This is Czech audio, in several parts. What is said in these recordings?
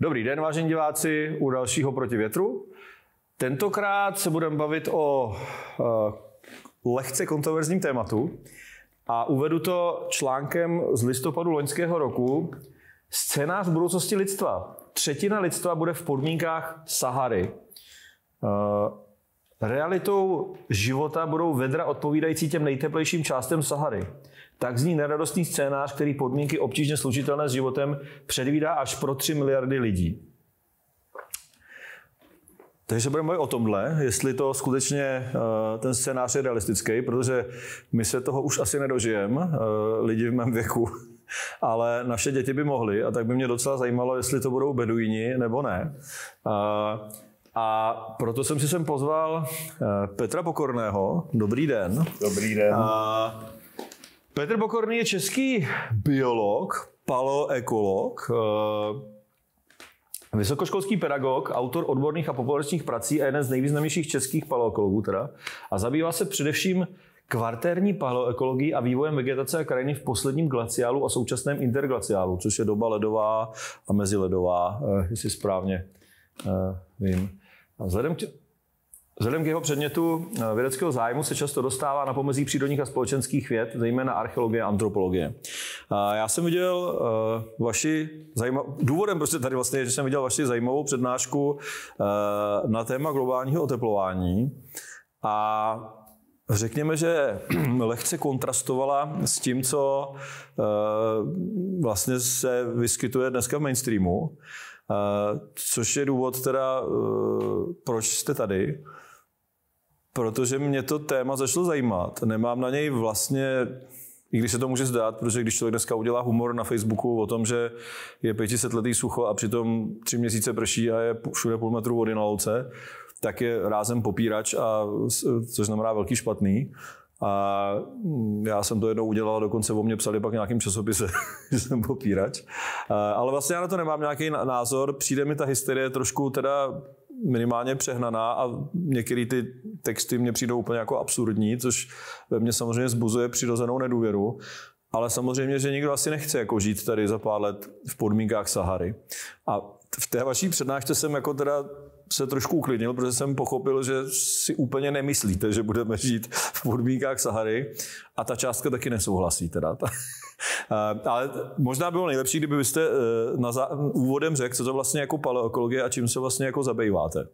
Dobrý den, vážení diváci, u dalšího Proti větru. Tentokrát se budeme bavit o uh, lehce kontroverzním tématu a uvedu to článkem z listopadu loňského roku Scénář budoucnosti lidstva. Třetina lidstva bude v podmínkách Sahary. Uh, Realitou života budou vedra odpovídající těm nejteplejším částem Sahary. Tak zní neradostný scénář, který podmínky obtížně slučitelné s životem předvídá až pro 3 miliardy lidí. Takže se budeme mluvit o tomhle, jestli to skutečně eh, ten scénář je realistický, protože my se toho už asi nedožijeme, eh, lidi v mém věku, ale naše děti by mohly a tak by mě docela zajímalo, jestli to budou beduini nebo ne. Eh, a proto jsem si sem pozval eh, Petra Pokorného. Dobrý den. Dobrý den. A Petr Pokorný je český biolog, paloekolog, eh, Vysokoškolský pedagog, autor odborných a populárních prací a jeden z nejvýznamnějších českých paloekologů. teda. A zabývá se především kvartérní paloekologií a vývojem vegetace a krajiny v posledním glaciálu a současném interglaciálu, což je doba ledová a meziledová, eh, jestli správně vím. No, vzhledem k, vzhledem k jeho předmětu eh, vědeckého zájmu se často dostává na pomezí přírodních a společenských věd, zejména archeologie a antropologie. Já jsem viděl eh, vaši zajímavou, důvodem prostě tady vlastně že jsem viděl vaši zajímavou přednášku eh, na téma globálního oteplování a Řekněme, že lehce kontrastovala s tím, co vlastně se vyskytuje dneska v mainstreamu. Eh, což je důvod teda, eh, proč jste tady protože mě to téma začalo zajímat. Nemám na něj vlastně, i když se to může zdát, protože když člověk dneska udělá humor na Facebooku o tom, že je 500 letý sucho a přitom tři měsíce prší a je všude půl metru vody na louce, tak je rázem popírač, a, což znamená velký špatný. A mm, já jsem to jednou udělal, dokonce o mě psali pak nějakým časopise, že jsem popírač. Ale vlastně já na to nemám nějaký názor. Přijde mi ta hysterie trošku teda minimálně přehnaná a některé ty texty mě přijdou úplně jako absurdní, což ve mně samozřejmě zbuzuje přirozenou nedůvěru. Ale samozřejmě, že nikdo asi nechce jako žít tady za pár let v podmínkách Sahary. A v té vaší přednášce jsem jako teda se trošku uklidnil, protože jsem pochopil, že si úplně nemyslíte, že budeme žít v podmínkách Sahary a ta částka taky nesouhlasí teda. Eh, ale možná bylo nejlepší, kdybyste eh, na úvodem řekl, co to vlastně jako paleoekologie a čím se vlastně jako zabýváte.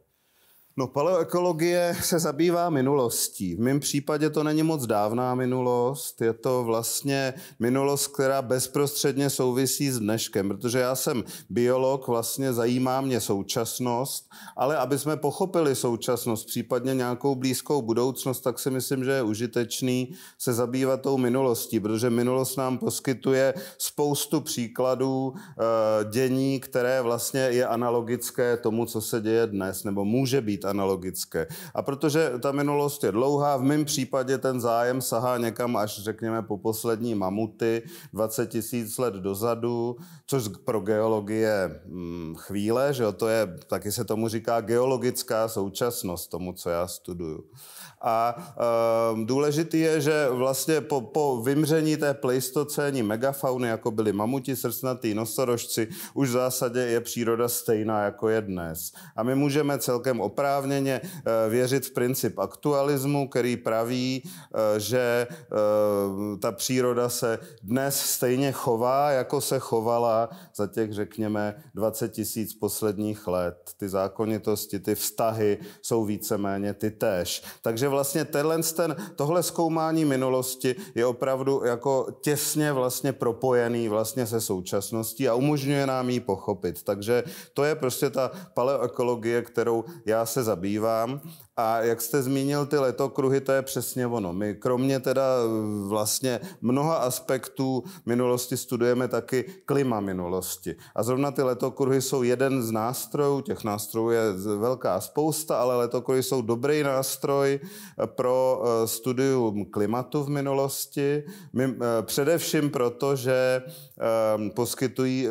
No, paleoekologie se zabývá minulostí. V mém případě to není moc dávná minulost, je to vlastně minulost, která bezprostředně souvisí s dneškem, protože já jsem biolog, vlastně zajímá mě současnost, ale aby jsme pochopili současnost, případně nějakou blízkou budoucnost, tak si myslím, že je užitečný se zabývat tou minulostí, protože minulost nám poskytuje spoustu příkladů eh, dění, které vlastně je analogické tomu, co se děje dnes, nebo může být být analogické. A protože ta minulost je dlouhá, v mém případě ten zájem sahá někam až řekněme po poslední mamuty 20 tisíc let dozadu, což pro geologie hmm, chvíle, že jo, to je, taky se tomu říká geologická současnost tomu, co já studuju. A e, důležitý je, že vlastně po, po vymření té pleistocéní megafauny, jako byly mamuti, srstnatý, nosorožci, už v zásadě je příroda stejná, jako je dnes. A my můžeme celkem oprávněně eh, věřit v princip aktualismu, který praví, eh, že ehm, ta příroda se dnes stejně chová, jako se chovala za těch, řekněme, 20 tisíc posledních let. Ty zákonitosti, ty vztahy jsou víceméně ty též. Takže vlastně tenhle, ten, tohle zkoumání minulosti je opravdu jako těsně vlastně propojený vlastně se současností a umožňuje nám ji pochopit. Takže to je prostě ta paleoekologie, kterou já se zabývám a jak jste zmínil ty letokruhy, to je přesně ono. My kromě teda eh, vlastně mnoha aspektů minulosti studujeme taky klima minulosti. A zrovna ty letokruhy jsou jeden z nástrojů, těch nástrojů je velká spousta, ale letokruhy jsou dobrý nástroj eh, pro eh, studium klimatu v minulosti. My, především proto, že ehm, poskytují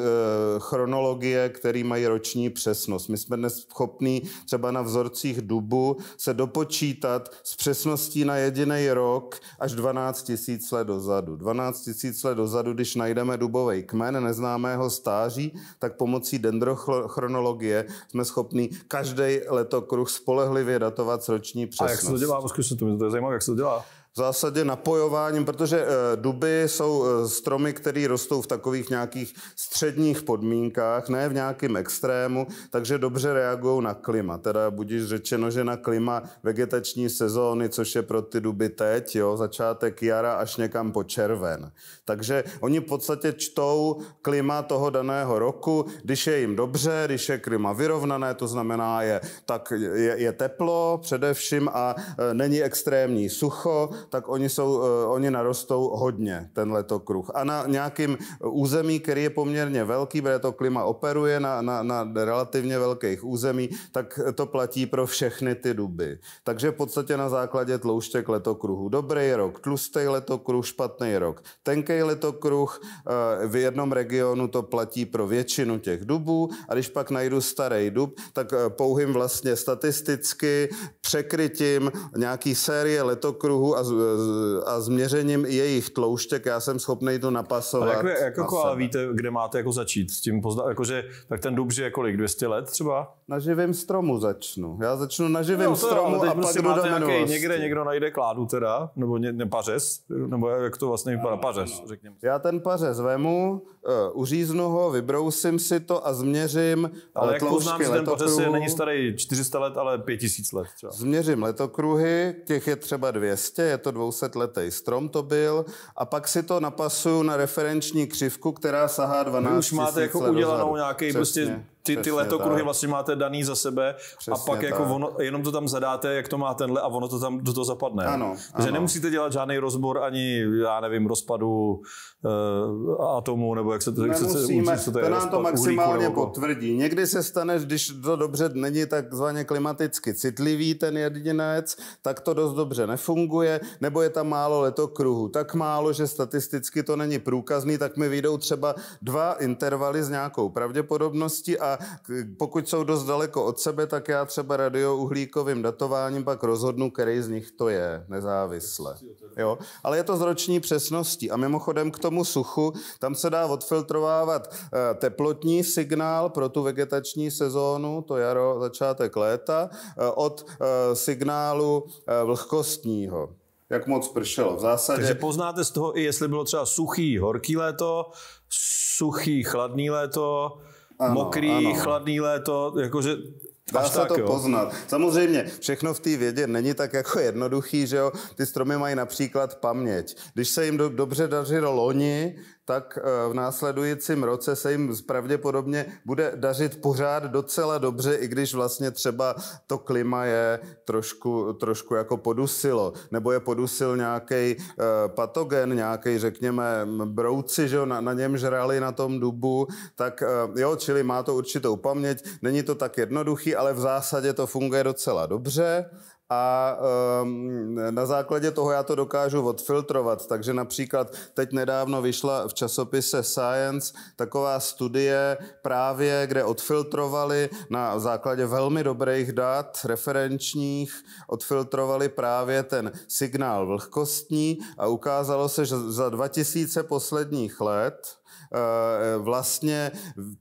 chronologie, které mají roční přesnost. My jsme dnes schopní třeba na vzorcích dubu se dopočítat s přesností na jediný rok až 12 tisíc let dozadu. 12 tisíc let dozadu, když najdeme dubový kmen neznámého stáří, tak pomocí dendrochronologie jsme schopni každý letokruh spolehlivě datovat s roční přesností. A jak se to dělá? Zkusím to, to je zajímavé, jak se to dělá v zásadě napojováním, protože eh, duby jsou eh, stromy, které rostou v takových nějakých středních podmínkách, ne v nějakém extrému, takže dobře reagují na klima. Teda budíš řečeno, že na klima vegetační sezóny, což je pro ty duby teď, jo, začátek jara až někam po červen. Takže oni v podstatě čtou klima toho daného roku, když je jim dobře, když je klima vyrovnané, to znamená je, tak je, je teplo především a eh, není extrémní sucho, tak oni, jsou, eh, oni narostou hodně, ten letokruh. A na nějakým území, který je poměrně velký, protože to klima operuje na, na, na relativně velkých území, tak to platí pro všechny ty duby. Takže v podstatě na základě tlouštěk letokruhu. Dobrý rok, tlustý letokruh, špatný rok. Tenký letokruh eh, v jednom regionu to platí pro většinu těch dubů a když pak najdu starý dub, tak eh, pouhým vlastně statisticky překrytím nějaký série letokruhu a a změřením jejich tlouštěk já jsem schopný to napasovat. A jak, jako na víte, kde máte jako začít? S tím pozna, jakože, tak ten dub je kolik? 200 let třeba? Na živém stromu začnu. Já začnu na živém no, stromu jo, a prostě pak jdu do nějaký, Někde někdo najde kládu teda, nebo ně, ne, pařez, nebo jak to vlastně vypadá, pařez, no. řekněme. Já ten pařez vemu, uh, uříznu ho, vybrousím si to a změřím eh, Ale jak poznám, že ten pařez je, není starý 400 let, ale 5000 let třeba. Změřím letokruhy, těch je třeba 200, je to 200 letý strom to byl, a pak si to napasuju na referenční křivku, která sahá 12 Vy už máte jako udělanou nějaký prostě ty, ty letokruhy vlastně máte daný za sebe Přesně a pak jako tak. jako ono, jenom to tam zadáte, jak to má tenhle a ono to tam do toho zapadne. Ano, Takže ano. nemusíte dělat žádný rozbor ani, já nevím, rozpadu uh, atomu, nebo jak se to, Nemusíme, musíme. učí, co to, je, to nám to maximálně uhlíku, potvrdí. Někdy se stane, když to dobře není takzvaně klimaticky citlivý ten jedinec, tak to dost dobře nefunguje, nebo je tam málo letokruhu. Tak málo, že statisticky to není průkazný, tak mi vyjdou třeba dva intervaly s nějakou pravděpodobností a pokud jsou dost daleko od sebe, tak já třeba radiouhlíkovým datováním pak rozhodnu, který z nich to je nezávisle. Jo? Ale je to z roční přesností. A mimochodem k tomu suchu, tam se dá odfiltrovávat eh, teplotní signál pro tu vegetační sezónu, to jaro, začátek léta, eh, od eh, signálu vlhkostního jak moc pršelo. V zásadě... Takže poznáte z toho i, jestli bylo třeba suchý, horký léto, suchý, chladný léto, ano, mokrý, ano. chladný léto, jakože Dá se tak, to jo. poznat. Samozřejmě, všechno v té vědě není tak jako jednoduchý, že jo. Ty stromy mají například paměť. Když se jim do, dobře dařilo loni, tak eh, v následujícím roce se jim pravděpodobně bude dařit pořád docela dobře, i když vlastně třeba to klima je trošku, trošku jako podusilo, nebo je podusil nějaký eh, patogen, nějaký, řekněme, brouci, že na, na něm žrali na tom dubu, tak eh, jo, čili má to určitou paměť, není to tak jednoduchý, ale v zásadě to funguje docela dobře a ehm, na základě toho já to dokážu odfiltrovat. Takže například teď nedávno vyšla v časopise Science taková studie právě, kde odfiltrovali na základě velmi dobrých dat referenčních, odfiltrovali právě ten signál vlhkostní a ukázalo se, že za 2000 posledních let Eh, vlastně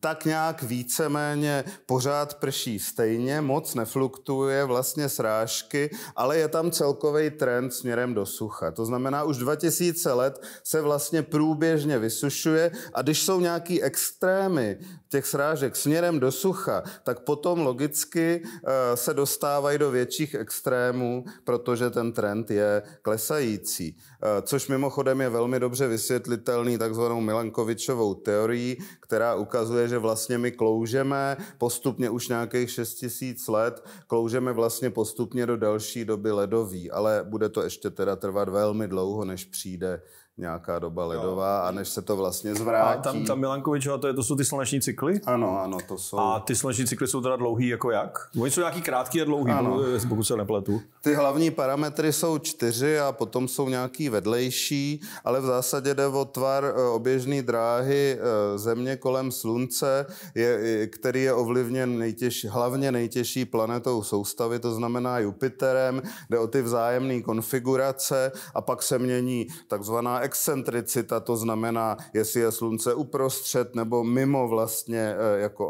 tak nějak víceméně pořád prší stejně, moc nefluktuje vlastně srážky, ale je tam celkový trend směrem do sucha. To znamená, už 2000 let se vlastně průběžně vysušuje a když jsou nějaký extrémy těch srážek směrem do sucha, tak potom logicky eh, se dostávají do větších extrémů, protože ten trend je klesající. Eh, což mimochodem je velmi dobře vysvětlitelný takzvanou Milankovičovou teorií, která ukazuje, že vlastně my kloužeme postupně už nějakých 6 tisíc let, kloužeme vlastně postupně do další doby ledový, ale bude to ještě teda trvat velmi dlouho, než přijde nějaká doba ledová, jo. a než se to vlastně zvrátí. A tam, tam Milankovičova, to, je, to jsou ty sluneční cykly? Ano, ano, to jsou. A ty sluneční cykly jsou teda dlouhý jako jak? Oni jsou nějaký krátký a dlouhý, ano. pokud eh, se nepletu. Ty hlavní parametry jsou čtyři a potom jsou nějaký vedlejší, ale v zásadě jde o tvar eh, oběžné dráhy eh, země kolem slunce, je, který je ovlivněn nejtěž, hlavně nejtěžší planetou soustavy, to znamená Jupiterem, jde o ty vzájemné konfigurace a pak se mění takzvaná excentricita, to znamená, jestli je slunce uprostřed nebo mimo vlastně eh, jako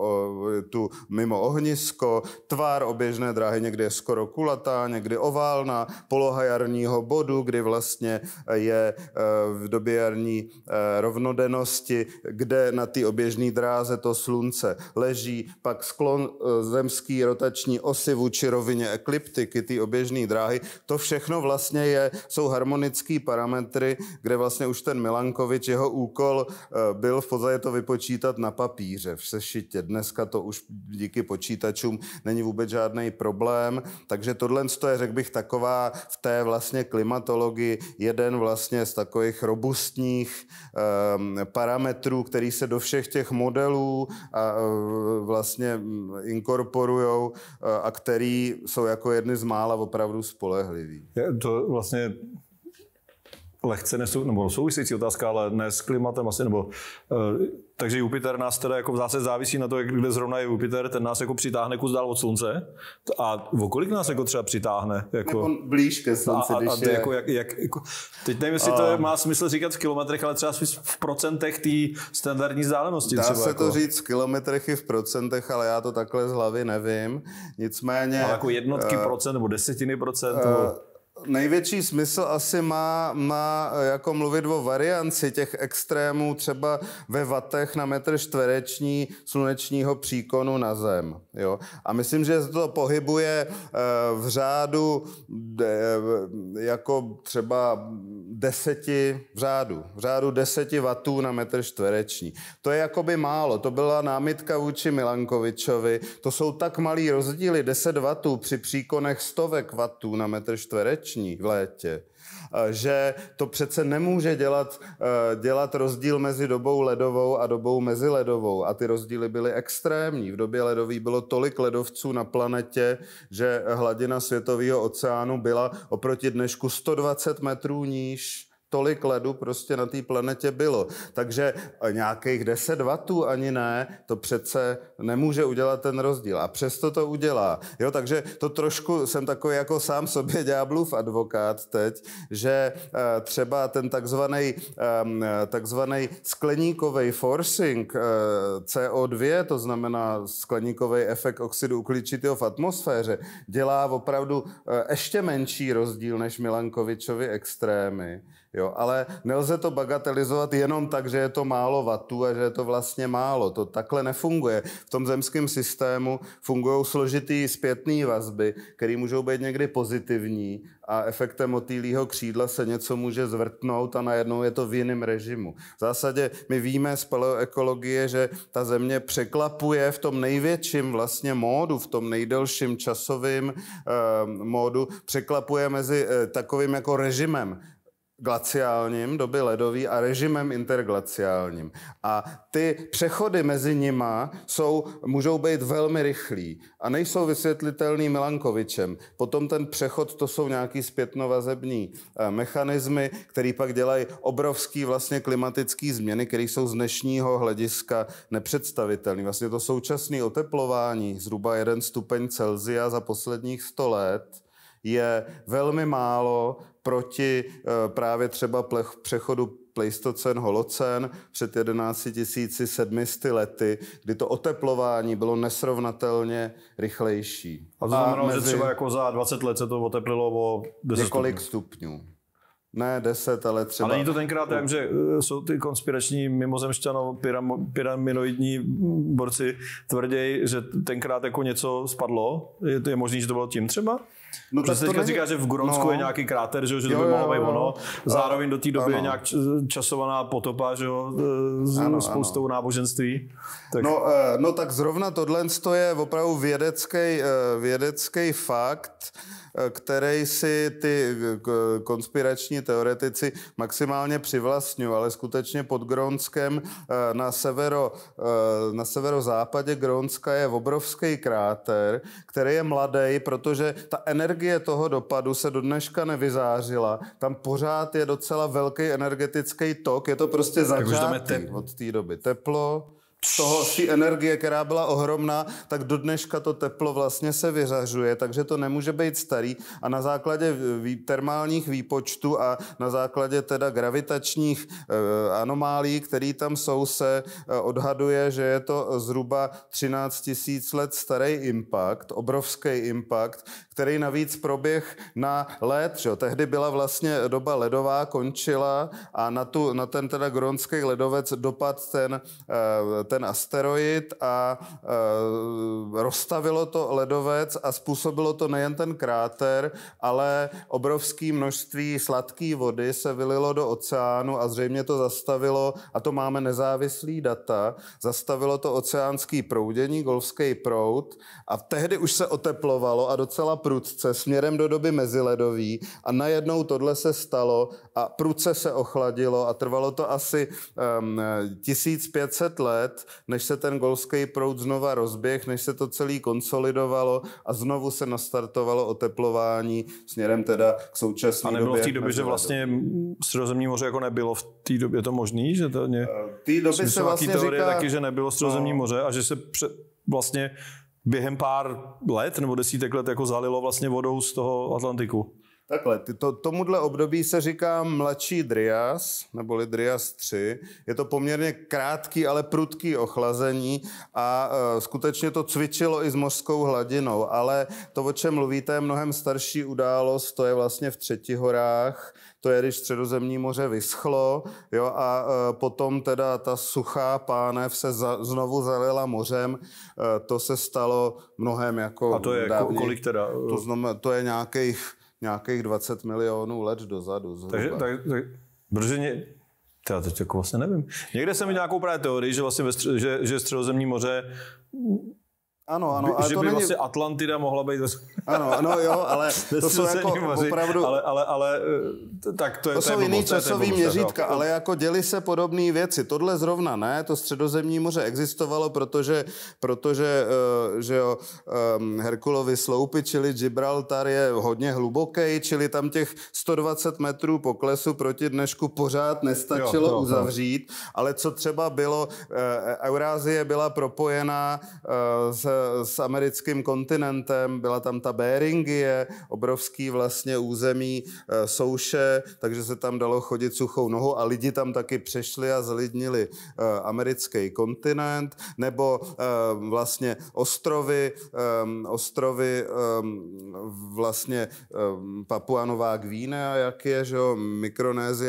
tu mimo ohnisko, tvar oběžné dráhy někdy je skoro kulatá, někdy oválná, poloha jarního bodu, kdy vlastně eh, je eh, v době jarní rovnodennosti, kde na té oběžné dráze to slunce leží, pak sklon zemský rotační osy vůči rovině ekliptiky, ty oběžné dráhy, to všechno vlastně je, jsou harmonické parametry, kde vlastně vlastně už ten Milankovič, jeho úkol eh, byl v podstatě to vypočítat na papíře, v sešitě. Dneska to už díky počítačům není vůbec žádný problém, takže tohle je, řekl bych, taková v té vlastně klimatologii jeden vlastně z takových robustních ehm, parametrů, který se do všech těch modelů a eh, vlastně mm, inkorporujou eh, a který jsou jako jedny z mála opravdu spolehlivý. To vlastně lehce nesou, nebo související otázka, ale ne s klimatem asi, nebo e, takže Jupiter nás teda jako v zásadě závisí na to, jak, kde zrovna je Jupiter, ten nás jako přitáhne kus dál od Slunce a okolik kolik nás jako třeba přitáhne? Jako, nebo jako blíž ke Slunci, a, a, když a je. Jako, jak, jak, jako, teď nevím, jestli uh, to má smysl říkat v kilometrech, ale třeba v procentech té standardní vzdálenosti. Dá třeba, se jako. to říct v kilometrech i v procentech, ale já to takhle z hlavy nevím. Nicméně... Ale no, jako jednotky uh, procent nebo desetiny procent? Uh, nebo největší smysl asi má, má eh, jako mluvit o varianci těch extrémů třeba ve vatech na metr čtvereční slunečního příkonu na zem. Jo? A myslím, že se to pohybuje eh, v řádu eh, jako třeba deseti v řádu, v řádu deseti vatů na metr čtvereční. To je jakoby málo, to byla námitka vůči Milankovičovi, to jsou tak malý rozdíly, 10 vatů při příkonech stovek vatů na metr čtvereční, nebezpeční v létě. Eh, že to přece nemůže dělat, eh, dělat rozdíl mezi dobou ledovou a dobou meziledovou. A ty rozdíly byly extrémní. V době ledový bylo tolik ledovců na planetě, že hladina světového oceánu byla oproti dnešku 120 metrů níž tolik ledu prostě na té planetě bylo. Takže nějakých 10 vatů ani ne, to přece nemůže udělat ten rozdíl. A přesto to udělá. Jo, takže to trošku jsem takový jako sám sobě ďáblův advokát teď, že eh, třeba ten takzvaný, ehm, takzvaný skleníkový forcing eh, CO2, to znamená skleníkový efekt oxidu uhličitého v atmosféře, dělá opravdu eh, ještě menší rozdíl než Milankovičovi extrémy. Jo, ale nelze to bagatelizovat jenom tak, že je to málo vatů a že je to vlastně málo. To takhle nefunguje. V tom zemském systému fungují složitý zpětné vazby, které můžou být někdy pozitivní a efektem motýlího křídla se něco může zvrtnout a najednou je to v jiném režimu. V zásadě my víme z paleoekologie, že ta země překlapuje v tom největším vlastně módu, v tom nejdelším časovém eh, módu, překlapuje mezi eh, takovým jako režimem glaciálním, doby ledový a režimem interglaciálním. A ty přechody mezi nima jsou, můžou být velmi rychlí a nejsou vysvětlitelný Milankovičem. Potom ten přechod, to jsou nějaký zpětnovazební eh, mechanismy, který pak dělají obrovský vlastně klimatický změny, které jsou z dnešního hlediska nepředstavitelné. Vlastně to současné oteplování, zhruba 1 stupeň Celzia za posledních 100 let, je velmi málo proti eh, právě třeba plech, přechodu Pleistocen, Holocen před 11 700 lety, kdy to oteplování bylo nesrovnatelně rychlejší. A to znamenalo, mezi... že třeba jako za 20 let se to oteplilo o 10 Několik stupňů. stupňů. Ne 10, ale třeba... Ale není to tenkrát, já že eh, jsou ty konspirační mimozemšťano pyram, pyramidoidní borci tvrději, že tenkrát jako něco spadlo. Je, je možný, že to bylo tím třeba? No Protože teďka není... říká, že v Gronsku no. je nějaký kráter, že, že jo, to by mohlo být ono. Zároveň do té doby ano. je nějak časovaná potopa, že jo, e, s ano, spoustou ano. náboženství. Tak. No, e, no tak zrovna tohle je opravdu vědecký, e, vědecký fakt, Eh, který si ty eh, konspirační teoretici maximálně přivlastňují, ale skutečně pod Grónskem eh, na, severo, na severozápadě Grónska je obrovský kráter, který je mladý, protože ta energie toho dopadu se do dneška nevyzářila. Tam pořád je docela velký energetický tok, je to prostě začátek od té doby. Teplo, toho si energie, která byla ohromná, tak do dneška to teplo vlastně se vyřažuje, takže to nemůže být starý. A na základě vý, termálních výpočtů a na základě teda gravitačních e, anomálí, které tam jsou, se e, odhaduje, že je to zhruba 13 tisíc let starý impact, obrovský impact, který navíc proběh na led. Že? Tehdy byla vlastně doba ledová, končila a na, tu, na ten teda gronský ledovec dopad ten e, ten asteroid a e, rozstavilo to ledovec a způsobilo to nejen ten kráter, ale obrovské množství sladké vody se vylilo do oceánu a zřejmě to zastavilo, a to máme nezávislý data, zastavilo to oceánský proudění, golfský proud a tehdy už se oteplovalo a docela prudce směrem do doby meziledový a najednou tohle se stalo a prudce se ochladilo a trvalo to asi um, 1500 let než se ten golský proud znova rozběh, než se to celý konsolidovalo a znovu se nastartovalo oteplování směrem teda k současné době. A nebylo době, v té době, že vlastně Středozemní moře jako nebylo v té době, je to možný, že to mě... Eh, v té době se vlastně říká... taky, že nebylo Středozemní no. moře a že se pře... vlastně během pár let nebo desítek let jako zalilo vlastně vodou z toho Atlantiku. Takhle, to, tomuhle období se říká mladší Drias, neboli Drias 3. Je to poměrně krátký, ale prudký ochlazení a e, skutečně to cvičilo i s mořskou hladinou, ale to, o čem mluvíte, je mnohem starší událost, to je vlastně v třetí horách. to je, když středozemní moře vyschlo jo, a e, potom teda ta suchá pánev se za, znovu zalila mořem. E, to se stalo mnohem jako A to je jako dávně, kolik teda? E? To, znamená, to je nějakých nějakých 20 milionů let dozadu. Zhruba. Takže, tak, tak, protože ně, já teď jako vlastně nevím. Někde jsem měl nějakou právě teorii, že, vlastně ve stř- že, že středozemní moře ano, ano. Ale že to by není... vlastně Atlantida mohla být... Ano, ano, jo, ale to jsou jako vaří, opravdu... Ale, ale, ale eh, tak to je To jsou jiný časový měřítka, ale jako děli se podobné věci. Tohle zrovna ne, to středozemní moře existovalo, protože, protože eh, že jo, ehm, Herkulovi sloupy, čili Gibraltar je hodně hluboký, čili tam těch 120 metrů poklesu proti dnešku pořád nestačilo jo, jo, uzavřít, ale co třeba bylo, eh, Eurázie byla propojená s s americkým kontinentem, byla tam ta Beringie, obrovský vlastně území e, souše, takže se tam dalo chodit suchou nohou a lidi tam taky přešli a zlidnili e, americký kontinent, nebo e, vlastně ostrovy, ostrovy vlastně papuánová Gvína, jak je, že jo,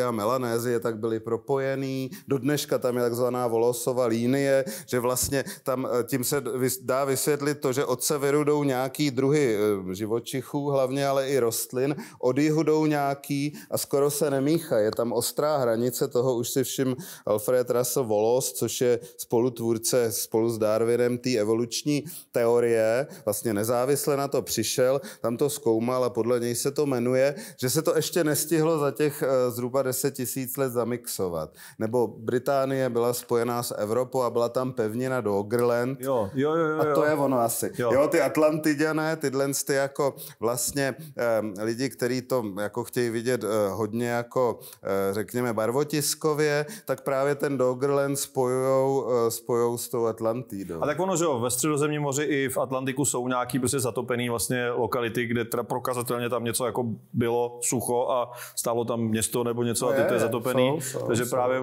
a Melanézie, tak byly propojený. Do dneška tam je takzvaná Volosova línie, že vlastně tam tím se dá vysvětlit to, že od severu jdou nějaký druhy eh, živočichů, hlavně ale i rostlin, od jihu jdou nějaký a skoro se nemícha. Je tam ostrá hranice, toho už si všim Alfred Russell Wallace, což je spolutvůrce spolu s Darwinem té evoluční teorie, vlastně nezávisle na to přišel, tam to zkoumal a podle něj se to jmenuje, že se to ještě nestihlo za těch eh, zhruba 10 tisíc let zamixovat. Nebo Británie byla spojená s Evropou a byla tam pevnina do Ogrland. Jo, jo, jo, jo, a to to je ono asi. Jo, jo ty Atlantiděné, tyhle ty jako vlastně um, lidi, kteří to jako chtějí vidět uh, hodně jako uh, řekněme barvotiskově, tak právě ten Doggerland spojujou, uh, spojujou s tou Atlantidou. A tak ono, že jo, ve středozemním moři i v Atlantiku jsou nějaký prostě zatopený vlastně lokality, kde teda prokazatelně tam něco jako bylo sucho a stálo tam město nebo něco to a ty je, to je zatopený. Jsou, jsou, takže jsou. právě,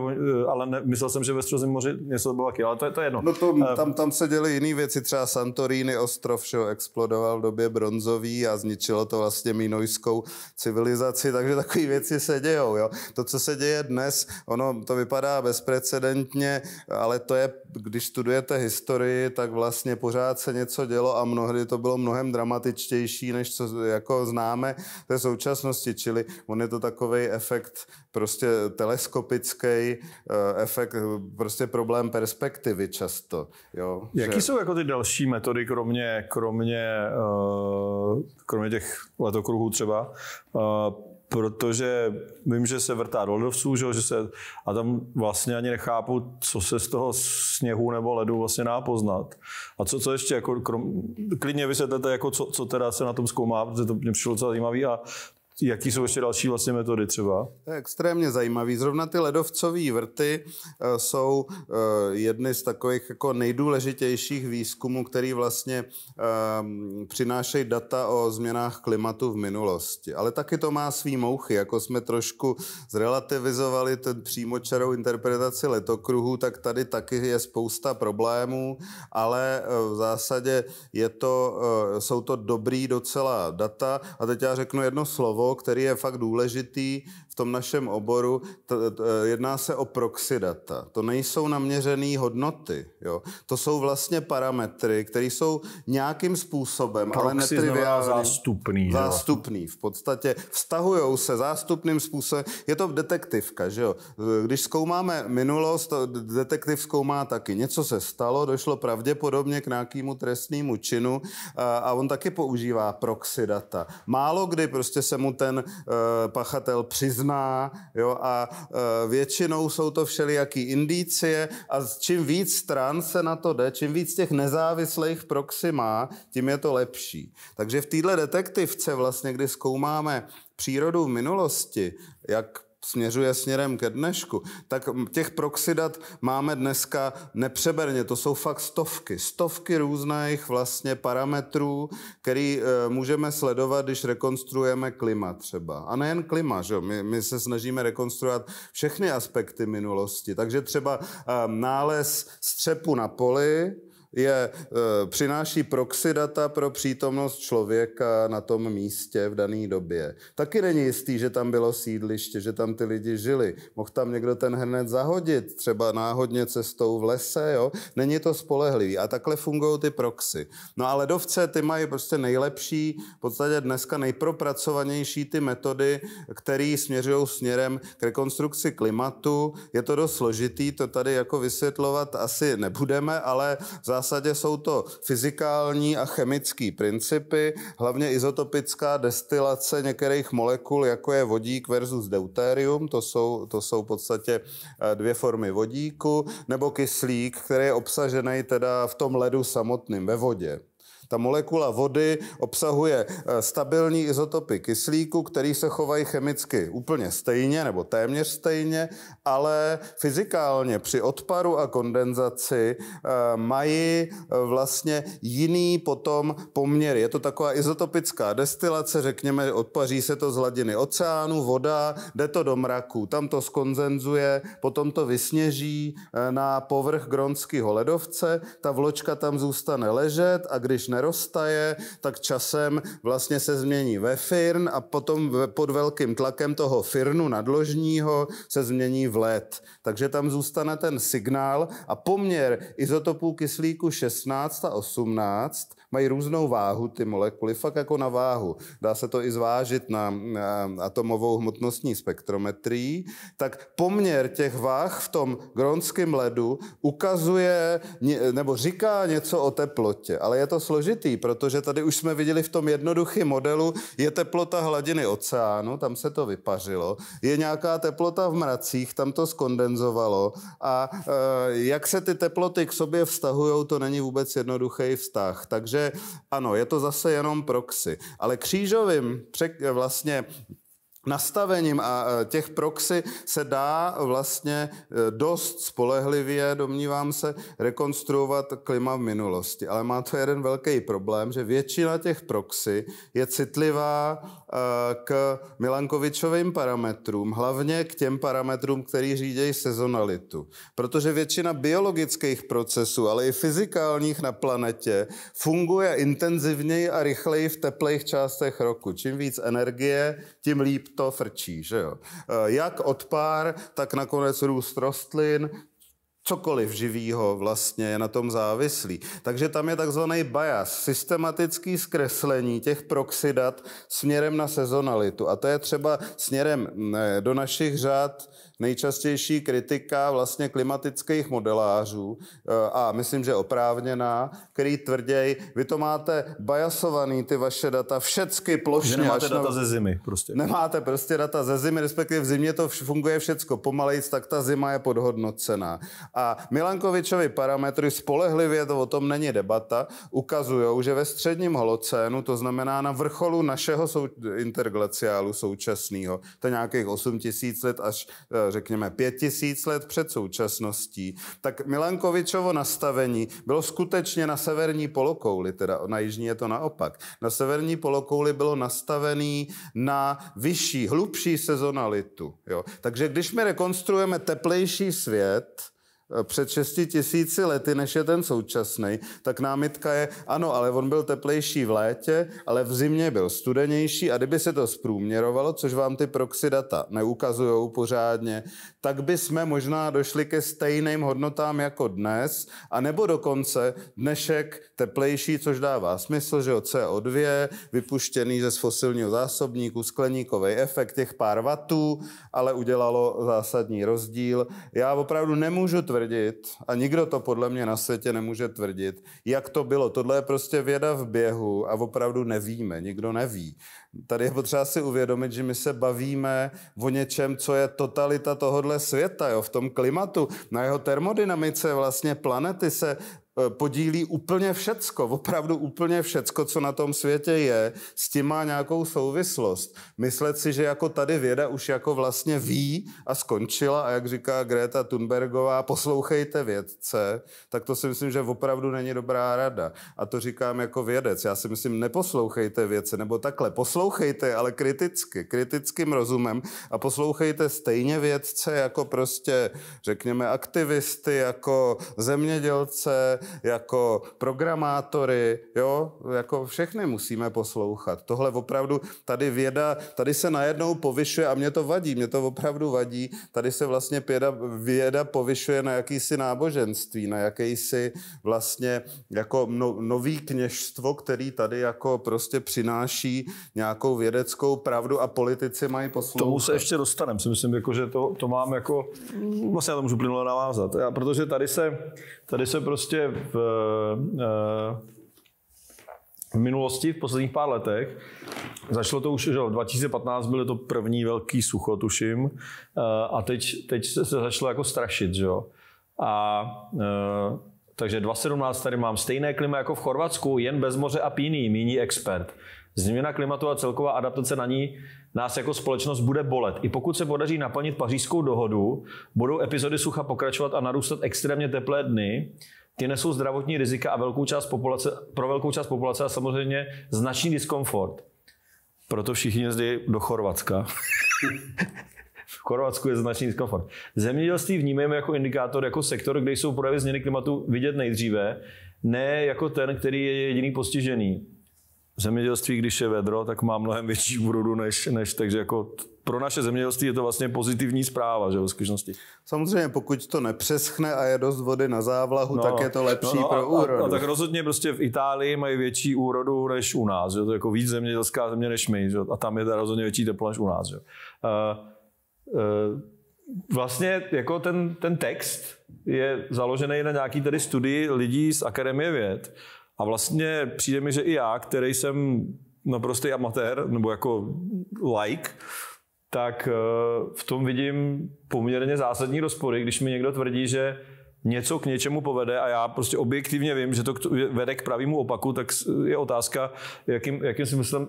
ale ne, myslel jsem, že ve středozemním moři něco bylo taky, ale to je, to je jedno. No to, tam, tam se děly jiné věci, třeba Santorini ostrov všeho explodoval v době bronzový a zničilo to vlastně minojskou civilizaci, takže takové věci se dějou. Jo. To, co se děje dnes, ono to vypadá bezprecedentně, ale to je, když studujete historii, tak vlastně pořád se něco dělo a mnohdy to bylo mnohem dramatičtější, než co jako známe té současnosti, čili on je to takový efekt prostě teleskopický, eh, efekt, eh, prostě problém perspektivy často. Jo, Jaký že... jsou jako ty další další metody, kromě, kromě, eh, kromě těch letokruhů třeba, eh, protože vím, že se vrtá do ledovců, že, se, a tam vlastně ani nechápu, co se z toho sněhu nebo ledu vlastně dá poznat. A co, co ještě, jako, krom, klidně vysvětlete, jako co, co teda se na tom zkoumá, protože to mě přišlo docela zajímavé a Jaký jsou ještě další vlastně metody třeba? To je extrémně zajímavý. Zrovna ty ledovcové vrty eh, jsou eh, jedny z takových jako nejdůležitějších výzkumů, který vlastně ehm, přinášejí data o změnách klimatu v minulosti. Ale taky to má svý mouchy. Jako jsme trošku zrelativizovali ten přímočarou interpretaci letokruhů, tak tady taky je spousta problémů, ale eh, v zásadě je to, jsou to dobrý docela data. A teď já řeknu jedno slovo, který je fakt důležitý, tom našem oboru, t, t, jedná se o proxy data. To nejsou naměřené hodnoty. Jo? To jsou vlastně parametry, které jsou nějakým způsobem, proxy ale netriviální. Zástupný. Zástupný v podstatě. Vztahují se zástupným způsobem. Je to detektivka, že jo? Když zkoumáme minulost, detektiv zkoumá taky. Něco se stalo, došlo pravděpodobně k nějakému trestnému činu a on taky používá proxy data. Málo kdy prostě se mu ten eh, pachatel přizná možná, jo, a e, většinou jsou to všelijaký indicie a čím víc stran se na to jde, čím víc těch nezávislých proxy má, tím je to lepší. Takže v této detektivce vlastně, kdy zkoumáme přírodu v minulosti, jak směřuje směrem ke dnešku, tak těch proxidat máme dneska nepřeberně. To jsou fakt stovky. Stovky různých vlastně parametrů, který e, můžeme sledovat, když rekonstruujeme klima třeba. A nejen klima, že My, my se snažíme rekonstruovat všechny aspekty minulosti. Takže třeba e, nález střepu na poli, je, e, přináší proxy data pro přítomnost člověka na tom místě v dané době. Taky není jistý, že tam bylo sídliště, že tam ty lidi žili. Mohl tam někdo ten hned zahodit, třeba náhodně cestou v lese, jo? Není to spolehlivý. A takhle fungují ty proxy. No a ledovce, ty mají prostě nejlepší, v podstatě dneska nejpropracovanější ty metody, které směřují směrem k rekonstrukci klimatu. Je to dost složitý, to tady jako vysvětlovat asi nebudeme, ale za zásadě jsou to fyzikální a chemické principy, hlavně izotopická destilace některých molekul, jako je vodík versus deuterium, to jsou, to jsou v podstatě eh, dvě formy vodíku, nebo kyslík, který je obsažený teda v tom ledu samotným, ve vodě. Ta molekula vody obsahuje eh, stabilní izotopy kyslíku, který se chovají chemicky úplně stejně nebo téměř stejně ale fyzikálně při odparu a kondenzaci eh, mají eh, vlastně jiný potom poměr. Je to taková izotopická destilace, řekněme, odpaří se to z hladiny oceánu, voda, jde to do mraku, tam to skonzenzuje, potom to vysněží eh, na povrch gronského ledovce, ta vločka tam zůstane ležet a když neroztaje, tak časem vlastně se změní ve firn a potom pod velkým tlakem toho firnu nadložního se změní v let. Takže tam zůstane ten signál a poměr izotopů kyslíku 16 a 18 mají různou váhu, ty molekuly, fakt jako na váhu. Dá se to i zvážit na, na atomovou hmotnostní spektrometrii. Tak poměr těch váh v tom gronském ledu ukazuje nebo říká něco o teplotě. Ale je to složitý, protože tady už jsme viděli v tom jednoduchém modelu, je teplota hladiny oceánu, tam se to vypařilo, je nějaká teplota v mracích, tam to skondenzovalo a e, jak se ty teploty k sobě vztahují, to není vůbec jednoduchý vztah. Takže takže ano, je to zase jenom proxy. Ale křížovým vlastně nastavením a e, těch proxy se dá vlastně e, dost spolehlivě, domnívám se, rekonstruovat klima v minulosti. Ale má to jeden velký problém, že většina těch proxy je citlivá e, k Milankovičovým parametrům, hlavně k těm parametrům, který řídějí sezonalitu. Protože většina biologických procesů, ale i fyzikálních na planetě funguje intenzivněji a rychleji v teplejch částech roku. Čím víc energie, tím líp to frčí, že jo. Eh, jak odpár, tak nakonec růst rostlin, cokoliv živýho vlastně je na tom závislý. Takže tam je takzvaný bias, systematický zkreslení těch proxidat směrem na sezonalitu. A to je třeba směrem mm, eh, do našich řád nejčastější kritika vlastně klimatických modelářů eh, a myslím, že oprávněná, který tvrděj, vy to máte bajasovaný, ty vaše data, všecky plošně. Že nemáte data na... ze zimy prostě. Nemáte prostě data ze zimy, respektive v zimě to funguje všecko pomalejc, tak ta zima je podhodnocená. A Milankovičovi parametry spolehlivě, to o tom není debata, ukazují, že ve středním holocénu, to znamená na vrcholu našeho sou... interglaciálu současného, to je nějakých 8 tisíc let až eh, řekněme, pět tisíc let před současností, tak Milankovičovo nastavení bylo skutečně na severní polokouli, teda na jižní je to naopak. Na severní polokouli bylo nastavený na vyšší, hlubší sezonalitu. Jo. Takže když my rekonstruujeme teplejší svět, Eh, před 6 tisíci lety, než je ten současný, tak námitka je, ano, ale on byl teplejší v létě, ale v zimě byl studenější a kdyby se to zprůměrovalo, což vám ty proxy data neukazují pořádně, tak by jsme možná došli ke stejným hodnotám jako dnes, a nebo dokonce dnešek teplejší, což dává smysl, že o CO2, vypuštěný ze fosilního zásobníku, skleníkový efekt těch pár vatů, ale udělalo zásadní rozdíl. Já opravdu nemůžu tvrdit, tvrdit, a nikdo to podle mě na světě nemůže tvrdit, jak to bylo. Tohle je prostě věda v běhu a opravdu nevíme, nikdo neví. Tady je potřeba si uvědomit, že my se bavíme o něčem, co je totalita tohohle světa, jo, v tom klimatu, na jeho termodynamice vlastně planety se Eh, podílí úplně všecko, opravdu úplně všecko, co na tom světě je, s tím má nějakou souvislost. Myslet si, že jako tady věda už jako vlastně ví a skončila a jak říká Greta Thunbergová, poslouchejte vědce, tak to si myslím, že opravdu není dobrá rada. A to říkám jako vědec. Já si myslím, neposlouchejte vědce, nebo takhle, poslouchejte, ale kriticky, kritickým rozumem a poslouchejte stejně vědce jako prostě, řekněme, aktivisty, jako zemědělce, jako programátory, jo, jako všechny musíme poslouchat. Tohle opravdu, tady věda, tady se najednou povyšuje a mě to vadí, mě to opravdu vadí, tady se vlastně věda, věda povyšuje na jakýsi náboženství, na jakýsi vlastně jako no, nový kněžstvo, který tady jako prostě přináší nějakou vědeckou pravdu a politici mají poslouchat. Tomu se ještě dostaneme, si myslím, jako, že to, to mám jako, vlastně já to můžu plynule navázat, já, protože tady se Tady se prostě v, eh, v minulosti, v posledních pár letech, zašlo to už, že 2015 byly to první velký sucho, tuším, eh, a teď, teď se začalo jako strašit, že jo. A eh, takže 2017 tady mám stejné klima jako v Chorvatsku, jen bez moře a píný, míní expert. Změna klimatu a celková adaptace na ní nás jako společnost bude bolet. I pokud se podaří naplnit pařížskou dohodu, budou epizody sucha pokračovat a narůstat extrémně teplé dny. Ty nesou zdravotní rizika a velkou část populace, pro velkou část populace a samozřejmě značný diskomfort. Proto všichni jezdí do Chorvatska. v Chorvatsku je značný diskomfort. Zemědělství vnímáme jako indikátor, jako sektor, kde jsou projevy změny klimatu vidět nejdříve, ne jako ten, který je jediný postižený v zemědělství, když je vedro, tak má mnohem větší úrodu než, než takže jako pro naše zemědělství je to vlastně pozitivní zpráva, že v skutečnosti. Samozřejmě, pokud to nepřeschne a je dost vody na závlahu, no, tak je to lepší no, no, pro úrodu. A, a, tak rozhodně prostě v Itálii mají větší úrodu než u nás, že to je jako víc zemědělská země než my, že? a tam je to rozhodně větší teplo než u nás. Že? Uh, uh, vlastně jako ten, ten text je založený na nějaký tady studii lidí z Akademie věd, a vlastně přijde mi, že i já, který jsem naprostý amatér, nebo jako like, tak eh, v tom vidím poměrně zásadní rozpory, když mi někdo tvrdí, že něco k něčemu povede a já prostě objektivně vím, že to vede k pravému opaku, tak je otázka, jakým, jakým smyslem,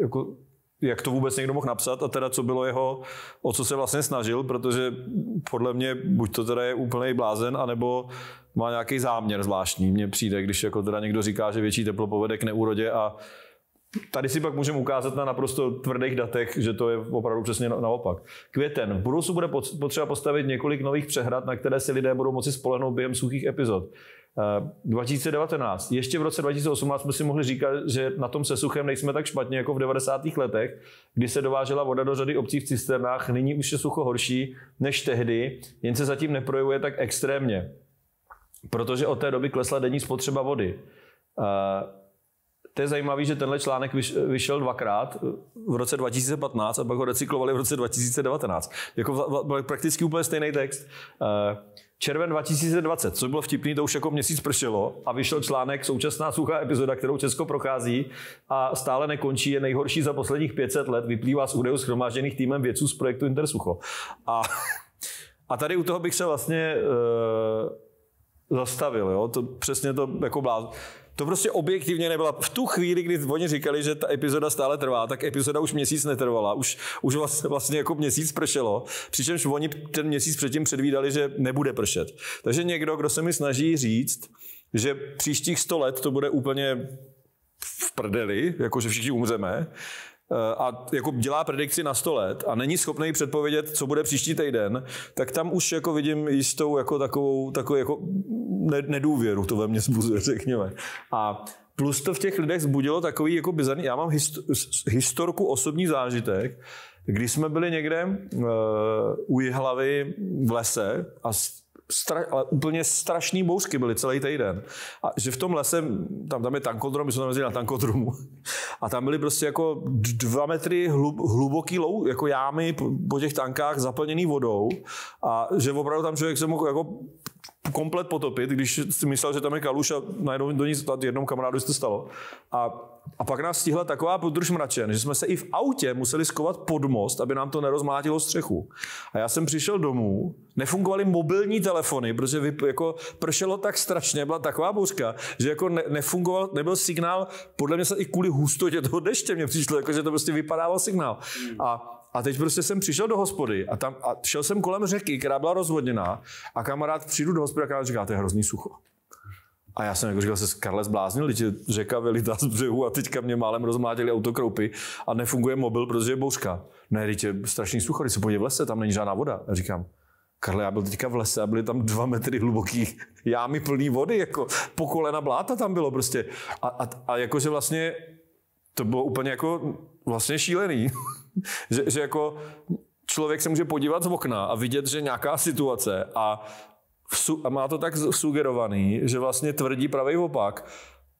jako, jak to vůbec někdo mohl napsat a teda co bylo jeho, o co se vlastně snažil, protože podle mě buď to teda je úplný blázen, anebo má nějaký záměr zvláštní. Mně přijde, když jako teda někdo říká, že větší teplo povede k neúrodě a Tady si pak můžeme ukázat na naprosto tvrdých datech, že to je opravdu přesně naopak. Květen. V budoucnu bude potřeba postavit několik nových přehrad, na které si lidé budou moci spolehnout během suchých epizod. 2019. Eh, Ještě v roce 2018 jsme si mohli říkat, že na tom se suchem nejsme tak špatně jako v 90. letech, kdy se dovážela voda do řady obcí v cisternách. Nyní už je sucho horší než tehdy, jen se zatím neprojevuje tak extrémně, protože od té doby klesla denní spotřeba vody. Eh, to je zajímavé, že tenhle článek vyšel dvakrát eh, v roce 2015 a pak ho recyklovali v roce 2019. Jako byl prakticky úplně stejný text červen 2020, co bylo vtipný, to už jako měsíc pršelo a vyšel článek Současná suchá epizoda, kterou Česko prochází a stále nekončí, je nejhorší za posledních 500 let, vyplývá z údajů schromážděných týmem vědců z projektu Intersucho. A, a tady u toho bych se vlastně e, zastavil, jo? To, přesně to jako blázen. To prostě objektivně nebyla. V tu chvíli, kdy oni říkali, že ta epizoda stále trvá, tak epizoda už měsíc netrvala. Už, už vlastně, vlastně jako měsíc pršelo, přičemž oni ten měsíc předtím předvídali, že nebude pršet. Takže někdo, kdo se mi snaží říct, že příštích 100 let to bude úplně v prdeli, jakože všichni umřeme, Eh, a jako dělá predikci na 100 let a není schopný předpovědět, co bude příští týden, tak tam už jako vidím jistou jako takovou, takovou jako nedůvěru, to ve mně zbuzuje, řekněme. A plus to v těch lidech zbudilo takový jako bizarní, já mám histor, historku osobní zážitek, když jsme byli někde uh, u Jihlavy v lese a stra, ale úplně strašný bouřky byly celý týden. A že v tom lese, tam, tam je tankodrom, my jsme tam na tankodromu. A tam byly prostě jako dva metry hlub, hluboký lou, jako jámy po těch tankách zaplněný vodou. A že opravdu tam člověk se mohl jako komplet potopit, když si myslel, že tam je kaluš a najednou do ní jednou kamarádu se to stalo. A, a pak nás stihla taková podruž mračen, že jsme se i v autě museli skovat pod most, aby nám to nerozmlátilo střechu. A já jsem přišel domů, nefungovaly mobilní telefony, protože vy, jako pršelo tak strašně, byla taková bouřka, že jako ne, nefungoval, nebyl signál, podle mě se i kvůli hustotě toho deště mě přišlo, jako, že to prostě vypadával signál. A a teď prostě jsem přišel do hospody a, tam, a šel jsem kolem řeky, která byla rozvodněná a kamarád přijdu do hospody a kamarád říká, to je hrozný sucho. A já jsem jako říkal, se Karle zbláznil, že řeka vylitá z břehu a teďka mě málem rozmlátili autokroupy a nefunguje mobil, protože je bouřka. Ne, teď je strašný sucho, když se podívej v lese, tam není žádná voda. A říkám, Karle, já byl teďka v lese a byly tam dva metry hluboký jámy plný vody, jako po kolena bláta tam bylo prostě. A, a, a jakože vlastně to bylo úplně jako vlastně šílený. že, že jako člověk se může podívat z okna a vidět, že nějaká situace a, su, a má to tak sugerovaný, že vlastně tvrdí pravý opak.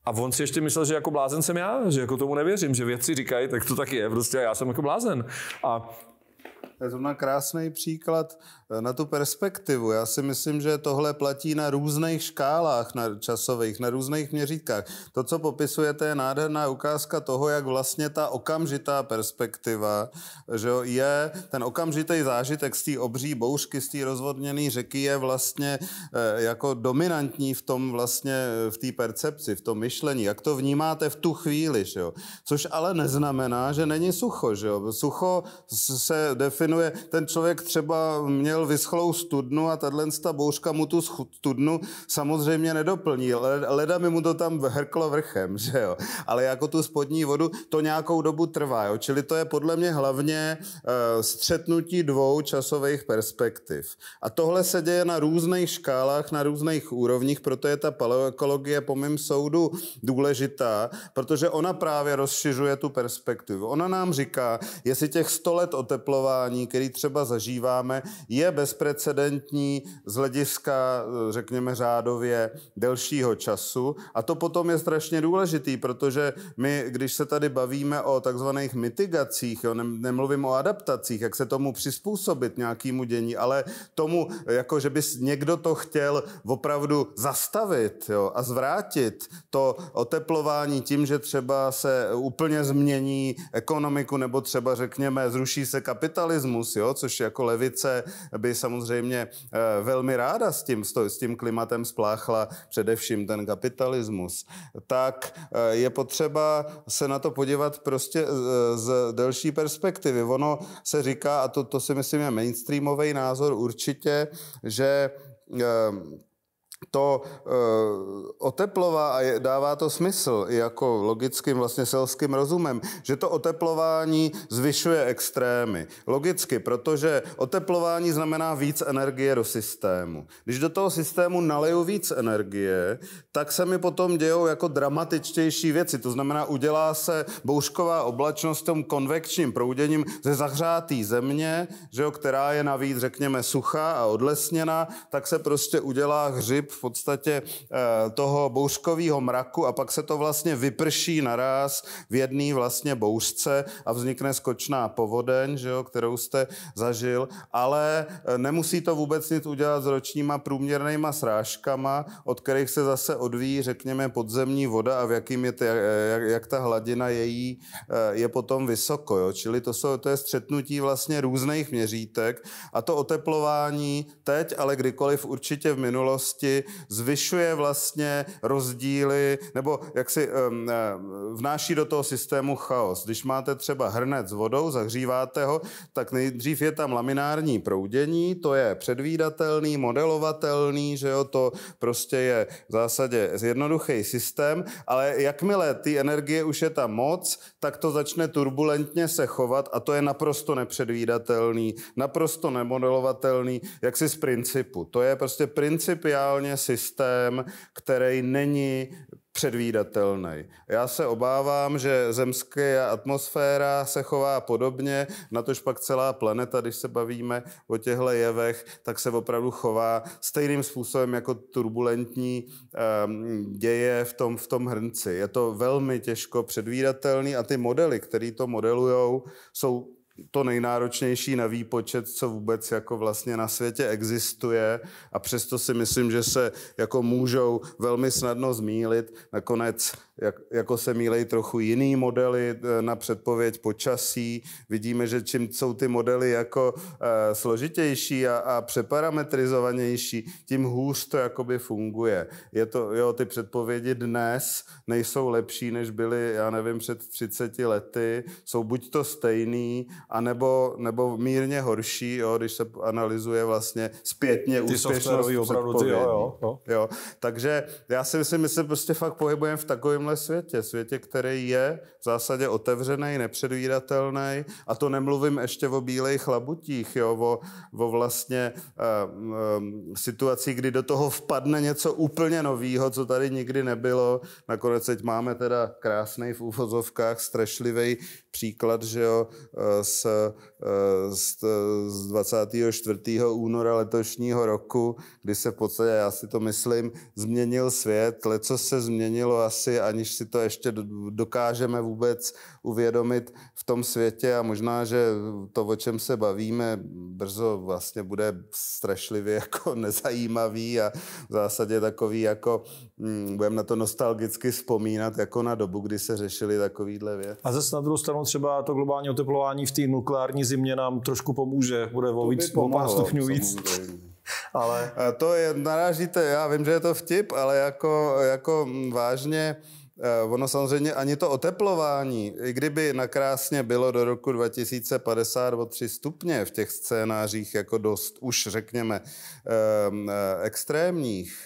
A on si ještě myslel, že jako blázen jsem já, že jako tomu nevěřím, že věci říkají, tak to tak je, prostě já jsem jako blázen. A to je zrovna krásný příklad Eh, na tu perspektivu. Já si myslím, že tohle platí na různých škálách na časových, na různých měřítkách. To, co popisujete, je nádherná ukázka toho, jak vlastně ta okamžitá perspektiva, že je ten okamžitý zážitek z té obří bouřky, z té rozvodněné řeky je vlastně eh, jako dominantní v tom vlastně, eh, v té percepci, v tom myšlení, jak to vnímáte v tu chvíli, že jo? což ale neznamená, že není sucho, že jo? sucho se definuje, ten člověk třeba měl měl vyschlou studnu a tahle bouřka mu tu studnu samozřejmě nedoplní. Leda mi mu to tam hrklo vrchem, že jo. Ale jako tu spodní vodu to nějakou dobu trvá, jo. Čili to je podle mě hlavně uh, střetnutí dvou časových perspektiv. A tohle se děje na různých škálách, na různých úrovních, proto je ta paleoekologie po mém soudu důležitá, protože ona právě rozšiřuje tu perspektivu. Ona nám říká, jestli těch 100 let oteplování, který třeba zažíváme, je je bezprecedentní z hlediska, eh, řekněme řádově, delšího času. A to potom je strašně důležitý, protože my, když se tady bavíme o takzvaných mitigacích, jo, nemluvím o adaptacích, jak se tomu přizpůsobit nějakému dění, ale tomu, jako že by někdo to chtěl opravdu zastavit jo, a zvrátit to oteplování tím, že třeba se úplně změní ekonomiku nebo třeba řekněme zruší se kapitalismus, jo, což jako levice eh, by samozřejmě eh, velmi ráda s tím, s tím klimatem spláchla především ten kapitalismus, tak eh, je potřeba se na to podívat prostě eh, z delší perspektivy. Ono se říká, a to, to si myslím je mainstreamový názor určitě, že to e, oteplová a dává to smysl i jako logickým vlastně selským rozumem, že to oteplování zvyšuje extrémy. Logicky, protože oteplování znamená víc energie do systému. Když do toho systému naleju víc energie, tak se mi potom dějou jako dramatičtější věci. To znamená, udělá se bouřková oblačnost tom konvekčním prouděním ze zahřátý země, že jo, která je navíc, řekněme, suchá a odlesněná, tak se prostě udělá hřib v podstatě eh, toho bouřkového mraku a pak se to vlastně vyprší naraz v jedné vlastně bouřce a vznikne skočná povodeň, že jo, kterou jste zažil, ale eh, nemusí to vůbec nic udělat s ročníma průměrnýma srážkama, od kterých se zase odvíjí, řekněme, podzemní voda a v jakým je, ty, eh, jak, jak ta hladina její je potom vysoko. Jo? Čili to, jsou, to je střetnutí vlastně různých měřítek a to oteplování teď, ale kdykoliv určitě v minulosti zvyšuje vlastně rozdíly, nebo jak si um, vnáší do toho systému chaos. Když máte třeba hrnec s vodou, zahříváte ho, tak nejdřív je tam laminární proudění, to je předvídatelný, modelovatelný, že jo, to prostě je v zásadě jednoduchý systém, ale jakmile ty energie už je tam moc, tak to začne turbulentně se chovat a to je naprosto nepředvídatelný, naprosto nemodelovatelný, jak si z principu. To je prostě principiálně úplně systém, který není předvídatelný. Já se obávám, že zemská atmosféra se chová podobně, na tož pak celá planeta, když se bavíme o těchto jevech, tak se opravdu chová stejným způsobem jako turbulentní um, děje v tom, v tom hrnci. Je to velmi těžko předvídatelný a ty modely, které to modelujou, jsou to nejnáročnější na výpočet, co vůbec jako vlastně na světě existuje a přesto si myslím, že se jako můžou velmi snadno zmílit. Nakonec jak, jako se mílejí trochu jiný modely eh, na předpověď počasí. Vidíme, že čím jsou ty modely jako e, složitější a, a přeparametrizovanější, tím hůř to jakoby funguje. Je to, jo, ty předpovědi dnes nejsou lepší, než byly, já nevím, před 30 lety. Jsou buď to stejný, anebo, nebo mírně horší, jo, když se analyzuje vlastně zpětně ty úspěšnost opravdu, ty, jo, jo, jo. jo, Takže já si myslím, že se prostě fakt pohybujeme v takovém tomhle světě. Světě, který je v zásadě otevřený, nepředvídatelný. A to nemluvím ještě o bílejch labutích, jo, o, o vlastně um, eh, um, eh, situací, kdy do toho vpadne něco úplně nového, co tady nikdy nebylo. Nakonec teď máme teda krásný v úvozovkách strašlivý příklad, že jo, eh, eh, z, z, z 24. února letošního roku, kdy se v podstatě, já si to myslím, změnil svět, leco se změnilo asi, aniž si to ještě dokážeme vůbec uvědomit v tom světě a možná, že to, o čem se bavíme, brzo vlastně bude strašlivě jako nezajímavý a v zásadě takový jako, hm, budeme na to nostalgicky vzpomínat jako na dobu, kdy se řešili takovýhle věci. A zase na druhou stranu třeba to globální oteplování v té nukleární zimě nám trošku pomůže, bude o, víc, o pár stupňů víc. ale... to je, narážíte, já vím, že je to vtip, ale jako, jako vážně, eh, Ono samozřejmě ani to oteplování, i kdyby nakrásně bylo do roku 2050 o 3 stupně v těch scénářích jako dost už řekněme ehm, eh, extrémních,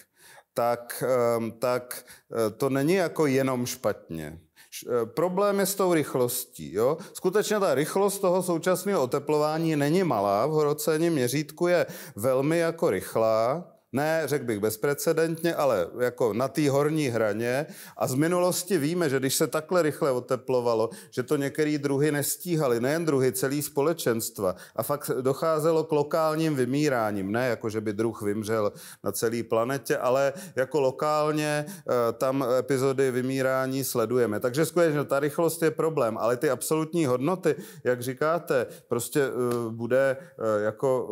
tak, ehm, tak eh, to není jako jenom špatně. Eh, problém je s tou rychlostí. Jo? Skutečně ta rychlost toho současného oteplování není malá, v horocením měřítku je velmi jako rychlá, ne, řekl bych bezprecedentně, ale jako na té horní hraně. A z minulosti víme, že když se takhle rychle oteplovalo, že to některé druhy nestíhaly, nejen druhy, celý společenstva. A fakt docházelo k lokálním vymíráním. Ne jako, že by druh vymřel na celé planetě, ale jako lokálně eh, tam epizody vymírání sledujeme. Takže skutečně ta rychlost je problém, ale ty absolutní hodnoty, jak říkáte, prostě eh, bude, eh, jako,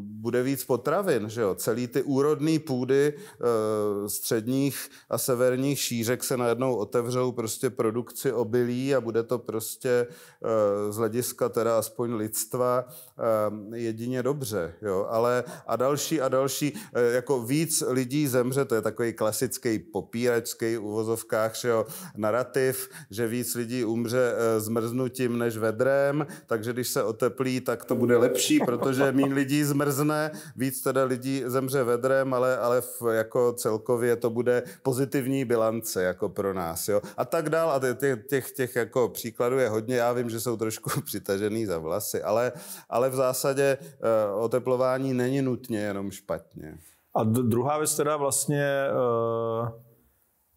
bude víc potravin, že jo, celý celý ty úrodné půdy eh, středních a severních šířek se najednou otevřou prostě produkci obilí a bude to prostě eh, z hlediska teda aspoň lidstva Ehm, jedině dobře, jo, ale a další a další, eh, jako víc lidí zemře, to je takový klasický popíračský uvozovkách, že jo, narrativ, že víc lidí umře eh, zmrznutím než vedrem, takže když se oteplí, tak to bude lepší, protože méně lidí zmrzne, víc teda lidí zemře vedrem, ale, ale v, jako celkově to bude pozitivní bilance jako pro nás, jo, a tak dál a těch, těch, těch jako příkladů je hodně, já vím, že jsou trošku přitažený za vlasy, ale, ale ale v zásadě eh, oteplování není nutně jenom špatně. A druhá věc teda vlastně, eh,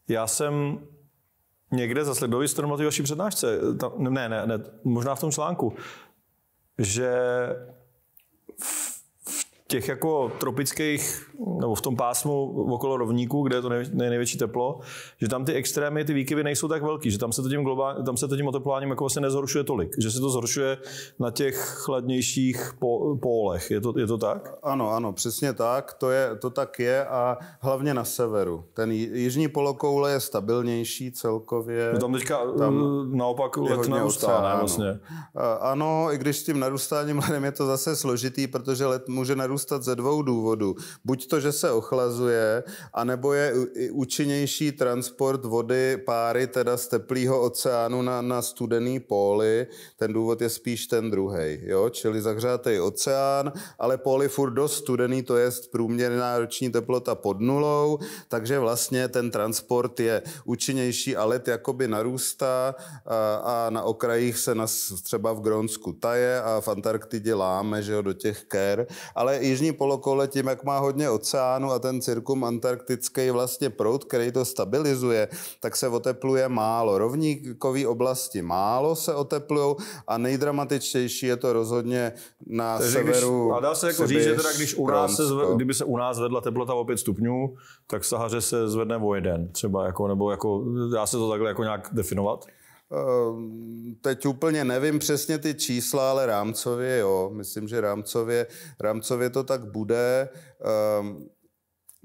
já jsem někde zase byl jistý na vaší přednášce, tam, ne, ne, ne, možná v tom článku, že v těch jako tropických, nebo v tom pásmu okolo rovníku, kde je to největší teplo, že tam ty extrémy, ty výkyvy nejsou tak velký, že tam se to tím, globál, tam se to tím oteplováním jako vlastně nezhoršuje tolik, že se to zhoršuje na těch chladnějších po, pólech. Je to, je to tak? Ano, ano, přesně tak, to, je, to tak je a hlavně na severu. Ten jižní polokoule je stabilnější celkově. No tam teďka tam eh, naopak let narůstá, ne, vlastně. Ano. Eh, ano, i když s tím narůstáním ledem je to zase složitý, protože let může narůstat narůstat ze dvou důvodů. Buď to, že se ochlazuje, anebo je účinnější transport vody, páry teda z teplého oceánu na, na studený póly. Ten důvod je spíš ten druhý, jo? Čili zahřátej oceán, ale póly furt dost studený, to je průměrná roční teplota pod nulou, takže vlastně ten transport je účinnější a let jakoby narůstá a, a na okrajích se nas, třeba v Gronsku taje a v Antarktidě láme, že jo, do těch ker, ale i jižní polokoule tím, jak má hodně oceánu a ten cirkumantarktický vlastně proud, který to stabilizuje, tak se otepluje málo. Rovníkové oblasti málo se oteplují a nejdramatičtější je to rozhodně na Takže severu. Když, a dá se jako říct, že teda, když u nás se zve, kdyby se u nás vedla teplota o 5 stupňů, tak Sahaře se zvedne o jeden třeba, jako, nebo jako, dá se to takhle jako nějak definovat? Ehm, teď úplně nevím přesně ty čísla, ale rámcově jo. Myslím, že rámcově, rámcově to tak bude. Ehm,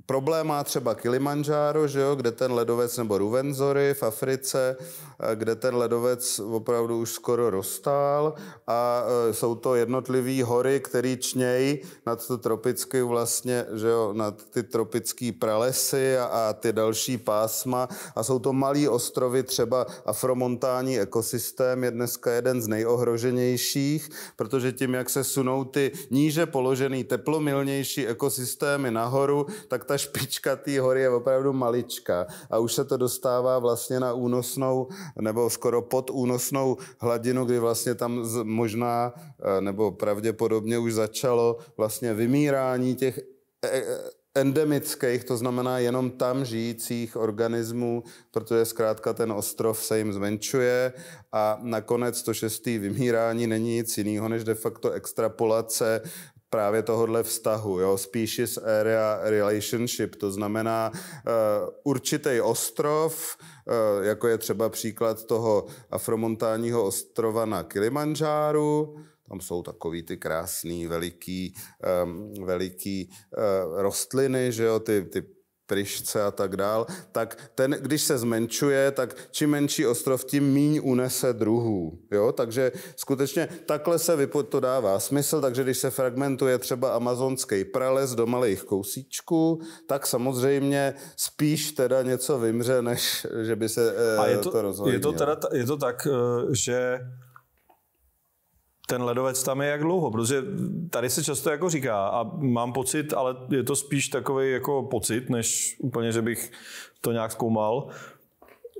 Problém má třeba Kilimanjaro, že jo, kde ten ledovec, nebo Ruvenzory v Africe, eh, kde ten ledovec opravdu už skoro rostal, a eh, jsou to jednotlivé hory, které čnějí nad vlastně, že jo, nad ty tropické pralesy a, a ty další pásma a jsou to malé ostrovy, třeba afromontální ekosystém je dneska jeden z nejohroženějších, protože tím, jak se sunou ty níže položený teplomilnější ekosystémy nahoru, tak ta špička té hory je opravdu malička a už se to dostává vlastně na únosnou nebo skoro pod únosnou hladinu, kdy vlastně tam možná eh, nebo pravděpodobně už začalo vlastně vymírání těch eh, eh, endemických, to znamená jenom tam žijících organismů, protože zkrátka ten ostrov se jim zmenšuje a nakonec to šestý vymírání není nic jiného než de facto extrapolace právě tohohle vztahu, jo? species area relationship, to znamená uh, určitý ostrov, uh, jako je třeba příklad toho afromontánního ostrova na Kilimanžáru, tam jsou takový ty krásný, veliký, um, veliký uh, rostliny, že jo, ty, ty tryšce a tak dál, tak ten, když se zmenšuje, tak čím menší ostrov, tím míň unese druhů. Jo? Takže skutečně takhle se vypo- to dává smysl, takže když se fragmentuje třeba amazonský prales do malých kousíčků, tak samozřejmě spíš teda něco vymře, než že by se e, a je eh, to, to rozhodnilo. Je to, teda, je to tak, eh, že ten ledovec tam je jak dlouho? Protože tady se často jako říká a mám pocit, ale je to spíš takový jako pocit, než úplně, že bych to nějak zkoumal,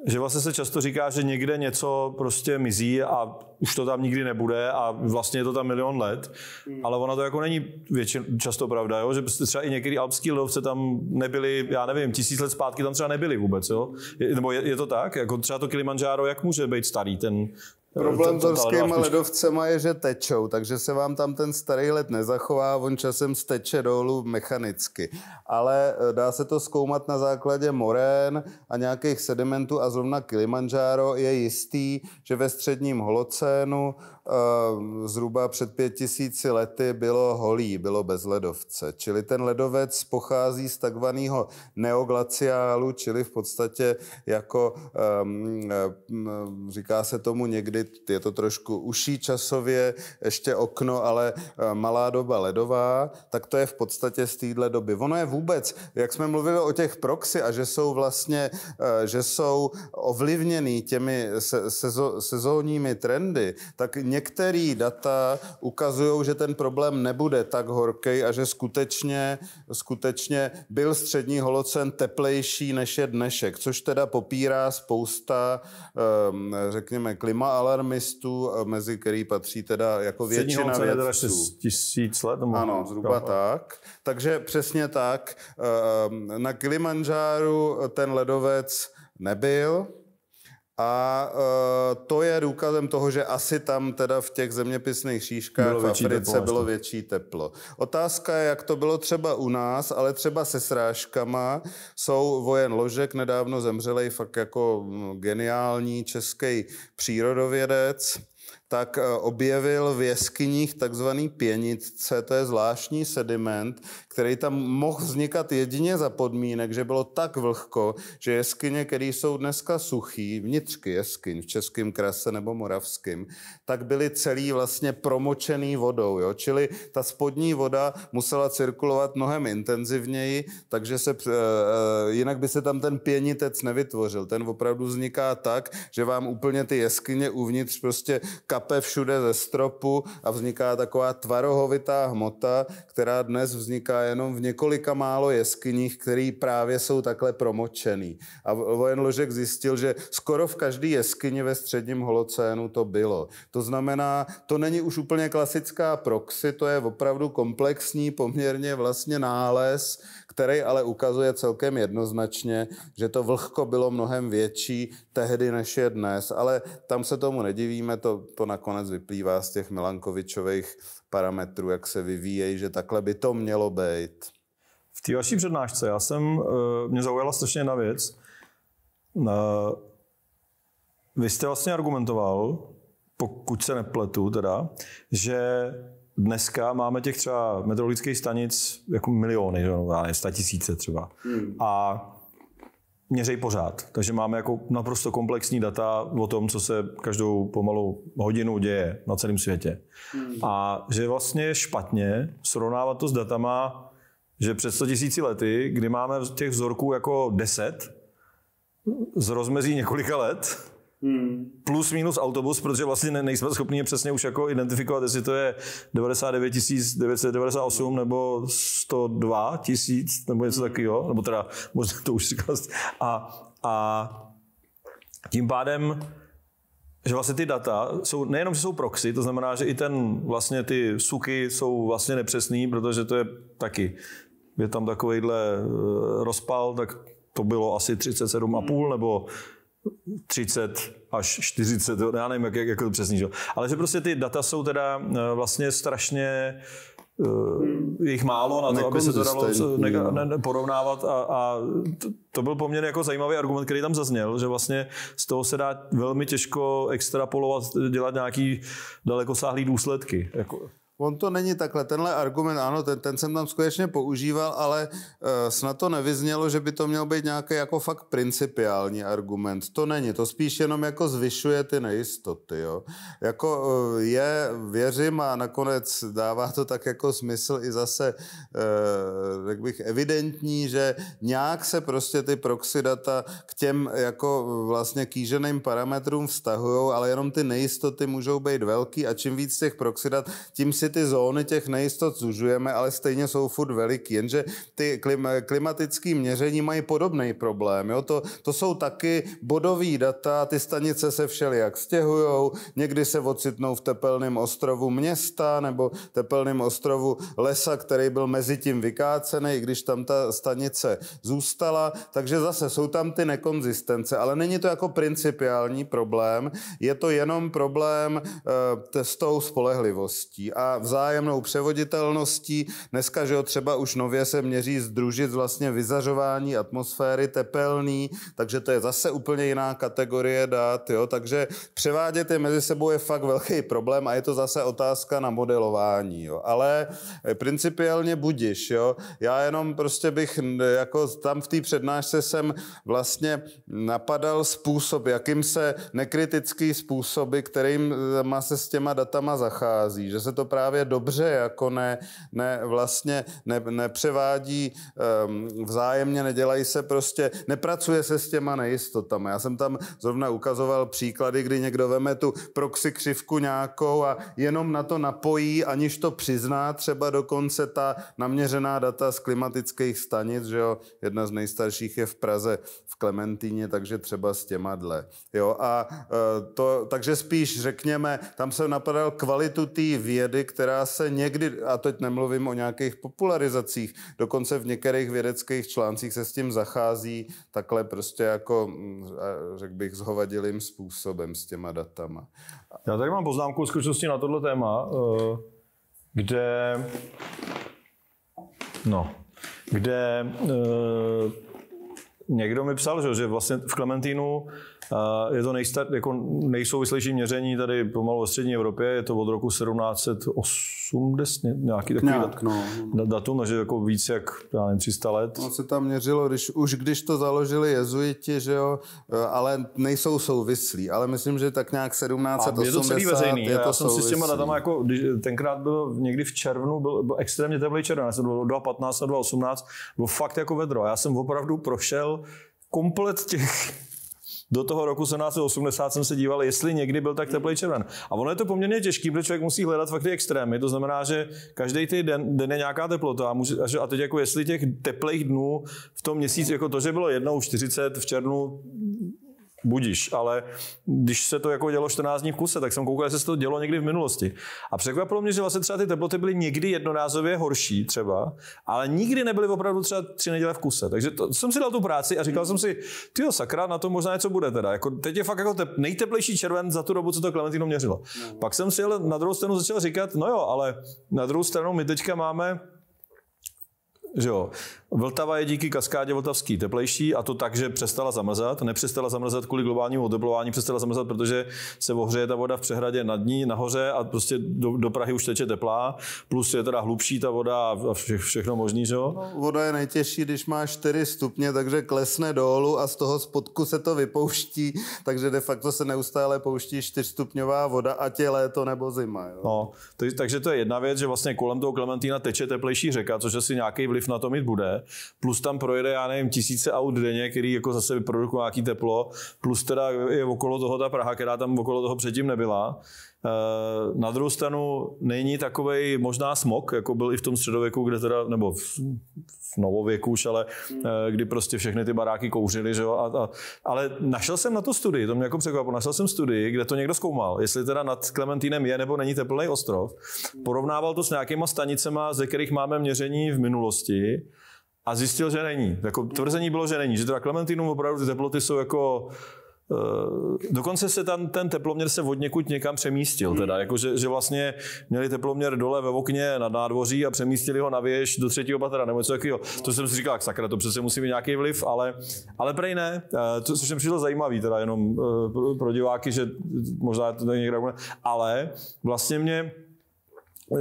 že vlastně se často říká, že někde něco prostě mizí a už to tam nikdy nebude a vlastně je to tam milion let, hmm. ale ona to jako není většin, často pravda, jo? že prostě třeba i některý alpský ledovce tam nebyli, já nevím, tisíc let zpátky tam třeba nebyli vůbec, jo? Je, nebo je, je, to tak? Jako třeba to Kilimanjaro, jak může být starý ten Problém s horskými to, ledovcema je, že tečou, takže se vám tam ten starý led nezachová, on časem steče dolů mechanicky. Ale eh, dá se to zkoumat na základě morén a nějakých sedimentů a zrovna Kilimanjaro je jistý, že ve středním holocénu Ehm, zhruba před pět tisíci lety bylo holí, bylo bez ledovce. Čili ten ledovec pochází z takzvaného neoglaciálu, čili v podstatě jako, ehm, ehm, říká se tomu někdy, je to trošku uší časově, ještě okno, ale eh, malá doba ledová, tak to je v podstatě z téhle doby. Ono je vůbec, jak jsme mluvili o těch proxy a že jsou vlastně, eh, že jsou ovlivněný těmi sezónními trendy, tak některé data ukazují, že ten problém nebude tak horký a že skutečně, skutečně byl střední holocen teplejší než je dnešek, což teda popírá spousta, ehm, řekněme, klimaalarmistů, eh, mezi který patří teda jako většina střední vědců. teda tisíc let? Ano, zhruba tam. tak. Takže přesně tak. Ehm, na Kilimanjáru ten ledovec nebyl, a e, to je důkazem toho, že asi tam teda v těch zeměpisných šíškách bylo v Africe teplo, bylo no. větší teplo. Otázka je, jak to bylo třeba u nás, ale třeba se srážkama jsou vojen Ložek, nedávno zemřelej fakt jako hm, geniální český přírodovědec, tak eh, objevil v jeskyních takzvaný pěnitce, to je zvláštní sediment, který tam mohl vznikat jedině za podmínek, že bylo tak vlhko, že jeskyně, které jsou dneska suchý, vnitřky jeskyň v Českém krase nebo Moravském, tak byly celý vlastně promočený vodou. Jo? Čili ta spodní voda musela cirkulovat mnohem intenzivněji, takže se, eh, eh, jinak by se tam ten pěnitec nevytvořil. Ten opravdu vzniká tak, že vám úplně ty jeskyně uvnitř prostě kape všude ze stropu a vzniká taková tvarohovitá hmota, která dnes vzniká jenom v několika málo jeskyních, které právě jsou takhle promočený. A Vojen Ložek zjistil, že skoro v každé jeskyni ve středním holocénu to bylo. To znamená, to není už úplně klasická proxy, to je opravdu komplexní poměrně vlastně nález, který ale ukazuje celkem jednoznačně, že to vlhko bylo mnohem větší tehdy, než je dnes. Ale tam se tomu nedivíme, to, to nakonec vyplývá z těch Milankovičových parametrů, jak se vyvíjejí, že takhle by to mělo být. V té vaší přednášce já jsem, eh, mě zaujala strašně jedna věc. Vy jste vlastně argumentoval, pokud se nepletu teda, že dneska máme těch třeba meteorologických stanic jako miliony, že? No, tisíce třeba. Hmm. A měřej pořád. Takže máme jako naprosto komplexní data o tom, co se každou pomalu hodinu děje na celém světě. Hmm. A že vlastně je špatně srovnávat to s datama, že před 100 tisíci lety, kdy máme těch vzorků jako 10 z rozmezí několika let, Hmm. Plus minus autobus, protože vlastně ne, nejsme schopni je přesně už jako identifikovat, jestli to je 99 998 nebo 102 tisíc nebo něco hmm. takového, nebo teda možná to už říkal. A, a tím pádem že vlastně ty data jsou nejenom, že jsou proxy, to znamená, že i ten vlastně ty suky jsou vlastně nepřesný, protože to je taky, je tam takovýhle eh, rozpal, tak to bylo asi 37,5 hmm. nebo 30 až 40, já nevím, jak, jak, jak to přesně, že? ale že prostě ty data jsou teda eh, vlastně strašně je eh, jich málo na to, aby se to dalo ne, no. ne, ne, porovnávat a, a to, to byl poměrně jako zajímavý argument, který tam zazněl, že vlastně z toho se dá velmi těžko extrapolovat, dělat nějaký dalekosáhlý důsledky. Jako. On to není takhle. Tenhle argument, ano, ten, ten jsem tam skutečně používal, ale uh, snad to nevyznělo, že by to měl být nějaký jako fakt principiální argument. To není. To spíš jenom jako zvyšuje ty nejistoty. Jo. Jako uh, je, věřím a nakonec dává to tak jako smysl i zase, uh, eh, jak bych, evidentní, že nějak se prostě ty proxy data k těm jako vlastně kýženým parametrům vztahují, ale jenom ty nejistoty můžou být velký a čím víc těch proxy dat, tím si si ty zóny těch nejistot zužujeme, ale stejně jsou furt veliký. Jenže ty klimatické měření mají podobný problém. Jo? To, to jsou taky bodové data, ty stanice se všelijak stěhujou, někdy se ocitnou v tepelném ostrovu města nebo tepelném ostrovu lesa, který byl mezi tím vykácený, i když tam ta stanice zůstala. Takže zase jsou tam ty nekonzistence, ale není to jako principiální problém, je to jenom problém e, s tou spolehlivostí. A vzájemnou převoditelností. Dneska, že jo, třeba už nově se měří združit vlastně vyzařování atmosféry tepelný, takže to je zase úplně jiná kategorie dát, jo, takže převádět je mezi sebou je fakt velký problém a je to zase otázka na modelování, jo. Ale eh, principiálně budiš, jo. Já jenom prostě bych jako tam v té přednášce jsem vlastně napadal způsob, jakým se nekritický způsoby, kterým eh, má se s těma datama zachází, že se to právě právě dobře, jako ne, ne vlastně ne, nepřevádí um, vzájemně, nedělají se prostě, nepracuje se s těma nejistotama. Já jsem tam zrovna ukazoval příklady, kdy někdo veme tu proxy křivku nějakou a jenom na to napojí, aniž to přizná třeba dokonce ta naměřená data z klimatických stanic, že jo, jedna z nejstarších je v Praze v Klementíně, takže třeba s těma dle. Jo, a e, to, takže spíš řekněme, tam jsem napadal kvalitu té vědy, která se někdy, a teď nemluvím o nějakých popularizacích, dokonce v některých vědeckých článcích se s tím zachází takhle prostě jako, mm, řekl bych, zhovadilým způsobem s těma datama. Já tady mám poznámku o zkušenosti na tohle téma, eh, kde, no, kde eh, někdo mi psal, že vlastně v Klementínu je to nejstar, jako nejsouvislejší měření tady pomalu ve střední Evropě, je to od roku 1780, nějaký takový Nějak, dat, no. datum, takže jako víc jak já nevím, 300 let. No se tam měřilo, když, už když to založili jezuiti, že jo, ale nejsou souvislí, ale myslím, že tak nějak 1780 je to celý veřejný, je to já jsem si s těma datama, jako, když, tenkrát byl někdy v červnu, byl, byl extrémně teplý červen, já jsem byl 2015 a 2018, byl fakt jako vedro. Já jsem opravdu prošel komplet těch do toho roku 1780 jsem se díval, jestli někdy byl tak teplý mm. červen. A ono je to poměrně těžký, protože člověk musí hledat fakt extrémy. To znamená, že každý ty den, den je nějaká teplota a, může, a teď jako jestli těch teplých dnů v tom měsíci, jako to, že bylo jednou 40 v červnu, budíš, ale když se to jako dělo 14 dní v kuse, tak jsem koukal, jestli se to dělo někdy v minulosti. A překvapilo mě, že vlastně třeba ty teploty byly někdy jednorázově horší třeba, ale nikdy nebyly opravdu třeba tři neděle v kuse. Takže to, jsem si dal tu práci a říkal jsem si, ty sakra, na to možná něco bude teda. Jako, teď je fakt jako tep, nejteplejší červen za tu dobu, co to Klementino měřilo. No. Pak jsem si ale na druhou stranu začal říkat, no jo, ale na druhou stranu my teďka máme že jo. Vltava je díky kaskádě vltavský teplejší a to tak, že přestala zamrzat. Nepřestala zamrzat kvůli globálnímu oteplování, přestala zamrzat, protože se ohřeje ta voda v přehradě nad ní, nahoře a prostě do, do Prahy už teče teplá. Plus je teda hlubší ta voda a vše, všechno možný, že jo? No, voda je nejtěžší, když má 4 stupně, takže klesne dolů a z toho spodku se to vypouští, takže de facto se neustále pouští 4-stupňová voda, ať je léto nebo zima. Jo? No, takže to je jedna věc, že vlastně kolem toho Klementína teče teplejší řeka, což asi nějaký vliv na to mít bude. Plus tam projede, já nevím, tisíce aut denně, který jako zase vyprodukují nějaký teplo. Plus teda je okolo toho ta Praha, která tam okolo toho předtím nebyla. Eh, na druhou stranu není takový možná smog, jako byl i v tom středověku, kde teda, nebo v, v novověku už, ale hmm. eh, kdy prostě všechny ty baráky kouřily, že a, a, ale našel jsem na to studii, to mě jako překvapilo, našel jsem studii, kde to někdo zkoumal, jestli teda nad Klementínem je nebo není teplný ostrov. Porovnával to s nějakýma stanicema, ze kterých máme měření v minulosti a zjistil, že není. Jako tvrzení bylo, že není, že teda Klementinu opravdu ty teploty jsou jako Eh, dokonce se tam ten teploměr se od někud někam přemístil, hmm. teda, jako že, že vlastně měli teploměr dole ve okně na nádvoří a přemístili ho na věž do třetího patra nebo něco takového. To jsem si říkal, jak sakra, to přece musí mít nějaký vliv, ale, ale prej ne, eh, to, což jsem přišlo zajímavý, teda jenom eh, pro diváky, že možná to tady někde, ale vlastně mě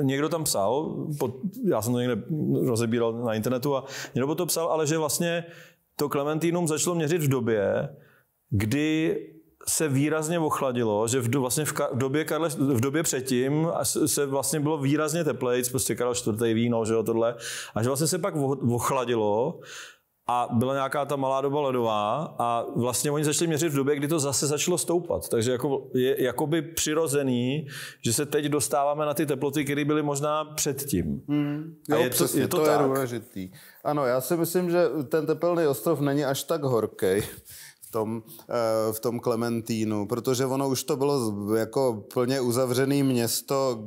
Někdo tam psal, pod, já jsem to někde rozebíral na internetu a někdo to psal, ale že vlastně to Clementinum začalo měřit v době, kdy se výrazně ochladilo, že v, vlastně v, v, době, Karle, v době předtím se vlastně bylo výrazně teplej, prostě Karel IV. víno, že jo, tohle, a že vlastně se pak ochladilo a byla nějaká ta malá doba ledová a vlastně oni začali měřit v době, kdy to zase začalo stoupat. Takže jako, je jakoby přirozený, že se teď dostáváme na ty teploty, které byly možná předtím. Hmm. Jo, a je přesně, to, je to, to tak. je důležitý. Ano, já si myslím, že ten tepelný ostrov není až tak horký tom, eh, v tom Klementínu, protože ono už to bylo jako plně uzavřené město,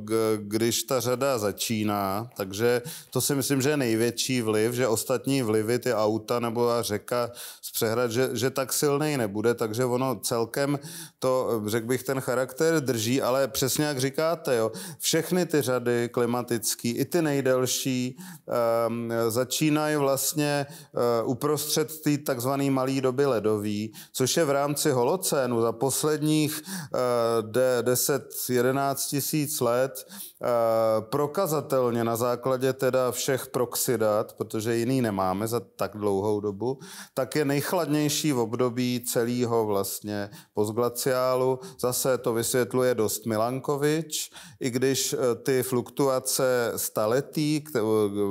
když ta řada začíná, takže to si myslím, že je největší vliv, že ostatní vlivy, ty auta nebo a řeka z přehrad, že, že tak silný nebude, takže ono celkem to, eh, řekl bych, ten charakter drží, ale přesně jak říkáte, jo, všechny ty řady klimatický, i ty nejdelší, ehm, začínají vlastně eh, uprostřed té takzvané malé doby ledový, což je v rámci holocénu za posledních 10-11 eh, tisíc let Eh, prokazatelně na základě teda všech proxidat, protože jiný nemáme za tak dlouhou dobu, tak je nejchladnější v období celého vlastně postglaciálu. Zase to vysvětluje dost Milankovič, i když eh, ty fluktuace staletí,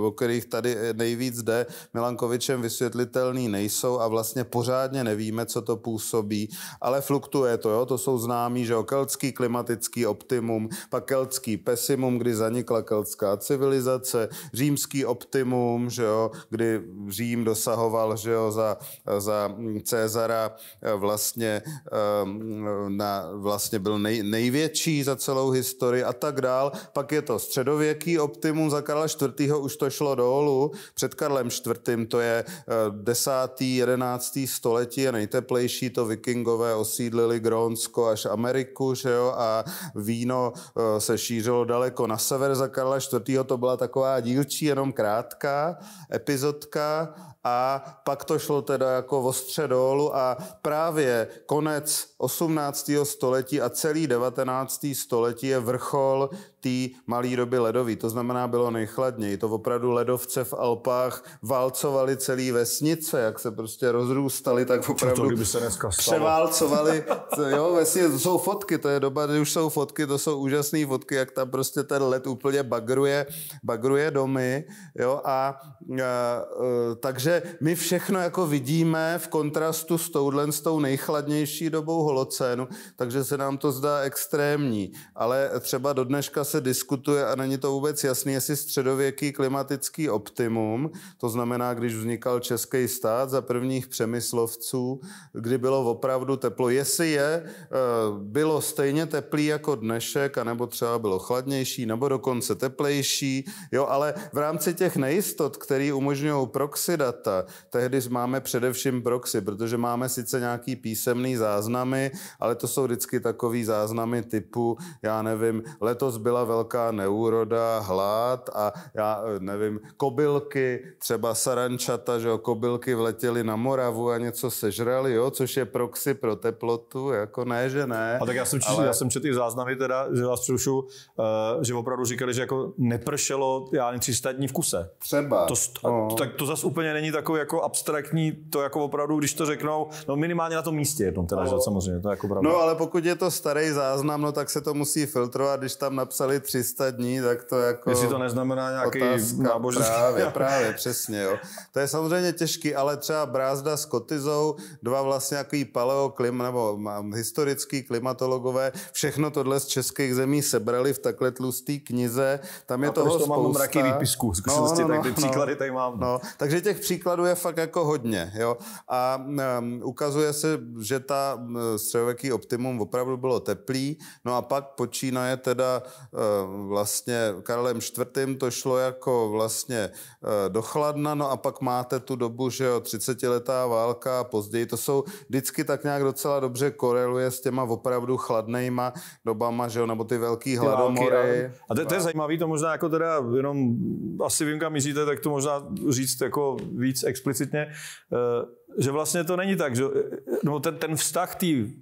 o kterých tady eh, nejvíc jde, Milankovičem vysvětlitelný nejsou a vlastně pořádně nevíme, co to působí, ale fluktuje to, jo? to jsou známí, že jo, keltský klimatický optimum, pak keltský pesimum, optimum, kdy zanikla keltská civilizace, římský optimum, že jo, kdy Řím dosahoval že jo, za, za Cezara eh, vlastně, ehm, na, vlastně byl nej, největší za celou historii a tak dál. Pak je to středověký optimum, za Karla IV. už to šlo dolů, před Karlem IV. to je 10. Eh, 11. století a nejteplejší to vikingové osídlili Grónsko až Ameriku, že jo, a víno eh, se šířilo daleko daleko na sever za Karla IV. to byla taková dílčí, jenom krátká epizodka a pak to šlo teda jako ostře dolů a právě konec 18. století a celý 19. století je vrchol té malé doby ledový. To znamená, bylo nejchladněji. To opravdu ledovce v Alpách válcovali celý vesnice, jak se prostě rozrůstali, tak opravdu to, se dneska stalo? převálcovali. Jo, vesnice, to jsou fotky, to je doba, už jsou fotky, to jsou úžasné fotky, jak tam prostě ten led úplně bagruje, bagruje domy, jo, a Eh, eh, takže my všechno jako vidíme v kontrastu s touhle, s tou nejchladnější dobou holocénu, takže se nám to zdá extrémní. Ale třeba do dneška se diskutuje a není to vůbec jasný, jestli středověký klimatický optimum, to znamená, když vznikal český stát za prvních přemyslovců, kdy bylo opravdu teplo, jestli je, eh, bylo stejně teplý jako dnešek, anebo třeba bylo chladnější, nebo dokonce teplejší, jo, ale v rámci těch nejistot, které který umožňují proxy data. Tehdy máme především proxy, protože máme sice nějaký písemný záznamy, ale to jsou vždycky takový záznamy typu, já nevím, letos byla velká neúroda, hlad a já eh, nevím, kobylky, třeba sarančata, že jo, kobylky vletěly na Moravu a něco sežrali, jo, což je proxy pro teplotu, jako ne, že ne. A tak já jsem, četl, ale... já jsem četl ty záznamy teda, že vás přerušu, uh, eh, že opravdu říkali, že jako nepršelo, já nevím, 300 dní v kuse. Třeba. To, dost. A no. tak to zase úplně není takový jako abstraktní, to jako opravdu, když to řeknou, no minimálně na tom místě jednom teda, no. že, samozřejmě, to je jako pravda. No ale pokud je to starý záznam, no tak se to musí filtrovat, když tam napsali 300 dní, tak to jako... Jestli to neznamená nějaký otázka, Právě, právě, přesně, jo. To je samozřejmě těžký, ale třeba brázda s kotizou, dva vlastně nějaký paleoklim, nebo historický klimatologové, všechno tohle z českých zemí sebrali v takhle tlustý knize, tam je a toho to spousta. mám mraky výpisku, no, no, no, tak ty no, příklady no tady mám. No, takže těch příkladů je fakt jako hodně. Jo? A um, ukazuje se, že ta středověký optimum opravdu bylo teplý. No a pak počínaje teda uh, vlastně Karlem IV. to šlo jako vlastně uh, do chladna, no a pak máte tu dobu, že jo, 30-letá válka a později. To jsou vždycky tak nějak docela dobře koreluje s těma opravdu chladnejma dobama, že jo, nebo ty velký hladomory. Války, a to, to je zajímavé, to možná jako teda jenom asi vím, kam míříte, tak to možná možná říct jako víc explicitně, eh, že vlastně to není tak, že no ten, ten vztah tý,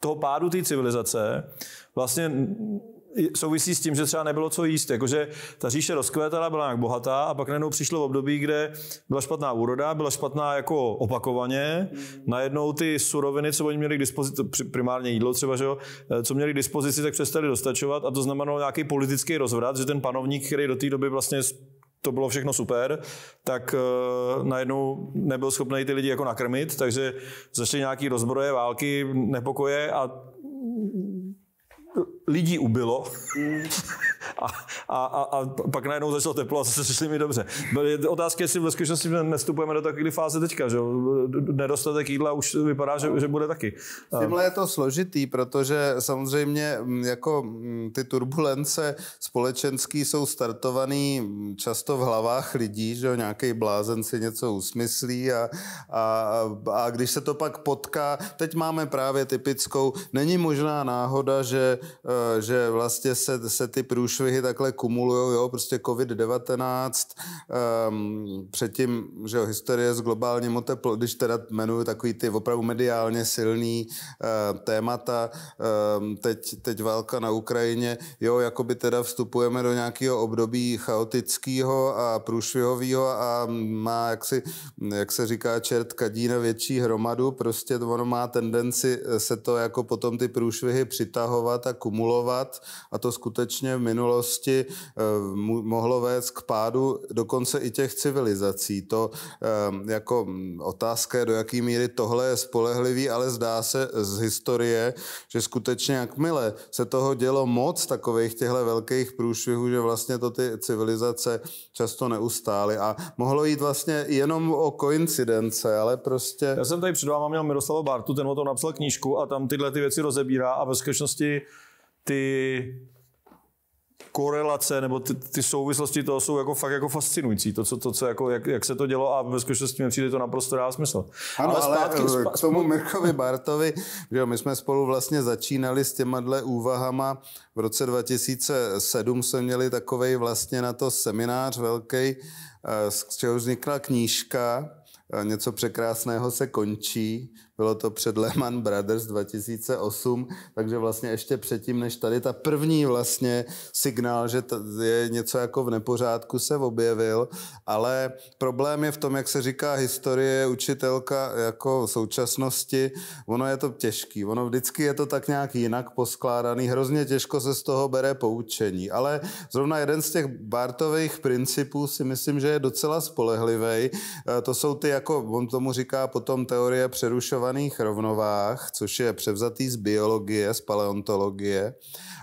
toho pádu té civilizace vlastně souvisí s tím, že třeba nebylo co jíst. Jakože ta říše rozkvétala, byla nějak bohatá a pak najednou přišlo v období, kde byla špatná úroda, byla špatná jako opakovaně. Hmm. Najednou ty suroviny, co oni měli k dispozici, primárně jídlo třeba, že jo, eh, co měli k dispozici, tak přestali dostačovat a to znamenalo nějaký politický rozvrat, že ten panovník, který do té doby vlastně to bylo všechno super, tak uh, najednou nebyl schopný ty lidi jako nakrmit, takže začaly nějaký rozbroje, války, nepokoje a lidí ubilo a, a, a, a pak najednou začalo teplo a zase se šli mi dobře. Otázka je, jestli ve skutečnosti nestupujeme do takové fáze teďka, že nedostatek jídla už vypadá, že, že bude taky. Tímhle je to složitý, protože samozřejmě mm, jako mm, ty turbulence společenský jsou startovaný mm, často v hlavách lidí, že nějaký blázen si něco usmyslí a, a, a když se to pak potká, teď máme právě typickou, není možná náhoda, že Eh, že vlastně se, se ty průšvihy takhle kumulují, jo, prostě COVID-19, um, ehm, předtím, že jo, historie s globálním otepl, když teda jmenuju takový ty opravdu mediálně silný uh, témata, um, teď, teď válka na Ukrajině, jo, jako by teda vstupujeme do nějakého období chaotického a průšvihového a má, jak, si, jak se říká, čert kadí na větší hromadu, prostě ono má tendenci se to jako potom ty průšvihy přitahovat a kumulovat kumulovat a to skutečně v minulosti eh, mohlo vést k pádu dokonce i těch civilizací. To eh, jako mm, otázka je, do jaký míry tohle je spolehlivý, ale zdá se z historie, že skutečně jakmile se toho dělo moc takových těchto velkých průšvihů, že vlastně to ty civilizace často neustály a mohlo jít vlastně jenom o koincidence, ale prostě... Já jsem tady před váma měl Miroslava Bartu, ten o tom napsal knížku a tam tyhle ty věci rozebírá a ve skutečnosti ty korelace nebo ty, ty souvislosti toho jsou jako fakt jako fascinující. To, co, to, co jako, jak, jak, se to dělo a ve zkušenosti mi přijde to naprosto dá smysl. Ano, ale, zpátky, ale zpátky, eh, k tomu Mirkovi Bartovi, že jo, my jsme spolu vlastně začínali s těma dle úvahama. V roce 2007 jsme měli takový vlastně na to seminář velký, eh, z čeho vznikla knížka, eh, něco překrásného se končí. Bylo to před Lehman Brothers 2008, takže vlastně ještě předtím, než tady ta první vlastně signál, že je něco jako v nepořádku se objevil, ale problém je v tom, jak se říká historie, učitelka jako současnosti, ono je to těžký, ono vždycky je to tak nějak jinak poskládaný, hrozně těžko se z toho bere poučení, ale zrovna jeden z těch Bartových principů si myslím, že je docela spolehlivý. E, to jsou ty, jako on tomu říká potom teorie přerušování takzvaných rovnovách, což je převzatý z biologie, z paleontologie,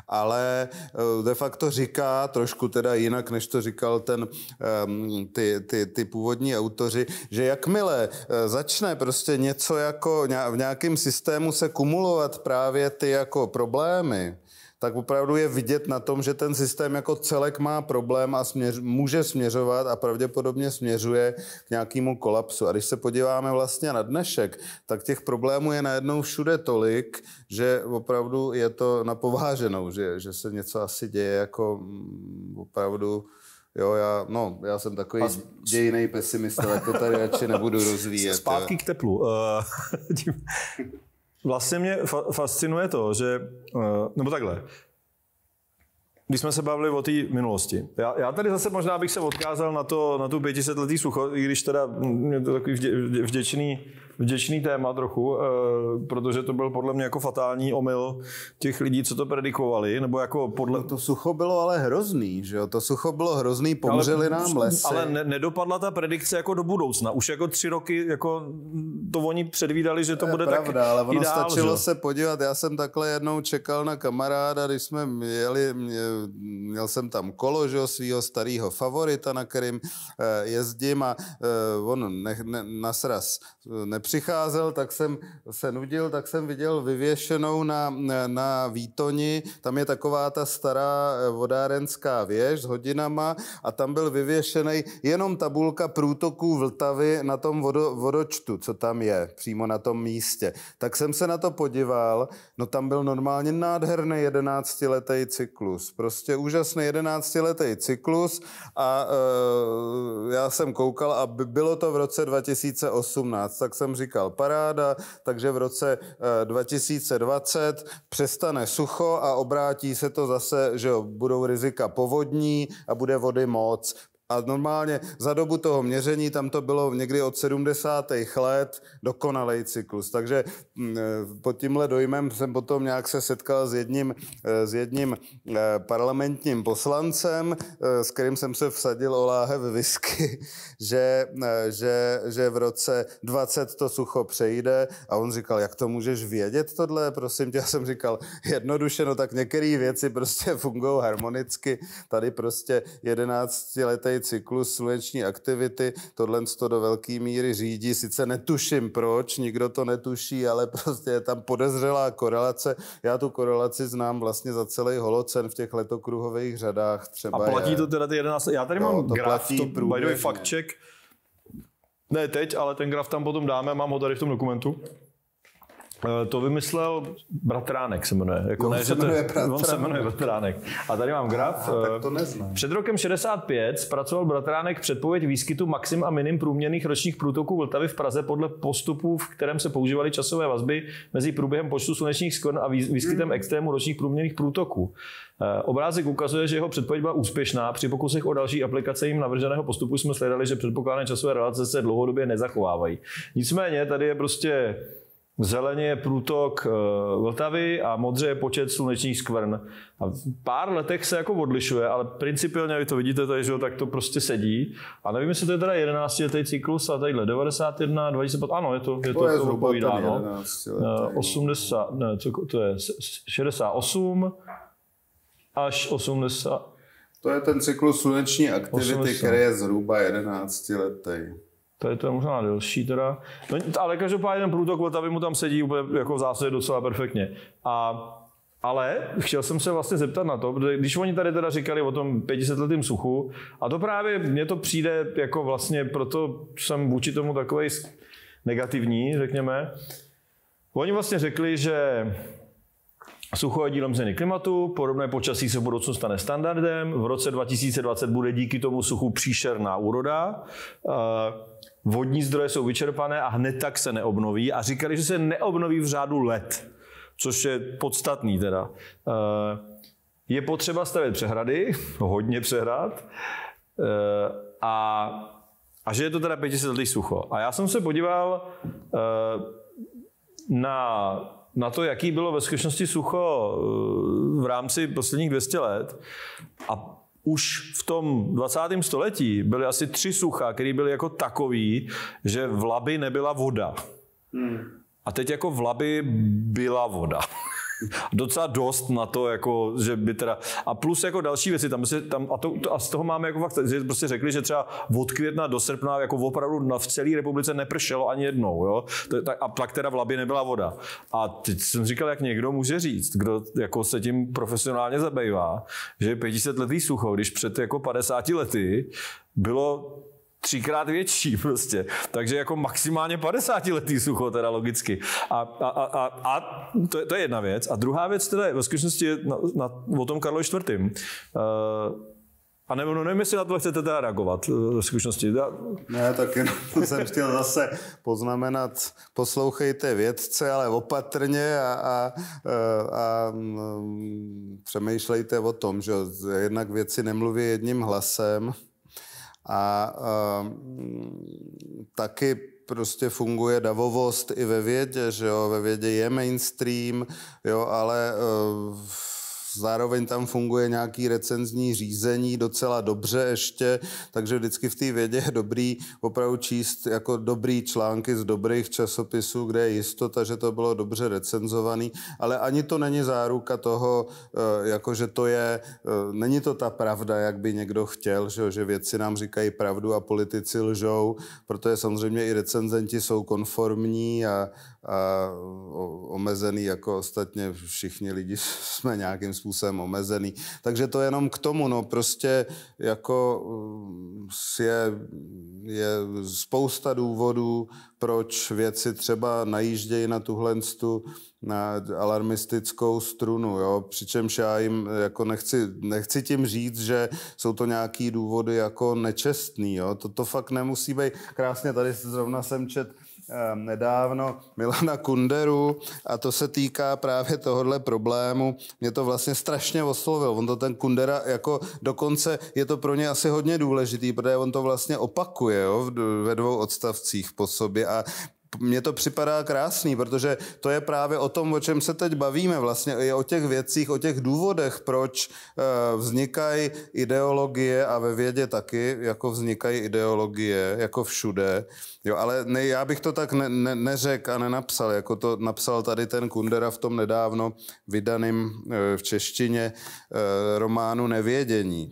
ale eh, de facto říká trošku teda jinak, než to říkal ten, ehm, ty, ty, ty původní autoři, že jakmile eh, začne prostě něco jako v nějakém systému se kumulovat právě ty jako problémy, tak opravdu je vidět na tom, že ten systém jako celek má problém a směř, může směřovat a pravděpodobně směřuje k nějakému kolapsu. A když se podíváme vlastně na dnešek, tak těch problémů je najednou všude tolik, že opravdu je to napováženou, že, že se něco asi děje jako mm, opravdu... Jo, já, no, já jsem takový Pas... dějinej pesimista, tak to tady radši nebudu rozvíjet. Zpátky k teplu. Eh, Vlastně mě fa- fascinuje to, že, eh, nebo takhle, když jsme se bavili o té minulosti. Já, já tady zase možná bych se odkázal na, to, na tu 500 letý sucho, i když teda mě to takový vdě, vděčný vděčný téma trochu, eh, protože to byl podle mě jako fatální omyl těch lidí, co to predikovali, nebo jako podle... No to sucho bylo ale hrozný, že jo? To sucho bylo hrozný, pomřeli ale, nám lesy. Ale ne, nedopadla ta predikce jako do budoucna. Už jako tři roky jako to oni předvídali, že to, to bude pravda, tak pravda, ale ono ideál, stačilo že? se podívat. Já jsem takhle jednou čekal na kamaráda, když jsme jeli, měl jsem tam kolo, že jo, svýho starého favorita, na kterým eh, jezdím a eh, on ne, ne, nasraz nepřijel přicházel, tak jsem se nudil, tak jsem viděl vyvěšenou na, na výtoni, tam je taková ta stará eh, vodárenská věž s hodinama a tam byl vyvěšený jenom tabulka průtoků Vltavy na tom vodo, vodočtu, co tam je, přímo na tom místě. Tak jsem se na to podíval, no tam byl normálně nádherný jedenáctiletý cyklus, prostě úžasný jedenáctiletý cyklus a e, já jsem koukal a bylo to v roce 2018, tak jsem říkal paráda, takže v roce 2020 eh, přestane sucho a obrátí se to zase, že budou rizika povodní a bude vody moc. A normálně za dobu toho měření tam to bylo někdy od 70. let dokonalý cyklus. Takže mm, eh, pod tímhle dojmem jsem potom nějak se setkal s jedním, eh, s jedním eh, parlamentním poslancem, s kterým jsem se vsadil o láhev whisky, že, že, že v roce 20 to sucho přejde a on říkal, jak to můžeš vědět tohle, prosím tě. Já jsem říkal, jednoduše, no tak některé věci prostě fungují harmonicky. Tady prostě 11 letej cyklus sluneční aktivity. Tohle to do velké míry řídí. Sice netuším proč, nikdo to netuší, ale prostě je tam podezřelá korelace. Já tu korelaci znám vlastně za celý holocen v těch letokruhových řadách. Třeba a platí je. to teda ty 11. Já tady no, mám to graf, to by the way fact check. Ne teď, ale ten graf tam potom dáme, mám ho tady v tom dokumentu. Eh, to vymyslel Bratránek se jmenuje. Jako on, ne, se jmenuje to, bratránek. on se jmenuje Bratránek. A tady mám graf. Aha, tak eh, to neznám. Před rokem 65 zpracoval Bratránek předpověď výskytu maxim a minim průměrných ročních průtoků Vltavy v Praze podle postupů, v kterém se používaly časové vazby mezi průběhem počtu slunečních skvrn a výskytem extrému ročních průměrných průtoků. Eh, obrázek ukazuje, že jeho předpověď byla úspěšná. Při pokusech o další aplikace jim navrženého postupu jsme sledovali, že předpokládané časové relace se dlouhodobě nezachovávají. Nicméně tady je prostě Zeleně je průtok eh, Vltavy a modře je počet slunečních skvrn. A v pár letech se jako odlišuje, ale principiálně, vy to vidíte tady, že tak to prostě sedí. A nevím, jestli to je teda 11 letý cyklus a tadyhle 91, 2015, ano, je to, je to, to, je to odpovídá, no. 80, eh, no. ne, co to je, 68 až 80. To je ten cyklus sluneční aktivity, 80. který je zhruba 11 letý. To je to možná delší teda. No, ale každopádně ten průtok Vltavy mu tam sedí úplně jako v zásadě docela perfektně. A, ale chtěl jsem se vlastně zeptat na to, protože když oni tady teda říkali o tom 500-letým suchu, a to právě mně to přijde jako vlastně, proto jsem vůči tomu takový negativní, řekněme. Oni vlastně řekli, že Sucho je dílem změny klimatu, podobné počasí se v budoucnu stane standardem, v roce 2020 bude díky tomu suchu příšerná úroda. Eh, vodní zdroje jsou vyčerpané a hned tak se neobnoví a říkali, že se neobnoví v řádu let, což je podstatný teda. Eh, je potřeba stavět přehrady, hodně přehrad, eh, a, a že je to teda 500 let sucho. A já jsem se podíval eh, na, na to, jaký bylo ve skutečnosti sucho v rámci posledních 200 let a už v tom 20. století byly asi tři sucha, které byly jako takový, že v Labi nebyla voda. Hmm. A teď jako v Labi byla voda. Docela dost na to, jako, že by teda... A plus jako další věci, tam, se, tam a, to, to, a, z toho máme jako fakt, že prostě řekli, že třeba od května do srpna jako opravdu na, v celé republice nepršelo ani jednou, jo? To, tak, a tak teda v Labi nebyla voda. A teď jsem říkal, jak někdo může říct, kdo jako se tím profesionálně zabývá, že 500 letý sucho, když před jako 50 lety bylo třikrát větší prostě. Takže jako maximálně 50 letý sucho teda logicky. A, a, a, a, a to, je, to je jedna věc. A druhá věc teda je ve skutečnosti na, na, o tom Karlo IV. Uh, eh, a nebo no, nevím, jestli na to chcete teda reagovat eh, ve zkušenosti. Ne, tak jenom jsem chtěl zase poznamenat, poslouchejte vědce, ale opatrně a, a, eh, a mm, přemýšlejte o tom, že jednak věci nemluví jedním hlasem, a ehm, taky prostě funguje davovost i ve vědě, že jo, ve vědě je mainstream, jo, ale uh, zároveň tam funguje nějaký recenzní řízení docela dobře ještě, takže vždycky v té vědě je dobrý opravdu číst jako dobrý články z dobrých časopisů, kde je jistota, že to bylo dobře recenzovaný, ale ani to není záruka toho, eh, jako že to je, eh, není to ta pravda, jak by někdo chtěl, že, že vědci nám říkají pravdu a politici lžou, protože samozřejmě i recenzenti jsou konformní a, a omezený, jako ostatně všichni lidi jsme nějakým způsobem omezený. Takže to jenom k tomu, no prostě jako mm, je, je spousta důvodů, proč věci třeba najíždějí na tuhle stu, na alarmistickou strunu, jo? přičemž já jim jako nechci, nechci tím říct, že jsou to nějaký důvody jako nečestný, jo? To, to fakt nemusí být. Krásně tady zrovna jsem čet Ehm, nedávno Milana Kunderu a to se týká právě tohohle problému. Mě to vlastně strašně oslovil. On to ten Kundera jako dokonce je to pro ně asi hodně důležitý, protože on to vlastně opakuje jo, ve dvou odstavcích po sobě a mně to připadá krásný, protože to je právě o tom, o čem se teď bavíme, vlastně i o těch věcích, o těch důvodech, proč eh, vznikají ideologie a ve vědě taky, jako vznikají ideologie, jako všude. Jo, ale ne, já bych to tak ne, ne, neřekl a nenapsal, jako to napsal tady ten Kundera v tom nedávno vydaným eh, v češtině eh, románu Nevědění.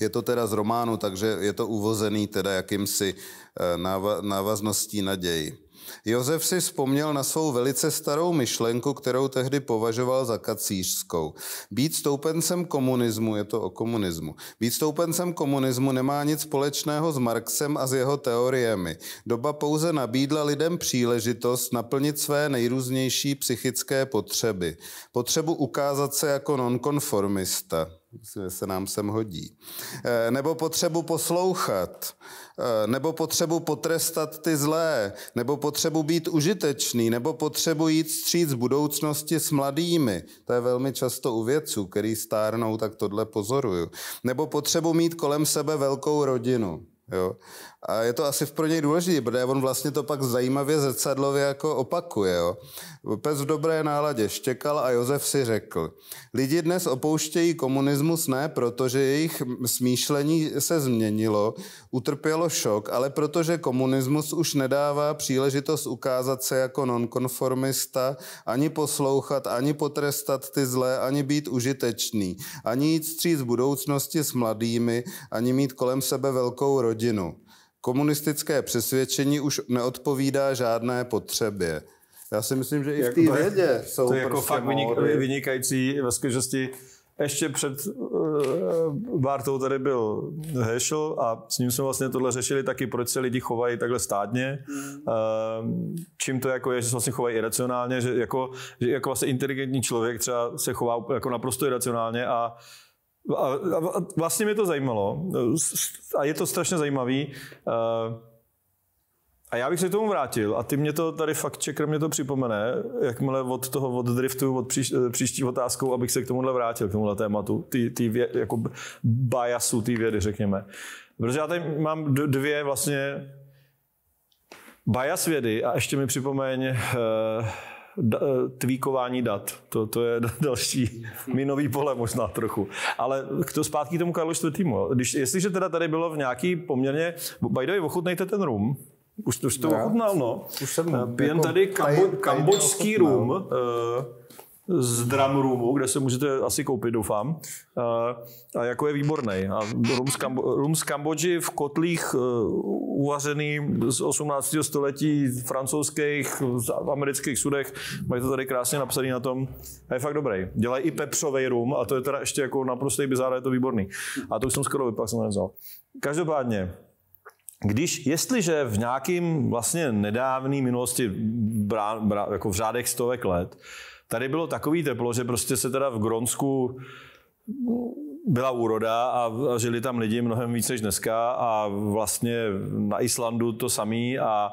Je to teda z románu, takže je to uvozený teda jakýmsi eh, návazností naději. Josef si vzpomněl na svou velice starou myšlenku, kterou tehdy považoval za kacířskou. Být stoupencem komunismu, je to o komunismu, být stoupencem komunismu nemá nic společného s Marxem a s jeho teoriemi. Doba pouze nabídla lidem příležitost naplnit své nejrůznější psychické potřeby. Potřebu ukázat se jako nonkonformista se nám sem hodí. Eh, nebo potřebu poslouchat, eh, nebo potřebu potrestat ty zlé, nebo potřebu být užitečný, nebo potřebu jít stříc budoucnosti s mladými. To je velmi často u vědců, který stárnou, tak tohle pozoruju. Nebo potřebu mít kolem sebe velkou rodinu. Jo? A je to asi pro něj důležité, protože on vlastně to pak zajímavě zrcadlově jako opakuje. Jo. Pes v dobré náladě štěkal a Josef si řekl. Lidi dnes opouštějí komunismus ne protože jejich smýšlení se změnilo, utrpělo šok, ale protože komunismus už nedává příležitost ukázat se jako nonkonformista, ani poslouchat, ani potrestat ty zlé, ani být užitečný, ani jít stříc budoucnosti s mladými, ani mít kolem sebe velkou rodinu. Komunistické přesvědčení už neodpovídá žádné potřebě. Já si myslím, že i v té vědě jsou To je jako prostě fakt vynik, vynikající ve skutečnosti. Ještě před uh, Bartou tady byl Hešel a s ním jsme vlastně tohle řešili taky, proč se lidi chovají takhle stádně. Uh, čím to jako je, že se vlastně chovají iracionálně, že jako, že jako vlastně inteligentní člověk třeba se chová jako naprosto iracionálně a uh, a, a, a vlastně mě to zajímalo a je to strašně zajímavý. Eh, a já bych se k tomu vrátil a ty mě to tady fakt čekr mě to připomene, jakmile od toho od driftu, od příš, příští otázkou, abych se k tomuhle vrátil, k tomuhle tématu, ty, ty vě, jako biasu ty vědy, řekněme. Protože já tady mám dvě vlastně bias vědy a ještě mi připomeň uh, tvíkování eh, tweakování dat. To, to je další minový pole možná trochu. Ale k to zpátky tomu Karlu IV. Když, jestliže teda tady bylo v nějaký poměrně... By the way, ochutnejte ten rum. Už, už to ochutnal, no. Už jsem Pijem jako tady kambo, kambočský rum. Uh, z Drum Roomu, kde se můžete asi koupit, doufám. A, eh, a jako je výborný. A rum z, Kambo- rum z Kambodži v kotlích eh, uvařený z 18. století francouzských, amerických sudech. Mají to tady krásně napsané na tom. A je fakt dobrý. Dělají i pepřový rum a to je teda ještě jako naprostý bizár, je to výborný. A to už jsem skoro vypal, jsem to nevzal. Každopádně, když, jestliže v nějakým vlastně nedávné minulosti brá, brá, jako v řádech stovek let tady bylo takový teplo, že prostě se teda v Gronsku byla úroda a žili tam lidi mnohem víc než dneska a vlastně na Islandu to samý a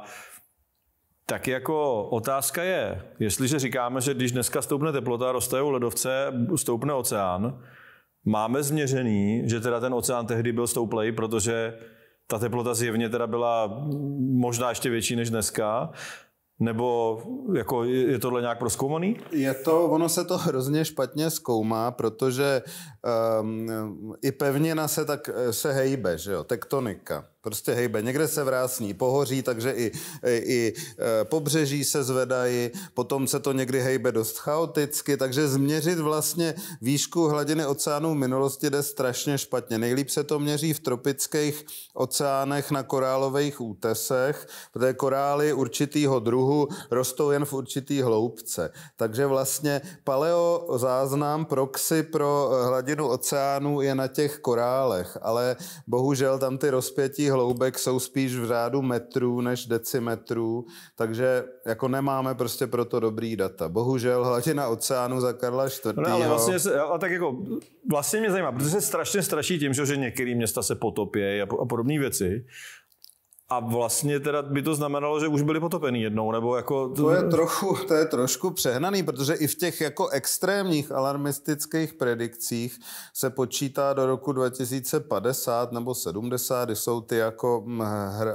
tak jako otázka je, jestliže říkáme, že když dneska stoupne teplota, rostou ledovce, stoupne oceán, máme změřený, že teda ten oceán tehdy byl stouplej, protože ta teplota zjevně teda byla možná ještě větší než dneska, nebo jako je tohle nějak proskoumaný? Je to, ono se to hrozně špatně zkoumá, protože um, i pevnina se tak se hejbe, že jo, tektonika. Prostě hejbe, někde se vrásní pohoří, takže i, i, i e, pobřeží se zvedají, potom se to někdy hejbe dost chaoticky, takže změřit vlastně výšku hladiny oceánů v minulosti jde strašně špatně. Nejlíp se to měří v tropických oceánech na korálových útesech, protože korály určitýho druhu rostou jen v určitý hloubce. Takže vlastně paleo záznam proxy pro e, hladinu oceánů je na těch korálech, ale bohužel tam ty rozpětí hloubek jsou spíš v řádu metrů než decimetrů, takže jako nemáme prostě proto dobrý data. Bohužel hladina oceánu za Karla IV. No, ale vlastně, se, tak jako, vlastně mě zajímá, protože se strašně straší tím, že některé města se potopí a, a podobné věci a vlastně teda by to znamenalo, že už byli potopený jednou, nebo jako... To je trochu, to je trošku přehnaný, protože i v těch jako extrémních alarmistických predikcích se počítá do roku 2050 nebo 70, kdy jsou ty jako mm,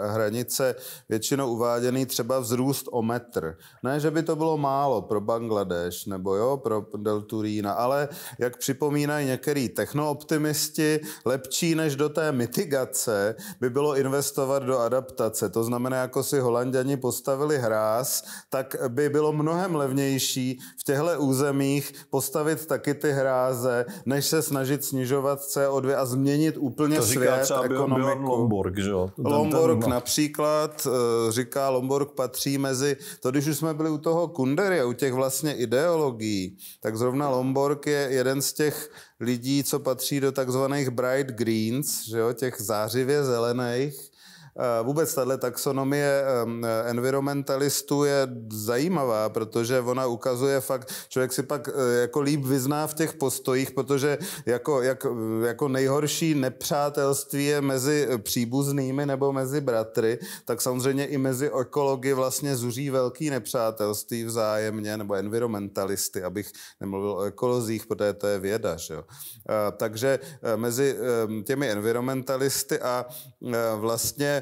hranice většinou uváděný třeba vzrůst o metr. Ne, že by to bylo málo pro Bangladeš nebo jo, pro Delturína, ale jak připomínají některý technooptimisti, lepší než do té mitigace by bylo investovat do adaptace adaptace, to znamená, jako si holanděni postavili hráz, tak by bylo mnohem levnější v těchto územích postavit taky ty hráze, než se snažit snižovat CO2 a změnit úplně to svět, říká třeba ekonomiku. Lomborg, že jo? Ten, Lomborg ten, ten... například, eh, říká Lomborg, patří mezi, to když už jsme byli u toho Kundery, u těch vlastně ideologií, tak zrovna Lomborg je jeden z těch lidí, co patří do takzvaných bright greens, že jo, těch zářivě zelených, Eh, vůbec tahle taxonomie eh, environmentalistů je zajímavá, protože ona ukazuje fakt, člověk si pak eh, jako líp vyzná v těch postojích, protože jako, jak, jako nejhorší nepřátelství je mezi příbuznými nebo mezi bratry, tak samozřejmě i mezi ekology vlastně zuří velký nepřátelství vzájemně, nebo environmentalisty, abych nemluvil o ekolozích, protože to je věda. Že jo? Takže mezi těmi environmentalisty a vlastně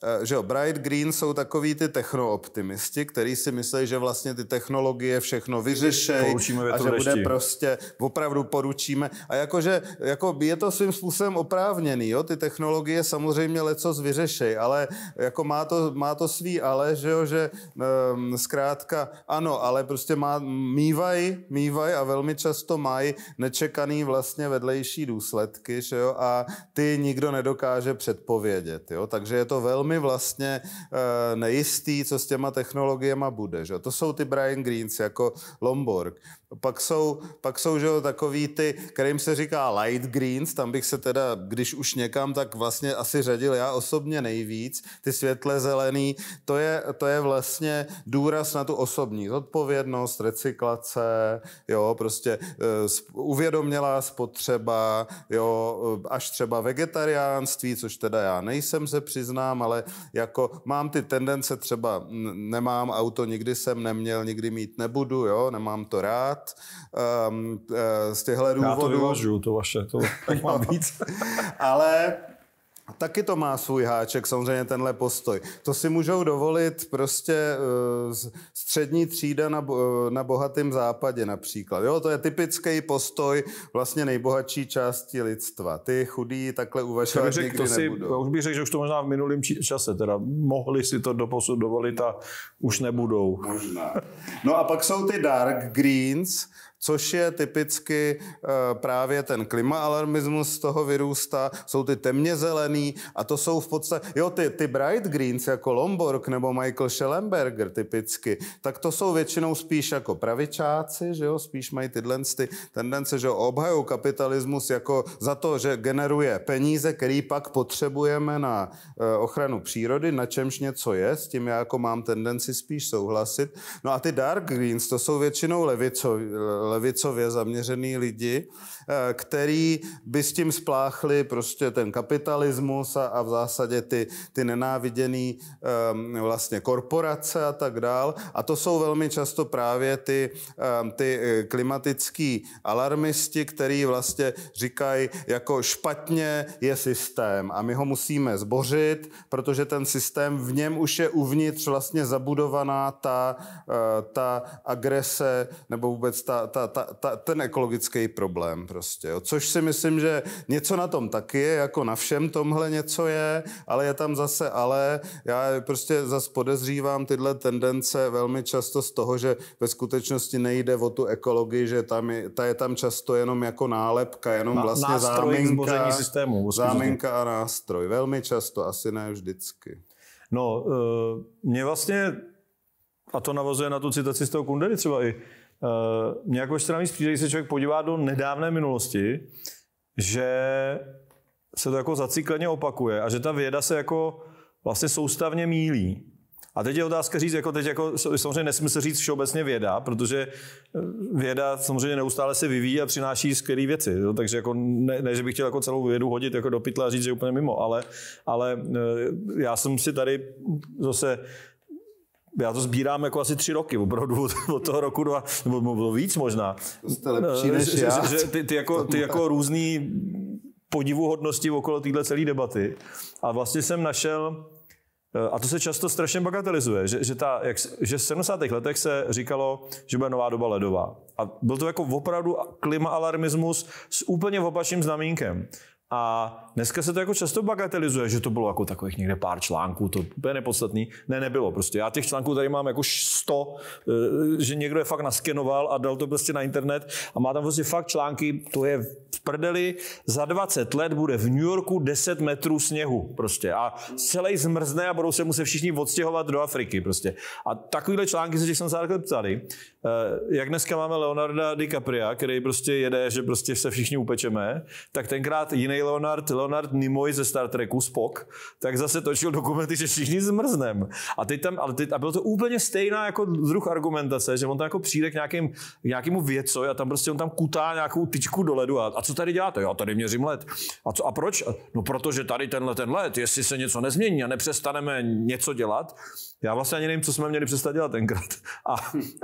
Eh, že jo, Bright Green jsou takový ty technooptimisti, kteří si myslí, že vlastně ty technologie všechno vyřešejí a že bude prostě, opravdu poručíme. A jakože jako je to svým způsobem oprávněný, jo? ty technologie samozřejmě leco vyřešejí, ale jako má to, má to svý ale, že jo, že um, zkrátka ano, ale prostě má, mývají mývají a velmi často mají nečekaný vlastně vedlejší důsledky, že jo, a ty nikdo nedokáže předpovědět, jo? takže je to velmi velmi vlastně eh, nejistý, co s těma technologiemi bude. Že? To jsou ty Brian Greens jako Lomborg. Pak jsou, pak jsou že jo, takový ty, kterým se říká light greens, tam bych se teda, když už někam, tak vlastně asi řadil já osobně nejvíc, ty světle zelený, to je, to je vlastně důraz na tu osobní odpovědnost, recyklace, jo, prostě uh, uvědomělá spotřeba, jo, eh, až třeba vegetariánství, což teda já nejsem, se přiznám, ale jako mám ty tendence třeba, nemám auto, nikdy jsem neměl, nikdy mít nebudu, jo, nemám to rád, vybrat. um, uh, z těchto důvodů. Já to vyvažuju, to vaše, to, to mám víc. Ale a taky to má svůj háček, samozřejmě tenhle postoj. To si můžou dovolit prostě eh, střední třída na, eh, na bohatém západě například. Jo, to je typický postoj vlastně nejbohatší části lidstva. Ty chudí takhle uvažovat nikdy to si, nebudou. Už bych řekl, že už to možná v minulém čase, teda mohli si to doposud dovolit a už nebudou. Možná. No a pak jsou ty dark greens, což je typicky eh, právě ten klimaalarmismus z toho vyrůstá, jsou ty temně zelený a to jsou v podstatě, jo, ty, ty bright greens jako Lomborg nebo Michael Schellenberger typicky, tak to jsou většinou spíš jako pravičáci, že jo, spíš mají tyhle ty tendence, že obhajou kapitalismus jako za to, že generuje peníze, který pak potřebujeme na eh, ochranu přírody, na čemž něco je, s tím já jako mám tendenci spíš souhlasit. No a ty dark greens, to jsou většinou levicoví, levicově zaměřený lidi, Eh, který by s tím spláchli prostě ten kapitalismus a, a v zásadě ty, ty nenáviděný um, vlastně korporace a tak dál. A to jsou velmi často právě ty, um, ty klimatický alarmisti, který vlastně říkají, jako špatně je systém a my ho musíme zbořit, protože ten systém, v něm už je uvnitř vlastně zabudovaná ta, ta agrese nebo vůbec ta, ta, ta, ta, ten ekologický problém. Prostě prostě, jo. což si myslím, že něco na tom taky je, jako na všem tomhle něco je, ale je tam zase ale, já prostě zase podezřívám tyhle tendence velmi často z toho, že ve skutečnosti nejde o tu ekologii, že tam je, ta je tam často jenom jako nálepka, jenom na, vlastně záminka, systému, záminka a nástroj. Velmi často, asi ne vždycky. No, eh, mě vlastně, a to navazuje na tu citaci z toho Kundery třeba i, Eh, mě jako ještě navíc přijde, když se člověk podívá do nedávné minulosti, že se to jako zacikleně opakuje a že ta věda se jako vlastně soustavně mílí. A teď je otázka říct, jako teď jako, samozřejmě se říct všeobecně věda, protože eh, věda samozřejmě neustále se vyvíjí a přináší skvělé věci. Jo? Takže jako ne, ne, že bych chtěl jako celou vědu hodit jako do pytla a říct, že je úplně mimo, ale, ale eh, já jsem si tady zase já to sbírám jako asi tři roky, opravdu od toho roku dva, nebo bylo víc možná. Jste lepší no, než že, já. Že ty, ty, jako, ty jako různý podivuhodnosti okolo téhle celé debaty. A vlastně jsem našel, eh, a to se často strašně bagatelizuje, že, že, ta, jak, že v 70. letech se říkalo, že bude nová doba ledová. A byl to jako opravdu klimaalarmismus s úplně opačným znamínkem. A dneska se to jako často bagatelizuje, že to bylo jako takových někde pár článků, to je nepodstatný. Ne, nebylo prostě. Já těch článků tady mám jako 100, eh, že někdo je fakt naskenoval a dal to prostě na internet a má tam prostě fakt články, to je v prdeli, za 20 let bude v New Yorku 10 metrů sněhu prostě a celý zmrzne a budou se muset všichni odstěhovat do Afriky prostě. A takovýhle články se těch jsem se ptali. Eh, jak dneska máme Leonarda DiCapria, který prostě jede, že prostě se všichni upečeme, tak tenkrát jiný Leonard Leonard Nimoy ze Star Treku Spock, tak zase točil dokumenty, že všichni zmrznem. A, teď tam, ale teď, a bylo to úplně stejná jako druh argumentace, že on tam jako přijde k, nějakým, k nějakému věcovi a tam prostě on tam kutá nějakou tyčku do ledu. A, a co tady děláte? Já tady měřím let. A, co, a proč? No protože tady tenhle ten let, jestli se něco nezmění a nepřestaneme něco dělat, já vlastně ani nevím, co jsme měli přestat dělat tenkrát. A,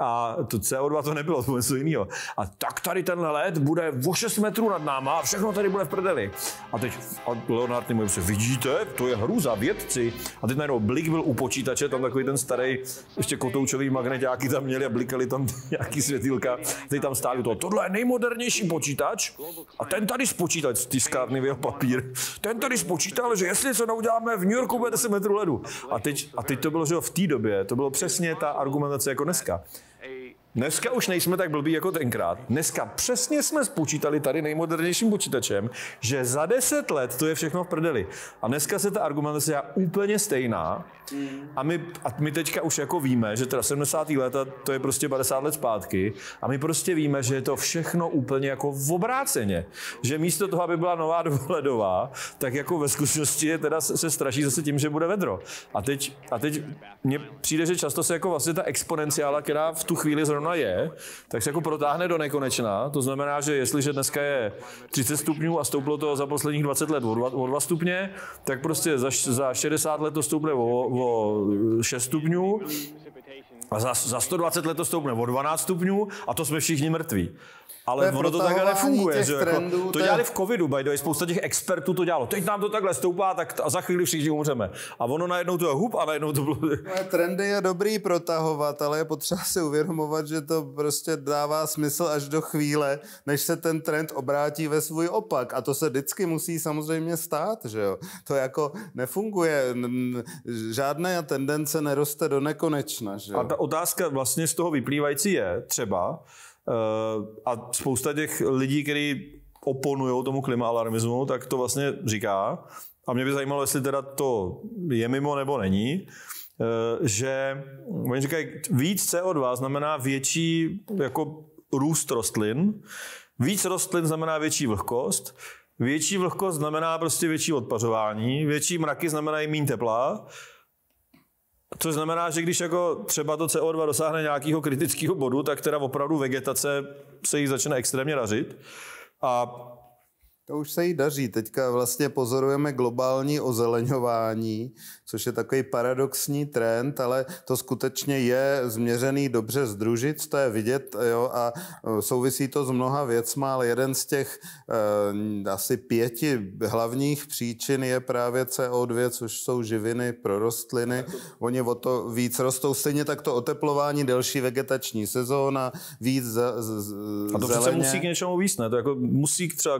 a to CO2 to nebylo, to bylo něco jiného. A tak tady tenhle let bude o 6 metrů nad náma a všechno tady bude v prdeli. A teď a Leonard Nimoy se vidíte, to je hru za vědci. A teď najednou Blik byl u počítače, tam takový ten starý, ještě kotoučový jaký tam měli a blikali tam nějaký světýlka. Teď tam stáli to. Tohle je nejmodernější počítač a ten tady spočítal z tiskárny jeho papír. Ten tady spočítal, že jestli se nauděláme v New Yorku, bude 10 metrů ledu. A teď, a teď to bylo, že v té době, to bylo přesně ta argumentace jako dneska. Dneska už nejsme tak blbí jako tenkrát. Dneska přesně jsme spočítali tady nejmodernějším počítačem, že za deset let to je všechno v prdeli. A dneska se ta argumentace je úplně stejná. A my, a my teďka už jako víme, že teda 70. leta to je prostě 50 let zpátky. A my prostě víme, že je to všechno úplně jako v obráceně. Že místo toho, aby byla nová dohledová, tak jako ve zkušenosti je teda se straší zase tím, že bude vedro. A teď, a teď mně přijde, že často se jako vlastně ta exponenciála, která v tu chvíli zrovna zrovna je, tak se jako protáhne do nekonečna. To znamená, že jestliže dneska je 30 stupňů a stouplo to za posledních 20 let o 2, o 2 stupně, tak prostě za, za 60 let to stoupne o, o 6 stupňů a za, za 120 let to stoupne o 12 stupňů a to jsme všichni mrtví. Ale to ono to takhle nefunguje. Že jako trendů, jako, to, to dělali v covidu, by the spousta těch expertů to dělalo. Teď nám to takhle stoupá, tak a za chvíli všichni umřeme. A ono najednou to je hub a najednou to bylo... Trendy je dobrý protahovat, ale je potřeba si uvědomovat, že to prostě dává smysl až do chvíle, než se ten trend obrátí ve svůj opak. A to se vždycky musí samozřejmě stát, že jo. To jako nefunguje. Žádná tendence neroste do nekonečna, že jo? A ta otázka vlastně z toho vyplývající je třeba, Eh, a spousta těch lidí, kteří oponují tomu klimaalarmismu, tak to vlastně říká. A mě by zajímalo, jestli teda to je mimo nebo není eh, že oni říkají, víc CO2 znamená větší jako růst rostlin, víc rostlin znamená větší vlhkost, větší vlhkost znamená prostě větší odpařování, větší mraky znamenají méně tepla Což znamená, že když jako třeba to CO2 dosáhne nějakého kritického bodu, tak teda opravdu vegetace se jí začne extrémně dařit. A to už se jí daří. Teďka vlastně pozorujeme globální ozeleňování, což je takový paradoxní trend, ale to skutečně je změřený dobře združit, to je vidět jo, a e, souvisí to s mnoha věcmi, ale jeden z těch eh, asi pěti hlavních příčin je právě CO2, což jsou živiny pro rostliny. Oni o to víc rostou. Stejně tak to oteplování, delší vegetační sezóna, víc z, z, z, A to zeleně. přece musí k něčemu víc, ne? To jako musí třeba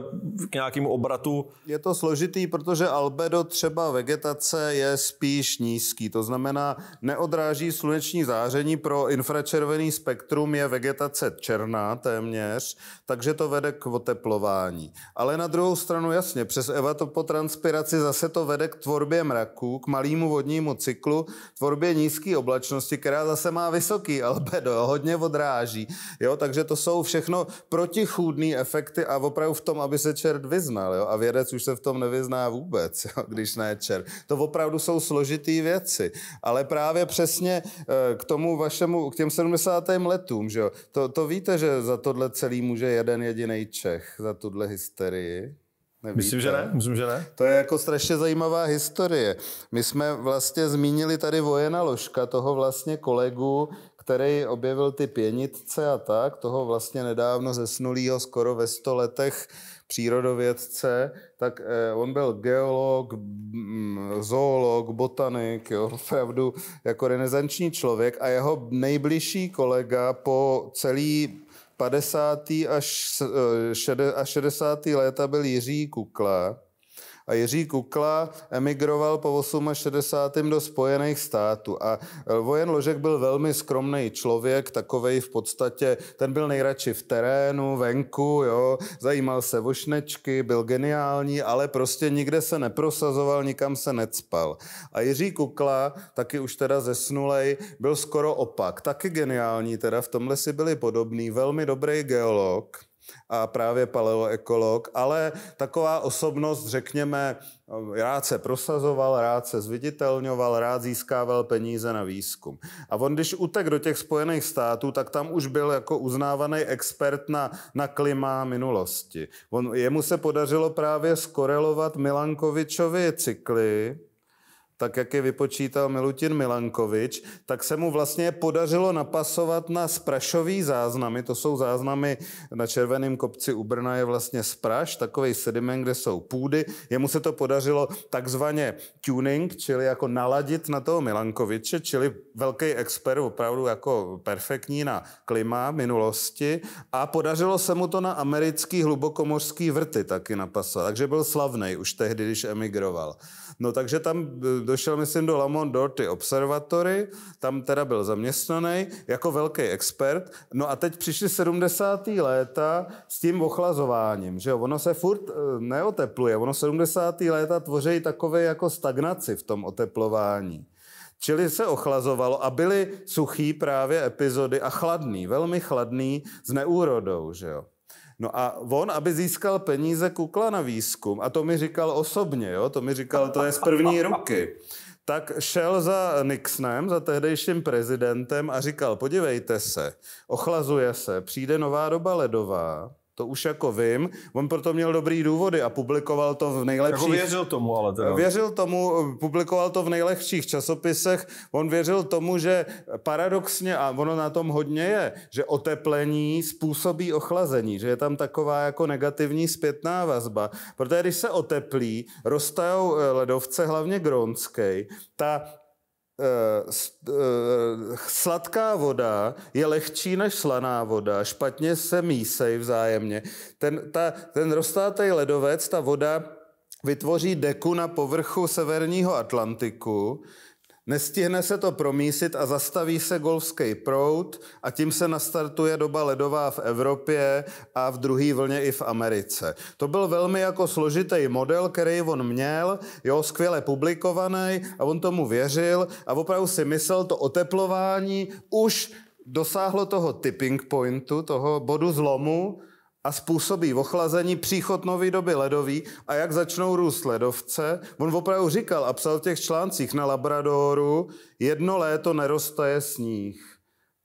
k nějakému obratu? Je to složitý, protože albedo třeba vegetace je spíš nízký. To znamená, neodráží sluneční záření. Pro infračervený spektrum je vegetace černá téměř, takže to vede k oteplování. Ale na druhou stranu jasně, přes evapotranspiraci zase to vede k tvorbě mraků, k malému vodnímu cyklu, tvorbě nízké oblačnosti, která zase má vysoký albedo, hodně odráží. Jo, takže to jsou všechno protichůdné efekty a opravdu v tom, aby se čert vyznal jo? a vědec už se v tom nevyzná vůbec, jo? když ne čer. To opravdu jsou složitý věci, ale právě přesně eh, k tomu vašemu, k těm 70. letům, že jo? To, to víte, že za tohle celý může jeden jediný Čech, za tuhle hysterii. Nevíte? Myslím, že ne. Myslím, že ne. To je jako strašně zajímavá historie. My jsme vlastně zmínili tady Vojena Ložka, toho vlastně kolegu, který objevil ty pěnitce a tak, toho vlastně nedávno zesnulýho skoro ve sto letech přírodovědce, tak eh, on byl geolog, mm, zoolog, botanik, jo, opravdu jako renesanční člověk a jeho nejbližší kolega po celý 50. až 60. Eh, léta byl Jiří Kukla, a Jiří Kukla emigroval po 68. do Spojených států. A e, Vojen Ložek byl velmi skromný člověk, takovej v podstatě, ten byl nejradši v terénu, venku, jo, zajímal se o šnečky, byl geniální, ale prostě nikde se neprosazoval, nikam se necpal. A Jiří Kukla, taky už teda zesnulej, byl skoro opak. Taky geniální, teda v tomhle si byli podobný, velmi dobrý geolog, a právě paleoekolog, ale taková osobnost, řekněme, rád se prosazoval, rád se zviditelňoval, rád získával peníze na výzkum. A on, když utek do těch Spojených států, tak tam už byl jako uznávaný expert na, na klima minulosti. On, jemu se podařilo právě skorelovat Milankovičovi cykly, tak jak je vypočítal Milutin Milankovič, tak se mu vlastně podařilo napasovat na sprašový záznamy, to jsou záznamy na Červeném kopci u Brna je vlastně spraš, takový sediment, kde jsou půdy, jemu se to podařilo takzvaně tuning, čili jako naladit na toho Milankoviče, čili velký expert, opravdu jako perfektní na klima minulosti a podařilo se mu to na americký hlubokomořský vrty taky napasovat, takže byl slavný už tehdy, když emigroval. No takže tam e, došel, myslím, do Lamont Dorty Observatory, tam teda byl zaměstnaný jako velký expert. No a teď přišly 70. léta s tím ochlazováním, že jo? ono se furt e, neotepluje, ono 70. léta tvoří takové jako stagnaci v tom oteplování. Čili se ochlazovalo a byly suchý právě epizody a chladný, velmi chladný s neúrodou, že jo. No a on, aby získal peníze, kukla na výzkum. A to mi říkal osobně, jo? to mi říkal, to je z první ruky tak šel za Nixonem, za tehdejším prezidentem a říkal, podívejte se, ochlazuje se, přijde nová doba ledová, to už jako vím. On proto měl dobrý důvody a publikoval to v nejlepších... Jako věřil tomu ale to Věřil tomu, publikoval to v nejlepších časopisech. On věřil tomu, že paradoxně, a ono na tom hodně je, že oteplení způsobí ochlazení, že je tam taková jako negativní zpětná vazba. Protože když se oteplí, roztajou eh, ledovce, hlavně gronský, ta Eh, eh, sladká voda je lehčí než slaná voda, špatně se mísej vzájemně. Ten, ta, ten rostátej ledovec, ta voda vytvoří deku na povrchu severního Atlantiku, Nestihne se to promísit a zastaví se golfský proud a tím se nastartuje doba ledová v Evropě a v druhé vlně i v Americe. To byl velmi jako složitý model, který on měl, jo, skvěle publikovaný a on tomu věřil a opravdu si myslel to oteplování už dosáhlo toho tipping pointu, toho bodu zlomu, a způsobí ochlazení příchod nové doby ledový a jak začnou růst ledovce. On opravdu říkal a psal v těch článcích na Labradoru, jedno léto nerostaje sníh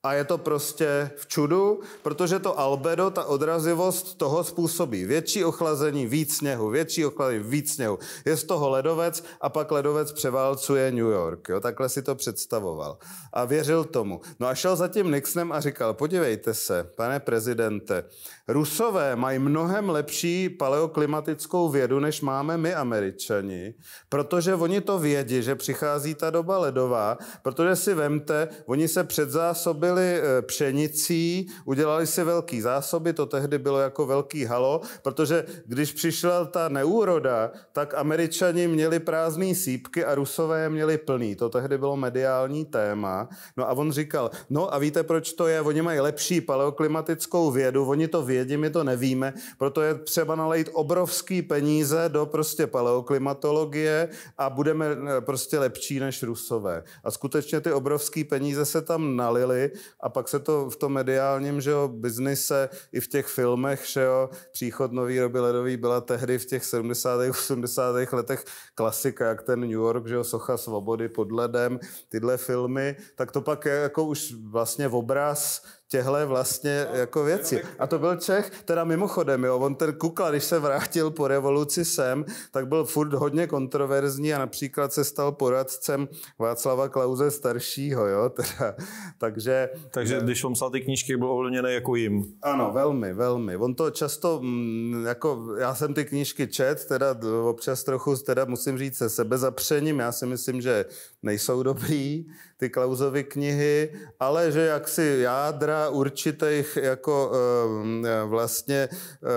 a je to prostě v čudu, protože to albedo, ta odrazivost toho způsobí větší ochlazení, víc sněhu, větší ochlazení, víc sněhu. Je z toho ledovec a pak ledovec převálcuje New York. Jo? Takhle si to představoval. A věřil tomu. No a šel za tím Nixonem a říkal, podívejte se, pane prezidente, Rusové mají mnohem lepší paleoklimatickou vědu, než máme my američani, protože oni to vědí, že přichází ta doba ledová, protože si vemte, oni se předzásobili zalili eh, pšenicí, udělali si velký zásoby, to tehdy bylo jako velký halo, protože když přišla ta neúroda, tak američani měli prázdné sípky a rusové je měli plný. To tehdy bylo mediální téma. No a on říkal, no a víte, proč to je? Oni mají lepší paleoklimatickou vědu, oni to vědí, my to nevíme, proto je třeba nalejt obrovský peníze do prostě paleoklimatologie a budeme eh, prostě lepší než rusové. A skutečně ty obrovské peníze se tam nalily a pak se to v tom mediálním, že jo, biznise i v těch filmech, že jo, příchod nový Roby Ledový byla tehdy v těch 70. 80. letech klasika, jak ten New York, že jo, Socha svobody pod ledem, tyhle filmy, tak to pak je jako už vlastně obraz těhle vlastně jako věci. A to byl Čech, teda mimochodem, jo, on ten Kukla, když se vrátil po revoluci sem, tak byl furt hodně kontroverzní a například se stal poradcem Václava Klauze staršího, jo, teda, takže... Takže když on psal ty knížky, byl ovlivněný jako jim. Ano, velmi, velmi. On to často, mm, jako já jsem ty knížky čet, teda občas trochu, teda musím říct se sebezapřením, já si myslím, že nejsou dobrý, ty Klausovy knihy, ale že jaksi jádra určitých jako ehm, e, vlastně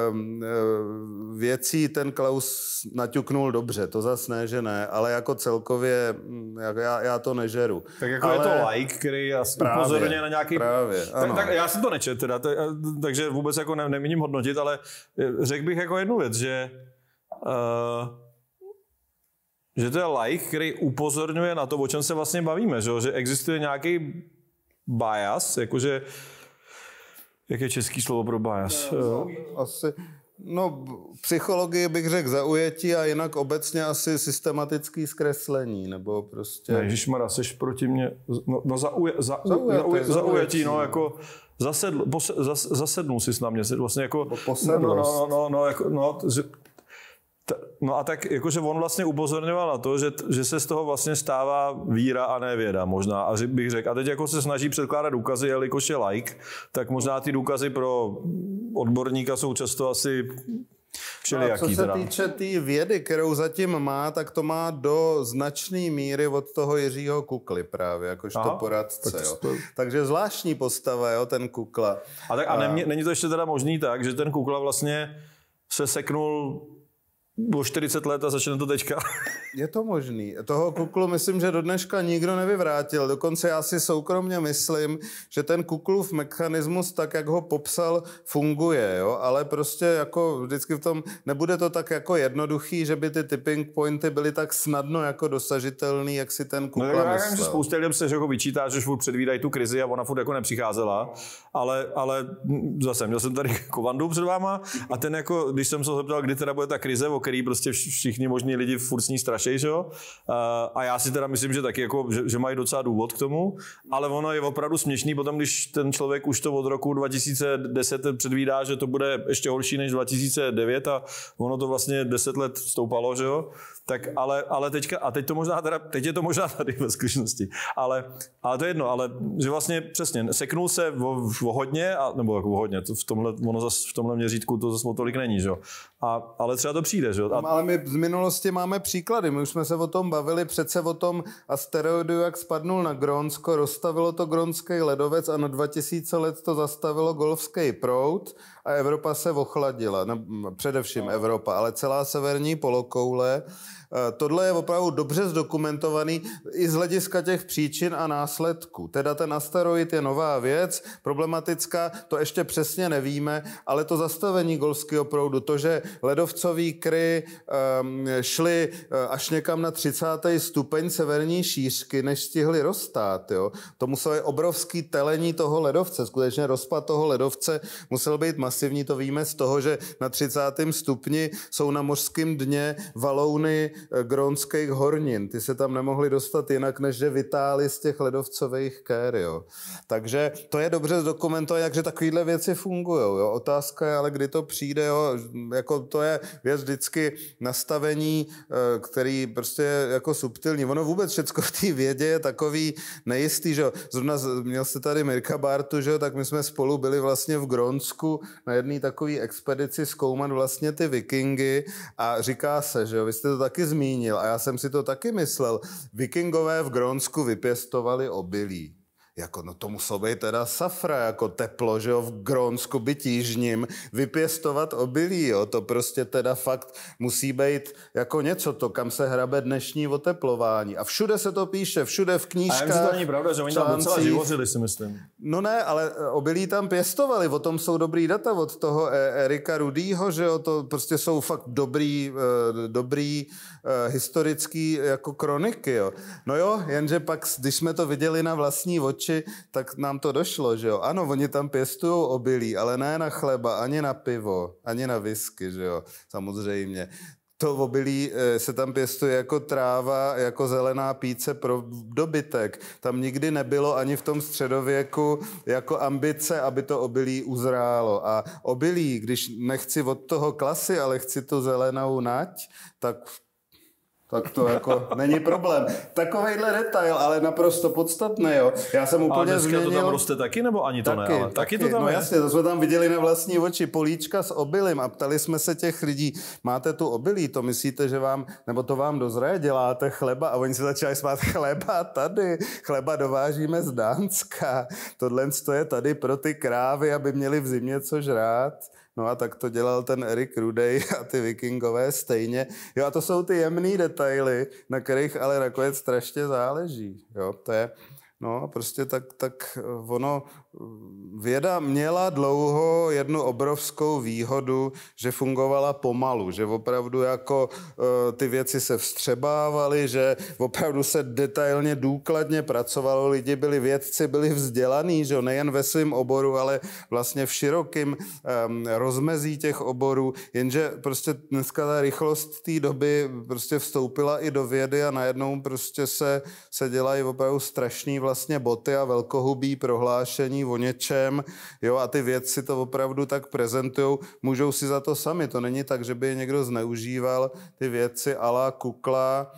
ehm, e, věcí ten Klaus naťuknul dobře, to zas ne, že ne, ale jako celkově mm, jak já, já to nežeru. Tak jako ale... je to like, který právě, upozorně na nějaký... Právě, ano. Tak, tak, já jsem to nečet teda, tak, eh, takže vůbec jako ne, nemíním hodnotit, ale eh, řekl bych jako jednu věc, že uh, že to je like, který upozorňuje na to, o čem se vlastně bavíme, že, že existuje nějaký bias, jakože, jak je český slovo pro bias? No, asi, no, psychologii bych řekl zaujetí a jinak obecně asi systematický zkreslení, nebo prostě... Ne, Ježišmara, jsi proti mě, no, no zauje, za, zaujetí, zaujetí, zaujetí, no, jako... Zasedl, pos, zas, zasednul jsi na mě, vlastně jako... Posedlost. No, no no, no, no, no, jako, no, No a tak jakože on vlastně upozorňoval na to, že, že se z toho vlastně stává víra a ne věda možná. A bych řekl, a teď jako se snaží předkládat důkazy, jelikož je like, tak možná ty důkazy pro odborníka jsou často asi všelijaký. no, co se teda? týče té tý vědy, kterou zatím má, tak to má do značné míry od toho Jiřího Kukly právě, jakožto Aha, poradce. Tak to... jo. Takže zvláštní postava, jo, ten Kukla. A, tak, a, a... Není, není to ještě teda možný tak, že ten Kukla vlastně se seknul bylo 40 let a začne to teďka. Je to možný. Toho kuklu myslím, že do dneška nikdo nevyvrátil. Dokonce já si soukromně myslím, že ten kuklův mechanismus, tak jak ho popsal, funguje. Jo? Ale prostě jako vždycky v tom nebude to tak jako jednoduchý, že by ty tipping pointy byly tak snadno jako dosažitelný, jak si ten kukla no, já myslel. Já že spoustě lidem se že jako vyčítá, že furt předvídají tu krizi a ona furt jako nepřicházela. Ale, ale hm, zase, měl jsem tady kovandu před váma a ten jako, když jsem se zeptal, kdy teda bude ta krize, který prostě všichni možní lidi furt s ní strašejí, že jo? A já si teda myslím, že taky jako, že, že mají docela důvod k tomu, ale ono je opravdu směšný potom, když ten člověk už to od roku 2010 předvídá, že to bude ještě horší než 2009 a ono to vlastně 10 let stoupalo, že jo? Tak ale, ale teďka, a teď to možná teda, teď je to možná tady ve skutečnosti, ale, ale to je jedno, ale že vlastně přesně, seknul se o, o hodně, a, nebo jako o hodně, to v tomhle, ono zas, v tomhle měřítku to zase tolik není, že jo. A, ale třeba to přijde, že jo. A... No, ale my z minulosti máme příklady, my už jsme se o tom bavili přece o tom asteroidu, jak spadnul na Grónsko, rozstavilo to grónský ledovec a na 2000 let to zastavilo golfský prout a Evropa se ochladila, ne, především no. Evropa, ale celá severní polokoule. Eh, tohle je opravdu dobře zdokumentovaný i z hlediska těch příčin a následků. Teda ten asteroid je nová věc, problematická, to ještě přesně nevíme, ale to zastavení golského proudu, to, že ledovcový kry ehm, šly eh, až někam na 30. stupeň severní šířky, než stihly rozstát, jo? to muselo být obrovský telení toho ledovce, skutečně rozpad toho ledovce musel být masivní, to víme z toho, že na 30. stupni jsou na mořském dně valouny Eh, grónských hornin. Ty se tam nemohli dostat jinak, než že vytáli z těch ledovcových kér. Jo. Takže to je dobře zdokumentovat, jak že takovéhle věci fungují. Jo. Otázka je, ale kdy to přijde. Jo. Jako to je věc vždycky nastavení, eh, který prostě jako subtilní. Ono vůbec všechno v té vědě je takový nejistý. Že jo. Zrovna měl jste tady Mirka Bartu, že jo, tak my jsme spolu byli vlastně v Gronsku na jedné takové expedici zkoumat vlastně ty vikingy a říká se, že jo, vy jste to taky zmínil a já jsem si to taky myslel. Vikingové v Grónsku vypěstovali obilí jako no to muselo být teda safra, jako teplo, že jo, v Grónsku by tížním, vypěstovat obilí, jo, to prostě teda fakt musí být jako něco to, kam se hrabe dnešní oteplování. A všude se to píše, všude v knížkách. A já myslím, to není pravda, že oni tam docela živořili, si myslím. No ne, ale e, obilí tam pěstovali, o tom jsou dobrý data od toho e, Erika Rudýho, že jo, to prostě jsou fakt dobrý, e, dobrý Eh, historický jako kroniky. Jo. No jo, jenže pak, když jsme to viděli na vlastní oči, tak nám to došlo, že jo. Ano, oni tam pěstují obilí, ale ne na chleba, ani na pivo, ani na whisky, že jo, samozřejmě to obilí eh, se tam pěstuje jako tráva, jako zelená píce pro dobytek. Tam nikdy nebylo ani v tom středověku jako ambice, aby to obilí uzrálo. A obilí, když nechci od toho klasy, ale chci tu zelenou nať, tak tak to jako není problém. Takovejhle detail, ale naprosto podstatné, jo. Já jsem úplně a změnil... to tam roste taky, nebo ani to taky, ne? Ale taky, taky, to tam No je. jasně, to jsme tam viděli na vlastní oči, políčka s obilím a ptali jsme se těch lidí, máte tu obilí, to myslíte, že vám, nebo to vám dozraje, děláte chleba a oni se začali smát chleba tady, chleba dovážíme z Dánska, tohle je tady pro ty krávy, aby měli v zimě co žrát. No a tak to dělal ten Erik Rudej a ty vikingové stejně. Jo a to jsou ty jemné detaily, na kterých ale nakonec strašně záleží. Jo, to je, no prostě tak, tak eh, ono Věda měla dlouho jednu obrovskou výhodu, že fungovala pomalu, že opravdu jako e, ty věci se vstřebávaly, že opravdu se detailně, důkladně pracovalo, lidi byli vědci, byli vzdělaní, že nejen ve svém oboru, ale vlastně v širokém rozmezí těch oborů, jenže prostě dneska ta rychlost té doby prostě vstoupila i do vědy a najednou prostě se, se dělají opravdu strašný vlastně boty a velkohubí prohlášení o něčem, jo, a ty věci to opravdu tak prezentují, můžou si za to sami. To není tak, že by je někdo zneužíval ty věci ala kukla,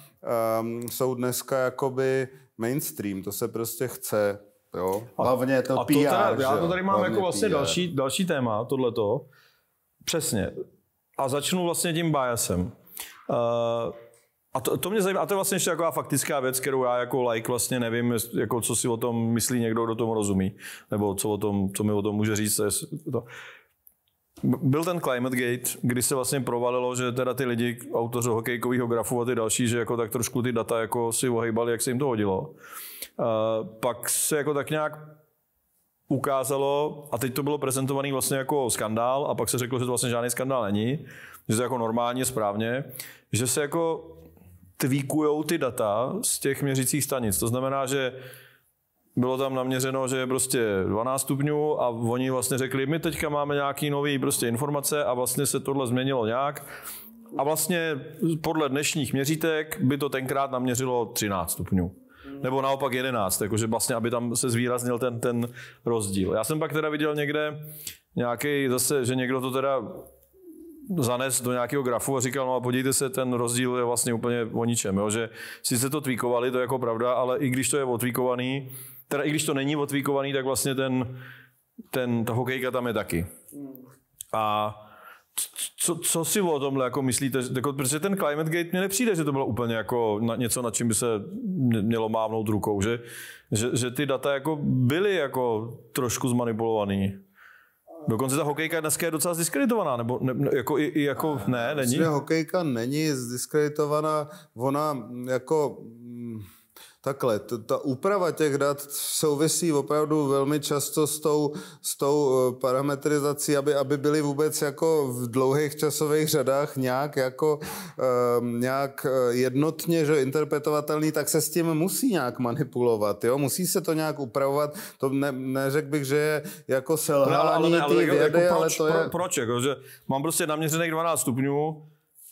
um, jsou dneska jakoby mainstream, to se prostě chce. Jo? Hlavně to a PR. teda, že? já to tady mám Hlavně jako vlastně další, další téma, tohleto. Přesně. A začnu vlastně tím biasem. Uh, a to, to mě zajímá, a to je vlastně ještě taková faktická věc, kterou já jako like vlastně nevím, jako co si o tom myslí někdo, kdo tomu rozumí, nebo co, o tom, co mi o tom může říct. To. Byl ten Climate Gate, kdy se vlastně provalilo, že teda ty lidi, autoři hokejkového grafu a ty další, že jako tak trošku ty data jako si ohejbali, jak se jim to hodilo. A pak se jako tak nějak ukázalo, a teď to bylo prezentovaný vlastně jako skandál, a pak se řeklo, že to vlastně žádný skandál není, že to je jako normálně, správně, že se jako tweakujou ty data z těch měřících stanic. To znamená, že bylo tam naměřeno, že je prostě 12 stupňů a oni vlastně řekli, my teďka máme nějaký nový prostě informace a vlastně se tohle změnilo nějak. A vlastně podle dnešních měřítek by to tenkrát naměřilo 13 stupňů. Nebo naopak 11, Takže vlastně, aby tam se zvýraznil ten, ten rozdíl. Já jsem pak teda viděl někde nějaký zase, že někdo to teda zanést do nějakého grafu a říkal, no a podívejte se, ten rozdíl je vlastně úplně o ničem, jo? že sice to tweakovali, to je jako pravda, ale i když to je otvíkovaný, teda i když to není otvíkovaný, tak vlastně ten, ten, ta hokejka tam je taky. A co, co si o tomhle jako myslíte? Jako, protože ten Climate Gate mně nepřijde, že to bylo úplně jako na, něco, nad čím by se mělo mávnout rukou, že, že, že ty data jako byly jako trošku zmanipulovaný. Dokonce ta hokejka dneska je docela zdiskreditovaná, nebo ne, ne, jako, i, i jako ne, ne není? Vlastně hokejka není zdiskreditovaná, ona jako Takhle, ta úprava těch dat souvisí opravdu velmi často s tou, s tou eh, parametrizací, aby, aby byly vůbec jako v dlouhých časových řadách nějak jako um, nějak eh, jednotně že interpretovatelný, tak se s tím musí nějak manipulovat, jo? musí se to nějak upravovat, to ne, neřekl bych, že je jako selhání no, ale, ale, ale, jako- ale, vědy, jako proč, ale to je... Pro, proč, jako, že mám prostě naměřených 12 stupňů,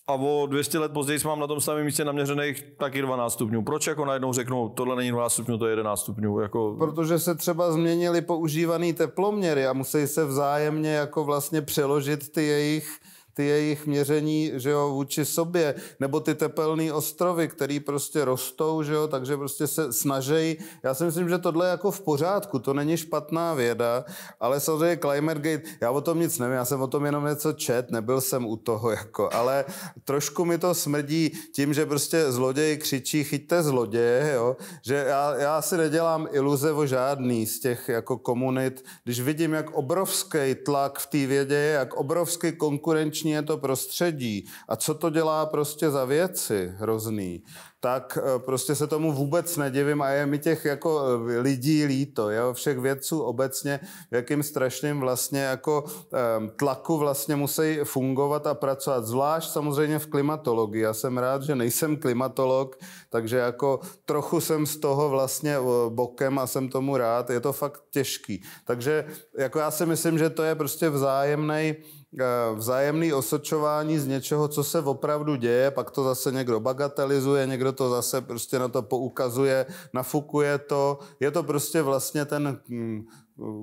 a o 200 let později mám na tom samém místě naměřených taky 12 stupňů. Proč jako najednou řeknou, tohle není 12 stupňů, to je 11 stupňů? Jako... Protože se třeba změnili používaný teploměry a musí se vzájemně jako vlastně přeložit ty jejich ty jejich měření že jo, vůči sobě, nebo ty tepelné ostrovy, které prostě rostou, že jo, takže prostě se snažejí. Já si myslím, že tohle je jako v pořádku, to není špatná věda, ale samozřejmě Climategate, já o tom nic nevím, já jsem o tom jenom něco čet, nebyl jsem u toho, jako, ale trošku mi to smrdí tím, že prostě zloděj křičí, chyťte zloděje, jo, že já, já si nedělám iluze o žádný z těch jako komunit, když vidím, jak obrovský tlak v té vědě je, jak obrovský konkurenční nebezpečný je to prostředí a co to dělá prostě za věci hrozný, tak eh, prostě se tomu vůbec nedivím a je mi těch jako eh, lidí líto, jo? všech vědců obecně, v jakým strašným vlastně jako eh, tlaku vlastně musí fungovat a pracovat, zvlášť samozřejmě v klimatologii. Já jsem rád, že nejsem klimatolog, takže jako trochu jsem z toho vlastně bokem a jsem tomu rád, je to fakt těžký. Takže jako já si myslím, že to je prostě vzájemný Eh, vzájemný osočování z něčeho, co se opravdu děje, pak to zase někdo bagatelizuje, někdo to zase prostě na to poukazuje, nafukuje to. Je to prostě vlastně ten hm,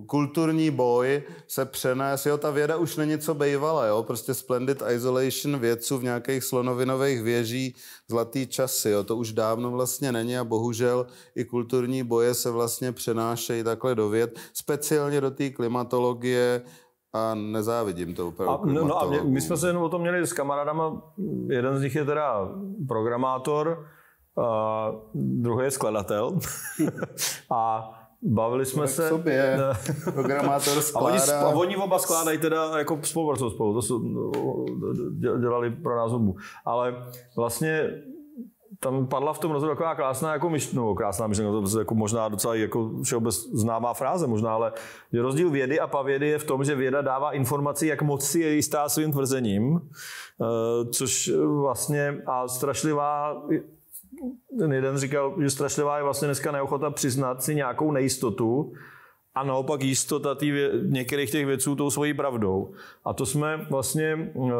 kulturní boj se přenést. Jo, ta věda už není co bejvala, jo. Prostě splendid isolation vědců v nějakých slonovinových věží zlatý časy, jo. To už dávno vlastně není a bohužel i kulturní boje se vlastně přenášejí takhle do věd. Speciálně do té klimatologie, a nezávidím to úplně. A, no, no a mě, my jsme se jenom o tom měli s kamarádama. Jeden z nich je teda programátor, a druhý je skladatel. a bavili jsme se... sobě. Programátor skládá. A oni, a oni oba skládají teda jako spolu, spolu. To jsou, no, dělali pro nás hudbu. Ale vlastně tam padla v tom rozhodu taková krásná jako myšlenka, no, krásná myšlenka, to je jako možná docela jako všeobec známá fráze možná, ale že rozdíl vědy a pavědy je v tom, že věda dává informaci, jak moc si je jistá svým tvrzením, eh, což vlastně a strašlivá jeden říkal, že strašlivá je vlastně dneska neochota přiznat si nějakou nejistotu, a naopak jistota tý vě- některých těch věců tou svojí pravdou. A to jsme vlastně eh,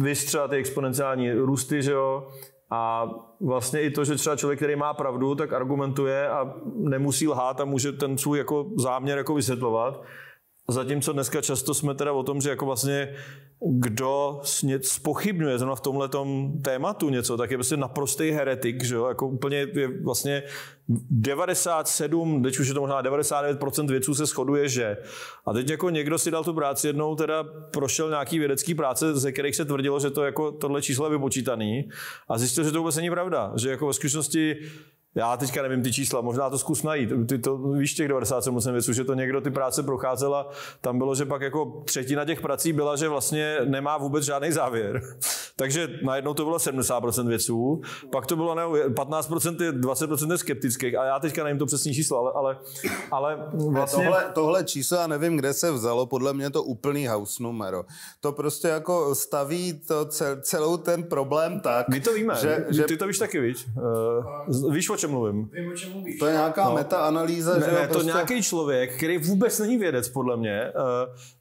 vystřelat ty exponenciální růsty, že jo, a vlastně i to, že třeba člověk, který má pravdu, tak argumentuje a nemusí lhát a může ten svůj jako záměr jako vysvětlovat. Zatímco dneska často jsme teda o tom, že jako vlastně kdo něco spochybňuje zrovna v tomhle tématu něco, tak je prostě naprostý heretik, že jo? Jako úplně je vlastně 97, teď už je to možná 99% věců se shoduje, že. A teď jako někdo si dal tu práci jednou, teda prošel nějaký vědecký práce, ze kterých se tvrdilo, že to jako tohle číslo je vypočítaný a zjistil, že to vůbec není pravda, že jako ve skutečnosti já teďka nevím ty čísla, možná to zkus najít. Ty to, víš těch 97 věců, že to někdo ty práce procházela, tam bylo, že pak jako třetina těch prací byla, že vlastně nemá vůbec žádný závěr. Takže najednou to bylo 70% věců, pak to bylo ne, 15% je, 20% je skeptických a já teďka nevím to přesně číslo, ale, ale, ale vlastně... Tohle, tohle číslo já nevím, kde se vzalo, podle mě to úplný house numero. To prostě jako staví to cel, celou ten problém tak, My to víme, že, že... ty to víš taky, víš? Uh, víš, o čem mluvím. Vím, o čem mluvíš. To je nějaká no. metaanalýza, ne, že ne, prostě... to nějaký člověk, který vůbec není vědec, podle mě, eh,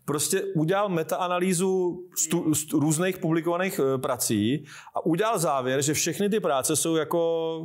prostě udělal metaanalýzu stu, stu, různých publikovaných eh, prací a udělal závěr, že všechny ty práce jsou jako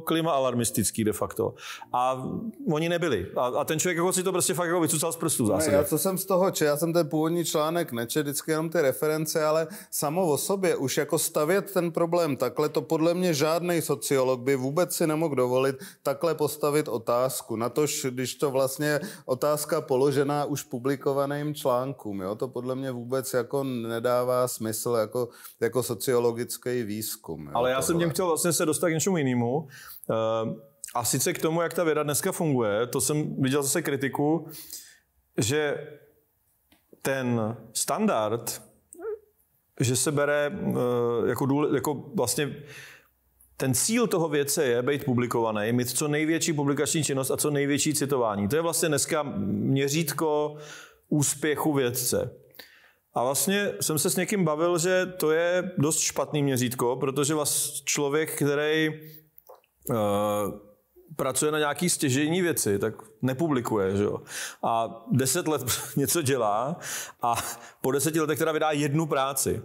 klima alarmistický de facto. A oni nebyli. A, a ten člověk jako si to prostě fakt jako vycucal z prstů zase. Já co jsem z toho čel, já jsem ten původní článek nečetl, vždycky jenom ty reference, ale samo o sobě už jako stavět ten problém takhle, to podle mě žádný sociolog by vůbec si nemohl dovolit takhle postavit otázku. na to, když to vlastně otázka položená už publikovaným článkům. Jo? to podle mě vůbec jako nedává smysl jako, jako sociologický výzkum. Jo, Ale já tohle. jsem tím chtěl vlastně se dostat k něčemu jinému. Eh, a sice k tomu, jak ta věda dneska funguje, to jsem viděl zase kritiku, že ten standard, že se bere eh, jako, důle, jako vlastně ten cíl toho věce je být publikovaný, mít co největší publikační činnost a co největší citování. To je vlastně dneska měřítko úspěchu vědce. A vlastně jsem se s někým bavil, že to je dost špatný měřítko, protože vás člověk, který uh, pracuje na nějaký stěžejní věci, tak nepublikuje, že jo. A deset let něco dělá a po deseti letech teda vydá jednu práci.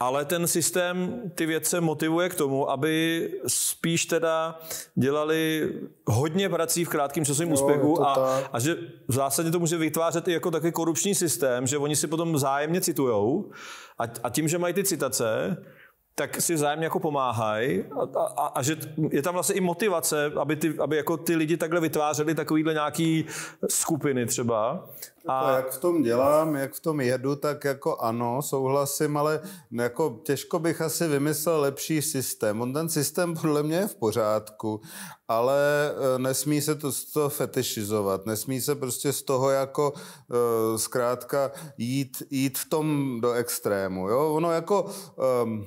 Ale ten systém ty vědce motivuje k tomu, aby spíš teda dělali hodně prací v krátkém časovém úspěchu a, a že v zásadě to může vytvářet i jako takový korupční systém, že oni si potom zájemně citujou a, a tím, že mají ty citace, tak si vzájemně jako pomáhají a, a, a, že je tam vlastně i motivace, aby, ty, aby jako ty lidi takhle vytvářeli takovýhle nějaký skupiny třeba. Jako a... To, jak v tom dělám, jak v tom jedu, tak jako ano, souhlasím, ale jako těžko bych asi vymyslel lepší systém. On ten systém podle mě je v pořádku, ale eh, nesmí se to, to fetišizovat, nesmí se prostě z toho jako eh, zkrátka jít, jít v tom do extrému. Jo? Ono jako... Um,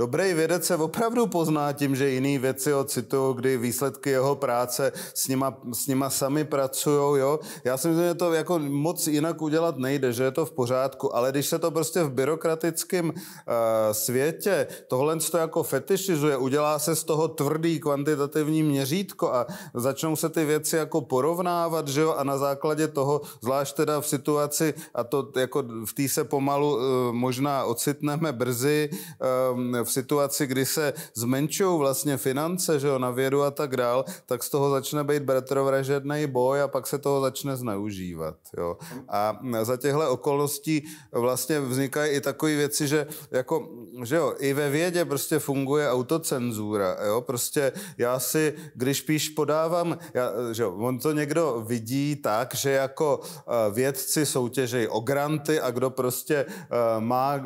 Dobrý vědec se opravdu pozná tím, že jiný věci ho citují, kdy výsledky jeho práce s nima, s nima sami pracují. Jo? Já si myslím, že to jako moc jinak udělat nejde, že je to v pořádku, ale když se to prostě v byrokratickém uh, světě tohle to jako fetišizuje, udělá se z toho tvrdý kvantitativní měřítko a začnou se ty věci jako porovnávat, že jo, a na základě toho, zvlášť teda v situaci, a to jako v té se pomalu uh, možná ocitneme brzy, um, eh, v v situaci, kdy se zmenšují vlastně finance že jo, na vědu a tak dál, tak z toho začne být bratrovražedný boj a pak se toho začne zneužívat. Jo. A za těchto okolností vlastně vznikají i takové věci, že, jako, že jo, i ve vědě prostě funguje autocenzura. Jo. Prostě já si, když píš podávám, já, že jo, on to někdo vidí tak, že jako eh, vědci soutěžejí o granty a kdo prostě eh, má eh,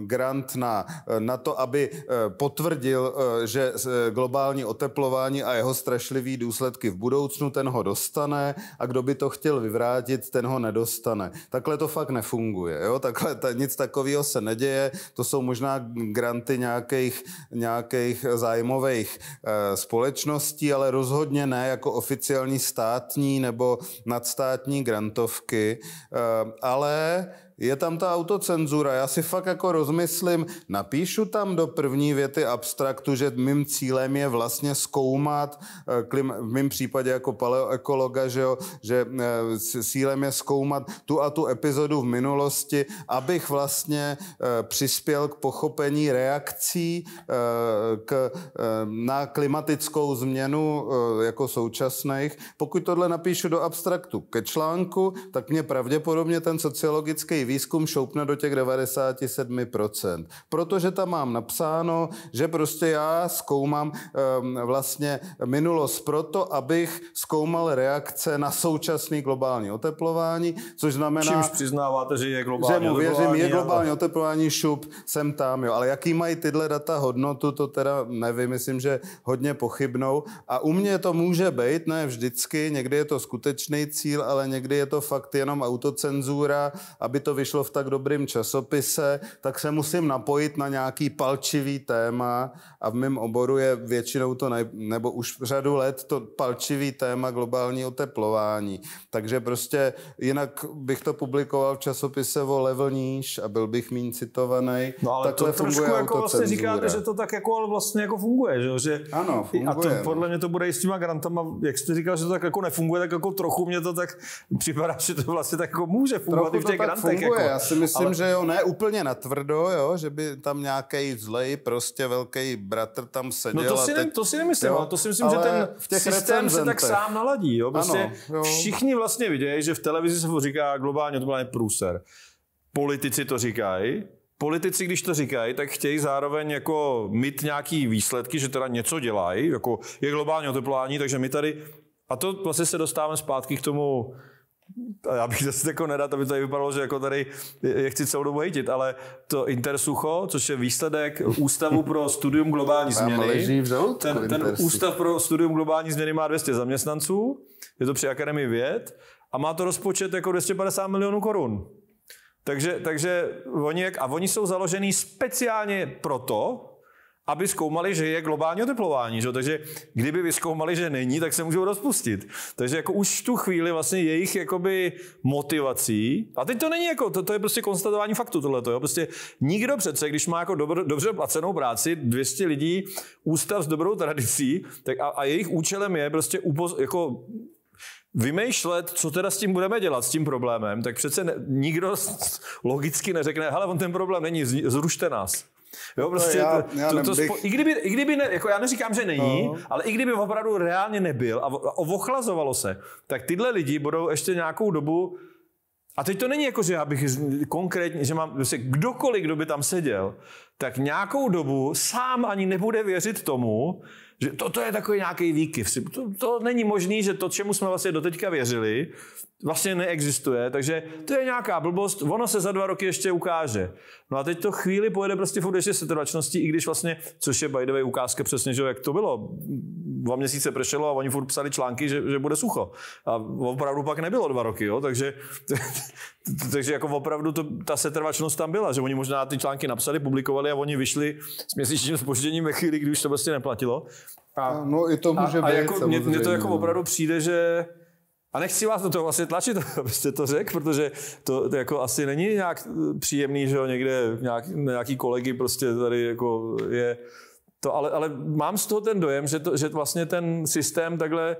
grant na, na to, aby eh, potvrdil, eh, že eh, globální oteplování a jeho strašlivý důsledky v budoucnu, ten ho dostane a kdo by to chtěl vyvrátit, ten ho nedostane. Takhle to fakt nefunguje. Jo? Takhle ta, nic takového se neděje. To jsou možná granty nějakých, nějakých zájmových e, společností, ale rozhodně ne jako oficiální státní nebo nadstátní grantovky. E, ale je tam ta autocenzura. Já si fakt jako rozmyslím, napíšu tam do první věty abstraktu, že mým cílem je vlastně zkoumat, eh, klim, v mém případě jako paleoekologa, že, jo, že eh, cílem je zkoumat tu a tu epizodu v minulosti, abych vlastně eh, přispěl k pochopení reakcí k, na klimatickou změnu jako současných. Pokud tohle napíšu do abstraktu ke článku, tak mě pravděpodobně ten sociologický výzkum šoupne do těch 97%. Protože tam mám napsáno, že prostě já zkoumám um, vlastně minulost proto, abych zkoumal reakce na současný globální oteplování, což znamená... Čímž přiznáváte, že je globální Že mu věřím, je globální oteplování, šup, jsem tam, jo. Ale jaký mají tyhle data hodnotu, to teda nevím, myslím, že hodně pochybnou. A u mě to může být, ne vždycky, někdy je to skutečný cíl, ale někdy je to fakt jenom autocenzura, aby to vyšlo v tak dobrém časopise, tak se musím napojit na nějaký palčivý téma a v mém oboru je většinou to, nej, nebo už v řadu let to palčivý téma globální oteplování. Takže prostě jinak bych to publikoval v časopise o level níž a byl bych méně citovaný. No ale Takhle to trošku jako vlastně říkáte, že to tak jako ale vlastně jako funguje, že? že ano, funguje. A to no. podle mě to bude i s těma grantama, jak jste říkal, že to tak jako nefunguje, tak jako trochu mě to tak připadá, že to vlastně tak jako může fungovat trochu i v těch grantech jako... Já si myslím, ale... že jo, ne úplně na tvrdo, jo, že by tam nějaký zlej, prostě velký bratr tam seděl. No to si, ne, teď... to si nemyslím, jo, ale to si myslím, že ten v těch systém se tak sám naladí. Jo, prostě ano, jo. Všichni vlastně vidějí, že v televizi se říká globálně to byl průser. Politici to říkají, politici, když to říkají, tak chtějí zároveň jako mít nějaký výsledky, že teda něco dělají, jako je globální oteplování, takže my tady, a to vlastně se dostáváme zpátky k tomu a já bych zase jako nedat, aby to tady vypadalo, že jako tady je chci celou dobu hejtit, ale to Intersucho, což je výsledek Ústavu pro studium globální změny. ten, ten Ústav pro studium globální změny má 200 zaměstnanců, je to při Akademii věd a má to rozpočet jako 250 milionů korun. Takže, takže oni, jak, a oni jsou založený speciálně proto, aby zkoumali, že je globální oteplování. Že? Takže kdyby vyskoumali, že není, tak se můžou rozpustit. Takže jako už v tu chvíli vlastně jejich jakoby motivací, a teď to není jako, to, to je prostě konstatování faktu tohleto, jo? prostě nikdo přece, když má jako dobro, dobře placenou práci, 200 lidí, ústav s dobrou tradicí, tak a, a jejich účelem je prostě upoz, jako vymýšlet, co teda s tím budeme dělat, s tím problémem, tak přece ne, nikdo logicky neřekne, hele, on ten problém není, zrušte nás. Jo, no, prostě já, to, já to, to spo, I kdyby, i kdyby ne, jako já neříkám, že není, no. ale i kdyby opravdu reálně nebyl a, a ochlazovalo se, tak tyhle lidi budou ještě nějakou dobu a teď to není jako, že já bych konkrétně, že mám, prostě kdokoliv, kdo by tam seděl, tak nějakou dobu sám ani nebude věřit tomu, že to, to je takový nějaký výkyv. To, to není možný, že to, čemu jsme vlastně doteďka věřili, vlastně neexistuje, takže to je nějaká blbost, ono se za dva roky ještě ukáže. No a teď to chvíli pojede prostě furt ještě setrvačností, i když vlastně, což je by the way ukázka přesně, že jak to bylo. Dva měsíce pršelo a oni furt psali články, že, že bude sucho. A opravdu pak nebylo dva roky, jo? takže takže jako opravdu to, ta setrvačnost tam byla, že oni možná ty články napsali, publikovali a oni vyšli s měsíčním spožděním ve chvíli, kdy už to prostě neplatilo. A, no, no i to může a, být, a jako, mě, mě to jako opravdu přijde, že a nechci vás do toho vlastně tlačit, abyste to řekl, protože to, to jako asi není nějak eh, příjemný, že jo, někde nějak, nějaký kolegy prostě tady jako je to, ale, ale mám z toho ten dojem, že, to, že vlastně ten systém takhle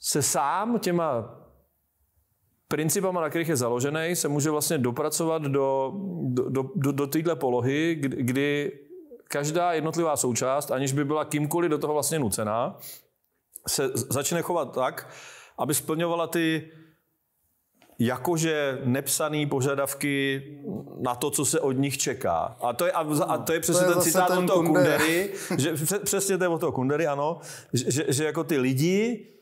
se sám těma principama, na kterých je založený, se může vlastně dopracovat do, do, do, do téhle polohy, kdy každá jednotlivá součást, aniž by byla kýmkoliv do toho vlastně nucená, se začne chovat tak, aby splňovala ty jakože nepsané požadavky na to, co se od nich čeká. A to je, a, a to je přesně to je ten citát ten od toho Kundery, že, přesně to je od toho Kundery, ano, že, že, že jako ty lidi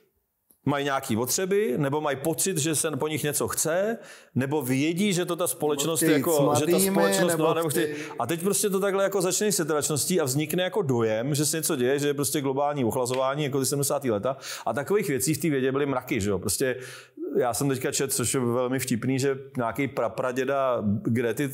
mají nějaké potřeby, nebo mají pocit, že se po nich něco chce, nebo vědí, že to ta společnost jako, mladými, že ta společnost, nebo nebo chtějí. A teď prostě to takhle jako začne setračností a vznikne jako dojem, že se něco děje, že je prostě globální uchlazování, jako 70. leta. A takových věcí v té vědě byly mraky, že jo. Prostě já jsem teďka čet, což je velmi vtipný, že nějaký prapraděda Grety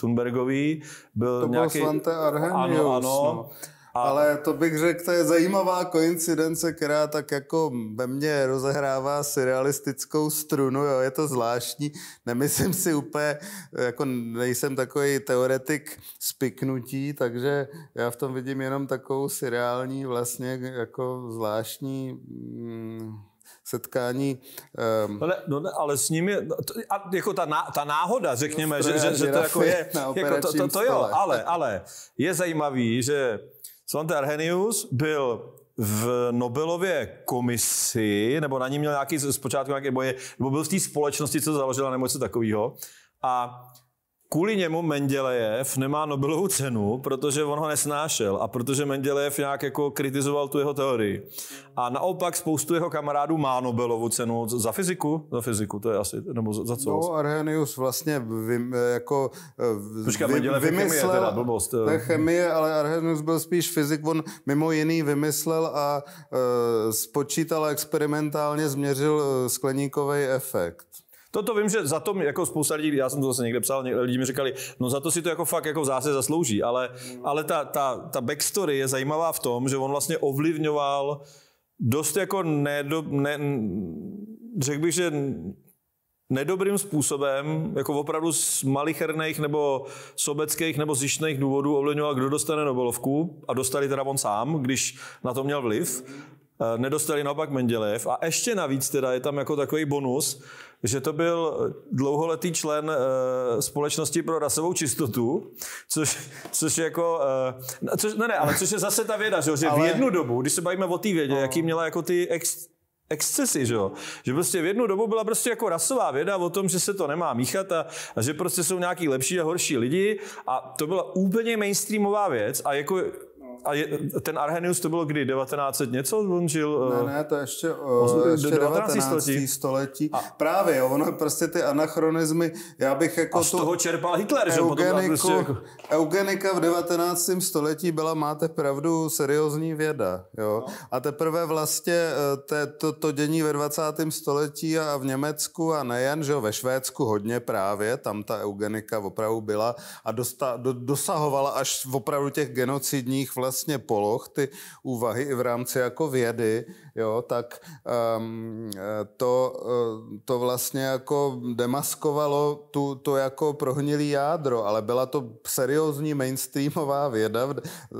Thunbergový byl to nějaký... To Svante Arhenius, ano, ano, no. Ale to bych řekl, to je zajímavá koincidence, která tak jako ve mně rozehrává surrealistickou strunu, jo, je to zvláštní. Nemyslím si úplně, jako nejsem takový teoretik spiknutí, takže já v tom vidím jenom takovou surreální vlastně jako zvláštní mm, setkání. Um, ehm, ale, no, no ale s nimi, no, a jako ta, ná, ta náhoda, řekněme, no, že, že, že to jako je, jako to, to, to jo, ale, ale je zajímavý, že Svante Arrhenius byl v Nobelově komisi, nebo na ní měl nějaký zpočátku nějaké boje, nebo byl v té společnosti, co založila, nebo něco takového. A Kvůli němu Mendelejev nemá Nobelovu cenu, protože on ho nesnášel a protože Mendelejev nějak jako kritizoval tu jeho teorii. A naopak spoustu jeho kamarádů má Nobelovu cenu za fyziku, za fyziku to je asi, nebo za, za co? No, Arrhenius vlastně vy, jako eh, Počká, vy, Mendelejev vymyslel, je teda blbost. Eh. To je chemie, ale Arrhenius byl spíš fyzik, on mimo jiný vymyslel a e, spočítal a experimentálně změřil skleníkový efekt. Toto vím, že za to jako spousta lidí, já jsem to zase někde psal, lidi mi říkali, no za to si to jako fakt jako zase zaslouží, ale, ale ta, ta, ta backstory je zajímavá v tom, že on vlastně ovlivňoval dost jako nedo, ne, řekl bych, že nedobrým způsobem, jako opravdu z malicherných nebo sobeckých nebo zjištných důvodů ovlivňoval, kdo dostane Nobelovku a dostali teda on sám, když na to měl vliv. Eh, nedostali naopak Mendělev a ještě navíc teda je tam jako takový bonus, že to byl dlouholetý člen eh, společnosti pro rasovou čistotu, což, což jako, eh, což, ne, no ne, ale což je zase ta věda, že, že ale... v jednu dobu, když se bavíme o té vědě, no. jaký měla jako ty ex, excesy, že jo? Že prostě v jednu dobu byla prostě jako rasová věda o tom, že se to nemá míchat a, a že prostě jsou nějaký lepší a horší lidi a to byla úplně mainstreamová věc a jako a je, ten Arrhenius to bylo kdy? 1900 něco? On žil, ne, eh, ne, to je ještě, uh, ještě 19. 19. století. A, Právě, jo, ono prostě ty anachronizmy, já bych jako a z toho čerpal Hitler, že Eugeniku, prostě jako... Eugenika v 19. století byla, máte pravdu, seriózní věda, jo. No. A teprve vlastně eh, te, to, to dění ve 20. století a v Německu a nejen, že jo, ve Švédsku hodně právě, tam ta eugenika opravdu byla a dosta, do, dosahovala až opravdu těch genocidních vlastně vlastně poloh, ty úvahy i v rámci jako vědy, jo, tak um, to, eh, to vlastně jako demaskovalo tu, to jako prohnilý jádro, ale byla to seriózní mainstreamová věda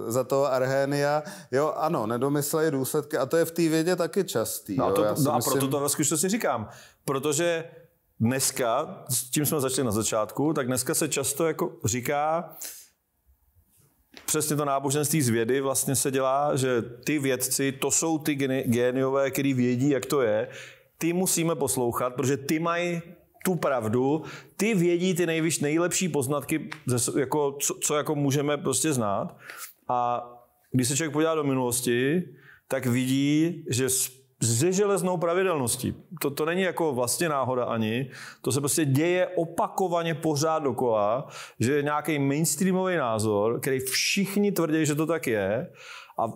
za toho Arhénia. Jo, ano, nedomysleli důsledky a to je v té vědě taky častý. No, jo, to, no myslím... a proto to ve si říkám, protože dneska, s tím jsme začali na začátku, tak dneska se často jako říká, přesně to náboženství z vědy vlastně se dělá, že ty vědci, to jsou ty géniové, který vědí, jak to je, ty musíme poslouchat, protože ty mají tu pravdu, ty vědí ty nejvíc nejlepší poznatky, jako, co, co jako můžeme prostě znát. A když se člověk podívá do minulosti, tak vidí, že se železnou pravidelností. To, to není jako vlastně náhoda ani, to se prostě děje opakovaně pořád dokola, že je nějaký mainstreamový názor, který všichni tvrdí, že to tak je a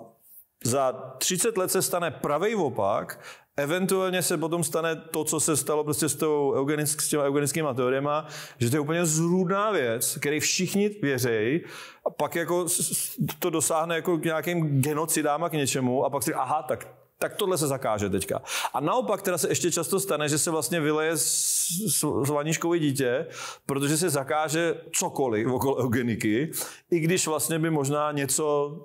za 30 let se stane pravý opak, eventuálně se potom stane to, co se stalo prostě s, tou eugenick, s těma eugenickýma teoriema, že to je úplně zrůdná věc, který všichni věří a pak jako to dosáhne jako k nějakým genocidám a k něčemu a pak si aha, tak tak tohle se zakáže teďka. A naopak teda se ještě často stane, že se vlastně vyleje s, s vaníčkou dítě, protože se zakáže cokoliv okolo eugeniky, i když vlastně by možná něco,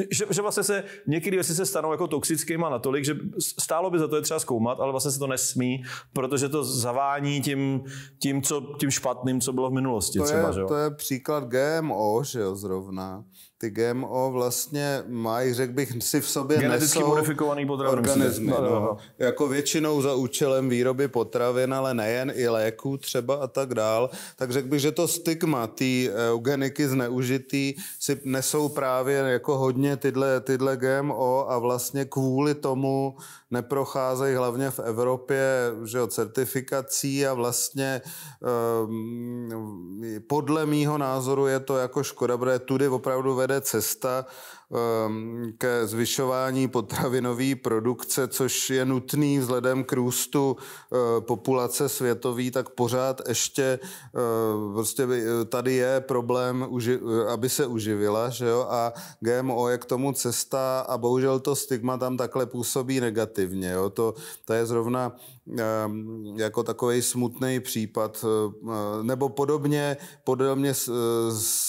eh, že, že vlastně se někdy věci se stanou jako toxickýma natolik, že stálo by za to je třeba zkoumat, ale vlastně se to nesmí, protože to zavání tím, tím, co, tím špatným, co bylo v minulosti. To, třeba, je, že? to je příklad GMO, že jo, zrovna ty GMO vlastně mají, řekl bych, si v sobě Geneticky nesou modifikovaný potraviny. Organismy, no, no. No. Jako většinou za účelem výroby potravin, ale nejen i léků třeba a tak dál. Tak řekl bych, že to stigma té eugeniky zneužitý si nesou právě jako hodně tyhle, tyhle GMO a vlastně kvůli tomu neprocházejí hlavně v Evropě že jo, certifikací a vlastně ehm, podle mýho názoru je to jako škoda, protože tudy opravdu vede cesta Ehm, ke zvyšování potravinové produkce, což je nutný vzhledem k růstu eh, populace světový, tak pořád ještě eh, prostě eh, tady je problém, aby se uživila, že jo, a GMO je k tomu cesta a bohužel to stigma tam takhle působí negativně, jo, to, to je zrovna Ehm, jako takový smutný případ, eh, nebo podobně, podobně eh,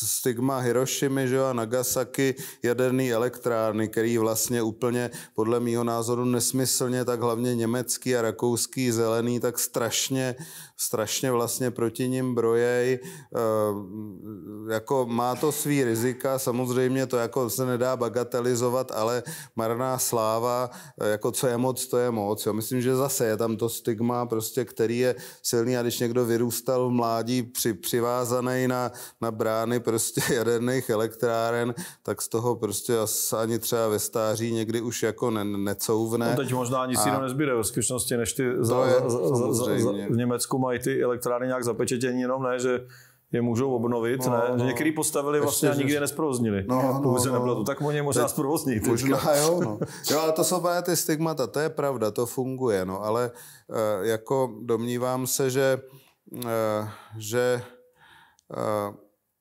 stigma Hirošimi že, a Nagasaki, jaderný elektrárny, který vlastně úplně podle mýho názoru nesmyslně, tak hlavně německý a rakouský zelený, tak strašně, strašně vlastně proti ním brojej. Ehm, jako má to svý rizika, samozřejmě to jako se nedá bagatelizovat, ale marná sláva, eh, jako co je moc, to je moc. Jo. Myslím, že zase je tam to to stigma, prostě, který je silný. A když někdo vyrůstal v mládí při, přivázaný na, na brány prostě jaderných elektráren, tak z toho prostě ani třeba ve stáří někdy už jako ne, necouvne. No teď možná ani si nezbyde ve zkušenosti, než ty za, je, za, za, za, za, v Německu mají ty elektrárny nějak zapečetění, jenom ne, že je můžou obnovit, no, ne? No. Že některý postavili vlastně Ještě, a nikdy je nesprovoznili. No, no, no, nebylo to, tak oni ně možná zprovoznit. Možná jo, no. jo, ale to jsou právě ty stigmata, to je pravda, to funguje, no, ale e, jako domnívám se, že, e, že e,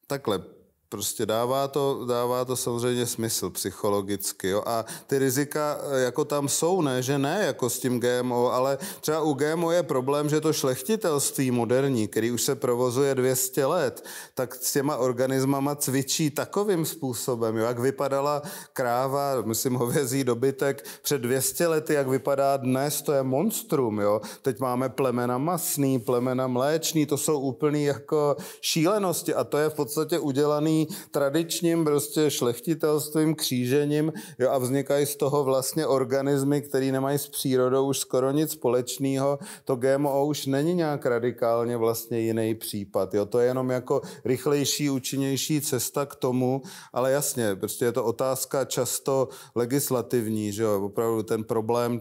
takhle, Prostě dává to, dává to samozřejmě smysl psychologicky. Jo? A ty rizika eh, jako tam jsou, ne, že ne, jako s tím GMO, ale třeba u GMO je problém, že to šlechtitelství moderní, který už se provozuje 200 let, tak s těma organismama cvičí takovým způsobem, jo? jak vypadala kráva, myslím hovězí dobytek před 200 lety, jak vypadá dnes, to je monstrum. Jo? Teď máme plemena masný, plemena mléčný, to jsou úplný jako šílenosti a to je v podstatě udělaný tradičním prostě šlechtitelstvím, křížením jo, a vznikají z toho vlastně organismy, které nemají s přírodou už skoro nic společného. To GMO už není nějak radikálně vlastně jiný případ. Jo. To je jenom jako rychlejší, účinnější cesta k tomu, ale jasně, prostě je to otázka často legislativní, že jo, opravdu ten problém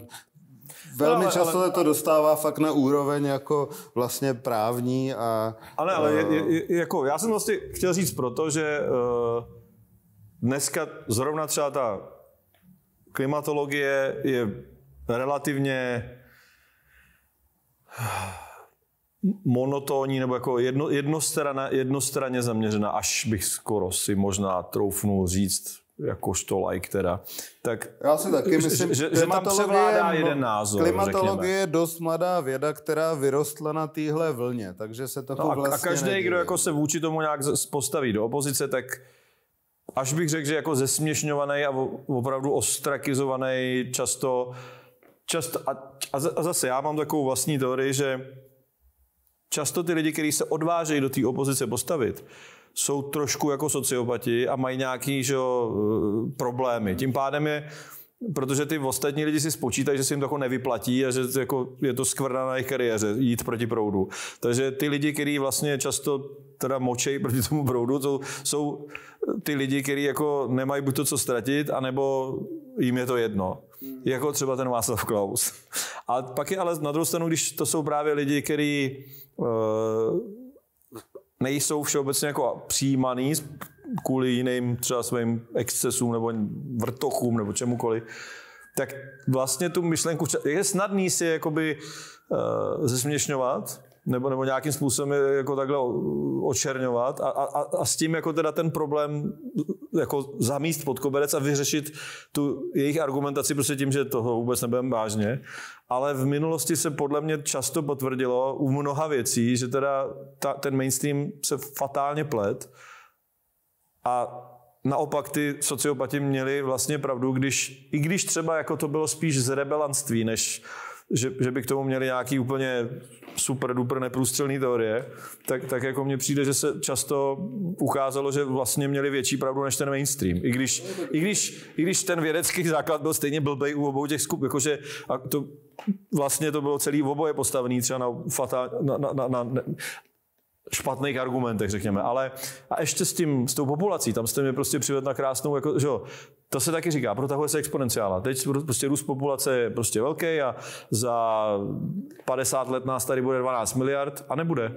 Velmi no, ale, často ale, to dostává fakt na úroveň jako vlastně právní a... Ale, ale uh, je, je, jako já jsem vlastně chtěl říct proto, že uh, dneska zrovna třeba ta klimatologie je relativně eh, monotónní nebo jako jedno, jednostrana, jednostranně zaměřená, až bych skoro si možná troufnul říct jakožto like teda, tak Já si taky myslím, že, že tam převládá jeden názor. Klimatologie řekněme. je dost mladá věda, která vyrostla na téhle vlně, takže se to no a, vlastně A každý, nedíle. kdo jako se vůči tomu nějak postaví do opozice, tak až bych řekl, že jako zesměšňovaný a opravdu ostrakizovaný často, často a, a zase já mám takovou vlastní teorii, že často ty lidi, kteří se odvážejí do té opozice postavit, jsou trošku jako sociopati a mají nějaký že, eh, problémy. Tím pádem je protože ty ostatní lidi si spočítají, že se jim to jako nevyplatí a že jako je to skvrna na jejich kariéře jít proti proudu. Takže ty lidi, kteří vlastně často teda močejí proti tomu proudu, to jsou ty lidi, kteří jako nemají buď to co ztratit, anebo jim je to jedno. Jako třeba ten Václav Klaus. A pak je ale na druhou stranu, když to jsou právě lidi, kteří uh, nejsou všeobecně jako přijímaný kvůli jiným třeba svým excesům nebo vrtochům nebo čemukoliv, tak vlastně tu myšlenku je snadný si jakoby eh, zesměšňovat nebo, nebo nějakým způsobem je jako takhle očerňovat a, a, a s tím jako teda ten problém jako zamíst pod koberec a vyřešit tu jejich argumentaci prostě tím, že toho vůbec nebudeme vážně. Ale v minulosti se podle mě často potvrdilo u mnoha věcí, že teda ta, ten mainstream se fatálně plet a naopak ty sociopati měli vlastně pravdu, když, i když třeba jako to bylo spíš z rebelanství, než že, že by k tomu měli nějaký úplně super duper neprůstřelný teorie, tak, tak jako mně přijde, že se často ukázalo, že vlastně měli větší pravdu než ten mainstream. I když, i když, i když ten vědecký základ byl stejně blbej u obou těch skup, jakože a to, vlastně to bylo celý oboje postavený třeba na, fatá, na, na, na, na špatných argumentech, řekněme. Ale a ještě s tím, s tou populací, tam jste mě prostě přived na krásnou, jako, že jo, to se taky říká, protahuje se exponenciála. Teď prostě růst populace je prostě velký a za 50 let nás tady bude 12 miliard a nebude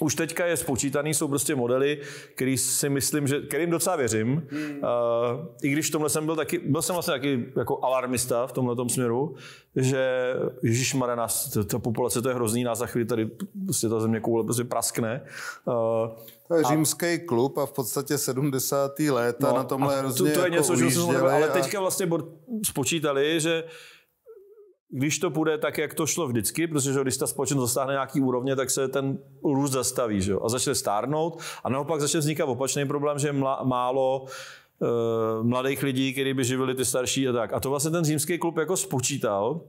už teďka je spočítaný, jsou prostě modely, který si myslím, že, kterým docela věřím. Hmm. Uh, I když v tomhle jsem byl taky, byl jsem vlastně taky jako alarmista v tomhle tom směru, že Ježíš Mara, nás, ta, ta populace, to je hrozný, nás za chvíli tady prostě ta země koule prostě praskne. Uh, to je a, římský klub a v podstatě 70. léta no, na tomhle hrozně to, to je jako něco, co ale a... teďka vlastně spočítali, že když to půjde tak, jak to šlo vždycky, protože když ta společnost dosáhne nějaký úrovně, tak se ten růst zastaví že jo? a začne stárnout a naopak začne vznikat opačný problém, že je mla, málo e, mladých lidí, kteří by živili ty starší a tak. A to vlastně ten římský klub jako spočítal,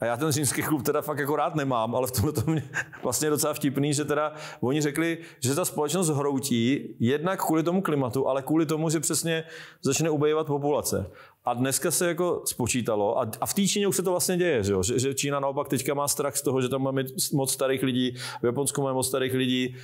a já ten římský klub teda fakt jako rád nemám, ale v tomhle to mě vlastně docela vtipný, že teda oni řekli, že ta společnost hroutí jednak kvůli tomu klimatu, ale kvůli tomu, že přesně začne ubejovat populace. A dneska se jako spočítalo, a, v té Číně už se to vlastně děje, že, že, že Čína naopak teďka má strach z toho, že tam máme moc starých lidí, v Japonsku máme moc starých lidí,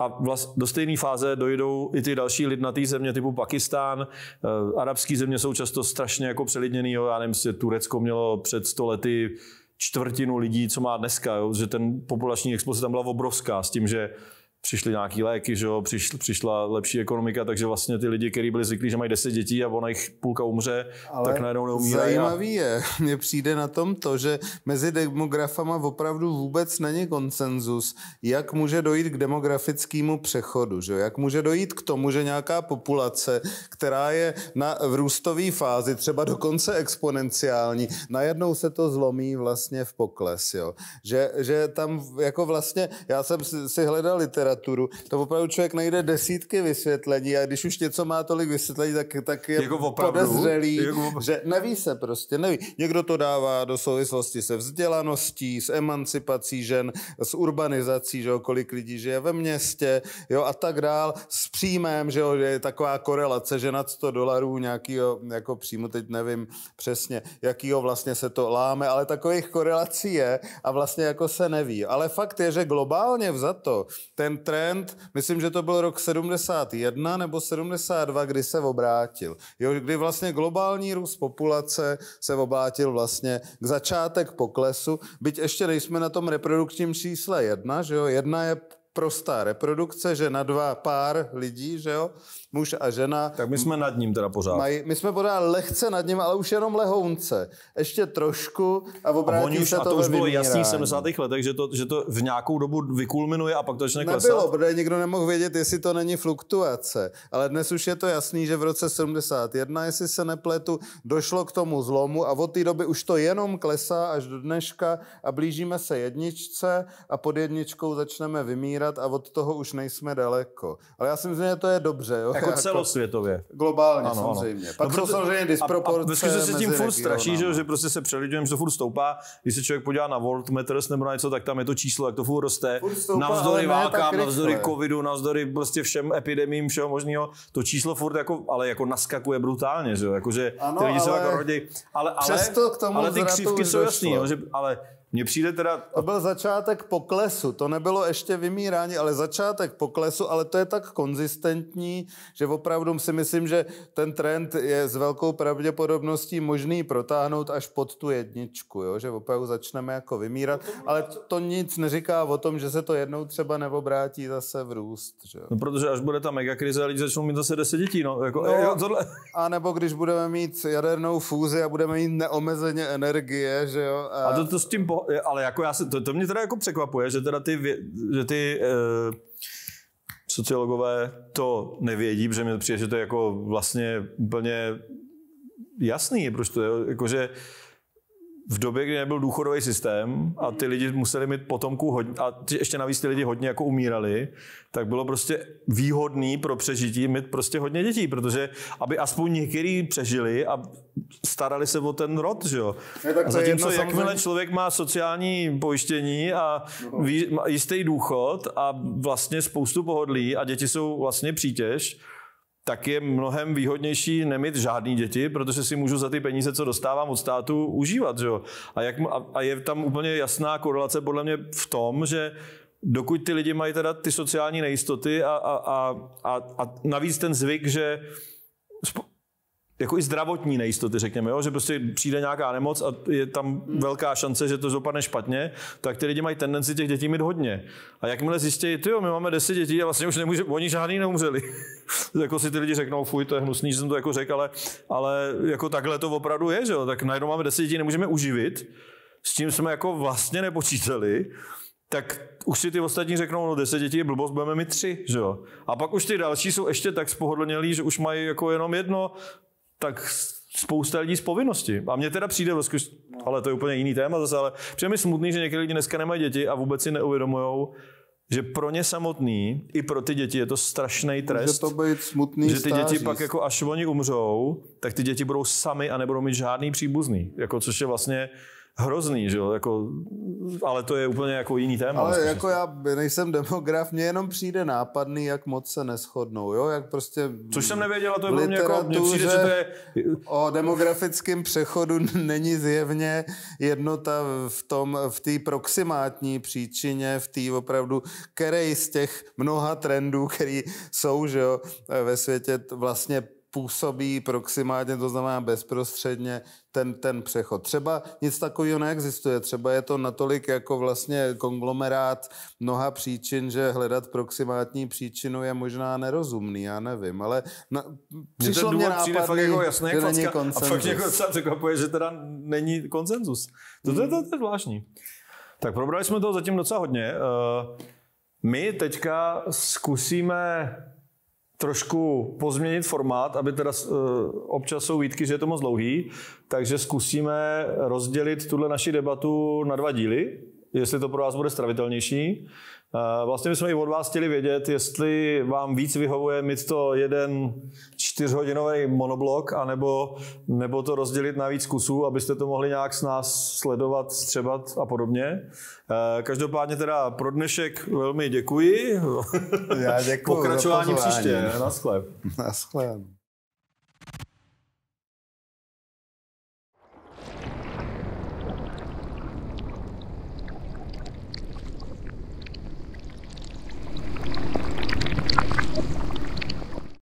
a vlast, do stejné fáze dojdou i ty další lid na země, typu Pakistán. Eh, Arabské země jsou často strašně jako přelidněný. Jo. Já nevím, že Turecko mělo před stolety čtvrtinu lidí, co má dneska, jo, že ten populační expozice tam byla obrovská s tím, že přišly nějaký léky, že jo, přišla, přišla lepší ekonomika, takže vlastně ty lidi, kteří byli zvyklí, že mají 10 dětí a ona jich půlka umře, Ale tak najednou neumírají. Zajímavý a... je, mně přijde na tom to, že mezi demografama opravdu vůbec není konsenzus, jak může dojít k demografickému přechodu, že jo? jak může dojít k tomu, že nějaká populace, která je na, v růstové fázi, třeba dokonce exponenciální, najednou se to zlomí vlastně v pokles. Jo? Že, že tam jako vlastně, já jsem si, si hledal literaturu, diktaturu. To opravdu člověk najde desítky vysvětlení a když už něco má tolik vysvětlení, tak, tak je jako podezřelý, jako opravdu. že neví se prostě, neví. Někdo to dává do souvislosti se vzdělaností, s emancipací žen, s urbanizací, že jo, kolik lidí žije ve městě, jo, a tak dál, s příjmem, že jo, je taková korelace, že nad 100 dolarů nějakýho jako příjmu, teď nevím přesně, jakýho vlastně se to láme, ale takových korelací je a vlastně jako se neví. Ale fakt je, že globálně vzato ten trend, myslím, že to byl rok 71 nebo 72, kdy se obrátil. Jo, kdy vlastně globální růst populace se obrátil vlastně k začátek poklesu, byť ještě nejsme na tom reprodukčním čísle jedna, že jo, jedna je prostá reprodukce, že na dva pár lidí, že jo, muž a žena. Tak my jsme nad ním teda pořád. Mají, my jsme pořád lehce nad ním, ale už jenom lehounce. Ještě trošku a obrátí a oni už, se a to, to už bylo jasný v 70. letech, že to, že to v nějakou dobu vykulminuje a pak to začne klesat. Nebylo, protože nikdo nemohl vědět, jestli to není fluktuace. Ale dnes už je to jasný, že v roce 71, jestli se nepletu, došlo k tomu zlomu a od té doby už to jenom klesá až do dneška a blížíme se jedničce a pod jedničkou začneme vymírat a od toho už nejsme daleko. Ale já si myslím, že to je dobře. Jo? Jako, jako celosvětově. Globálně ano, samozřejmě. Ano. Pak no, jsou samozřejmě disproporce a, a se tím furt straší, že, no. že prostě se přelidujeme, že to furt stoupá. Když se člověk podívá na World Meters nebo na něco, tak tam je to číslo, jak to furt roste. Furt stoupá, navzdory válkám, navzdory covidu, navzdory prostě všem epidemím, všeho možného. To číslo furt jako, ale jako naskakuje brutálně, že jo? Jako, ty lidi ale, se jako rodí. Ale, ale, přesto k tomu ale ty křivky jsou jasný, jo, no, že, ale mně přijde teda... To byl začátek poklesu, to nebylo ještě vymírání, ale začátek poklesu, ale to je tak konzistentní, že opravdu si myslím, že ten trend je s velkou pravděpodobností možný protáhnout až pod tu jedničku, jo? že opravdu začneme jako vymírat, ale to nic neříká o tom, že se to jednou třeba neobrátí zase v růst. Že? No protože až bude ta megakrize, lidi začnou mít zase deset dětí, no. Jako, no jo, jako tohle. A nebo když budeme mít jadernou fúzi a budeme mít neomezeně energie, že jo. A, a to, to s tím po ale jako já se, to, to mě teda jako překvapuje, že teda ty, že ty uh, sociologové to nevědí, protože mi přijde, že to je jako vlastně úplně jasný, proč to je, jakože v době, kdy nebyl důchodový systém a ty lidi museli mít potomků hodně, a ještě navíc ty lidi hodně jako umírali, tak bylo prostě výhodný pro přežití mít prostě hodně dětí, protože aby aspoň některý přežili a starali se o ten rod, že jo. Ne, a zatímco jakmile člověk má sociální pojištění a no. jistý důchod a vlastně spoustu pohodlí a děti jsou vlastně přítěž, tak je mnohem výhodnější nemít žádný děti, protože si můžu za ty peníze, co dostávám od státu, užívat. Že jo? A, jak, a, je tam úplně jasná korelace podle mě v tom, že dokud ty lidi mají teda ty sociální nejistoty a, a, a, a navíc ten zvyk, že jako i zdravotní nejistoty, řekněme, jo? že prostě přijde nějaká nemoc a je tam hmm. velká šance, že to dopadne špatně, tak ty lidi mají tendenci těch dětí mít hodně. A jakmile zjistí, ty jo, my máme 10 dětí a vlastně už nemůže, oni žádný neumřeli. jako si ty lidi řeknou, fuj, to je hnusný, že jsem to jako řekl, ale, ale jako takhle to opravdu je, že jo? tak najednou máme 10 dětí, nemůžeme uživit, s tím jsme jako vlastně nepočítali, tak už si ty ostatní řeknou, no 10 dětí je blbost, budeme mít tři, že jo. A pak už ty další jsou ještě tak spohodlnělí, že už mají jako jenom jedno, tak spousta lidí z povinnosti. A mně teda přijde, vlastně, ale to je úplně jiný téma zase, ale přijde mi smutný, že někdy lidi dneska nemají děti a vůbec si neuvědomují, že pro ně samotný, i pro ty děti je to strašný trest. Může to být smutný Že ty stáří. děti pak, jako až oni umřou, tak ty děti budou sami a nebudou mít žádný příbuzný. Jako, což je vlastně hrozný, že jo? Jako, ale to je úplně jako jiný téma. Ale vlastně. jako já nejsem demograf, mně jenom přijde nápadný, jak moc se neschodnou, jo? Jak prostě... Což jsem nevěděl, to je pro mě jako... mě přijde, že to je... O demografickém přechodu není zjevně jednota v tom, v té proximátní příčině, v té opravdu, který z těch mnoha trendů, který jsou, že jo, ve světě vlastně působí proximálně, to znamená bezprostředně ten, ten přechod. Třeba nic takového neexistuje, třeba je to natolik jako vlastně konglomerát mnoha příčin, že hledat proximátní příčinu je možná nerozumný, já nevím, ale na, přišlo mě jako nápadný, jako jasný, že není koncenzus. A fakt mě jako překvapuje, že teda není konsenzus. To, to, to, to je zvláštní. Tak probrali jsme to zatím docela hodně. Eh, my teďka zkusíme trošku pozměnit formát, aby teda eh, občas jsou výtky, že je to moc dlouhý, takže zkusíme rozdělit tuhle naši debatu na dva díly, jestli to pro vás bude stravitelnější. Eh, vlastně my jsme i od vás chtěli vědět, jestli vám víc vyhovuje mít to jeden čtyřhodinový monoblok, anebo, nebo to rozdělit na víc kusů, abyste to mohli nějak s nás sledovat, střebat a podobně. Eh, každopádně teda pro dnešek velmi děkuji. Já děkuji. Pokračování příště. Na sklep. Na sklep.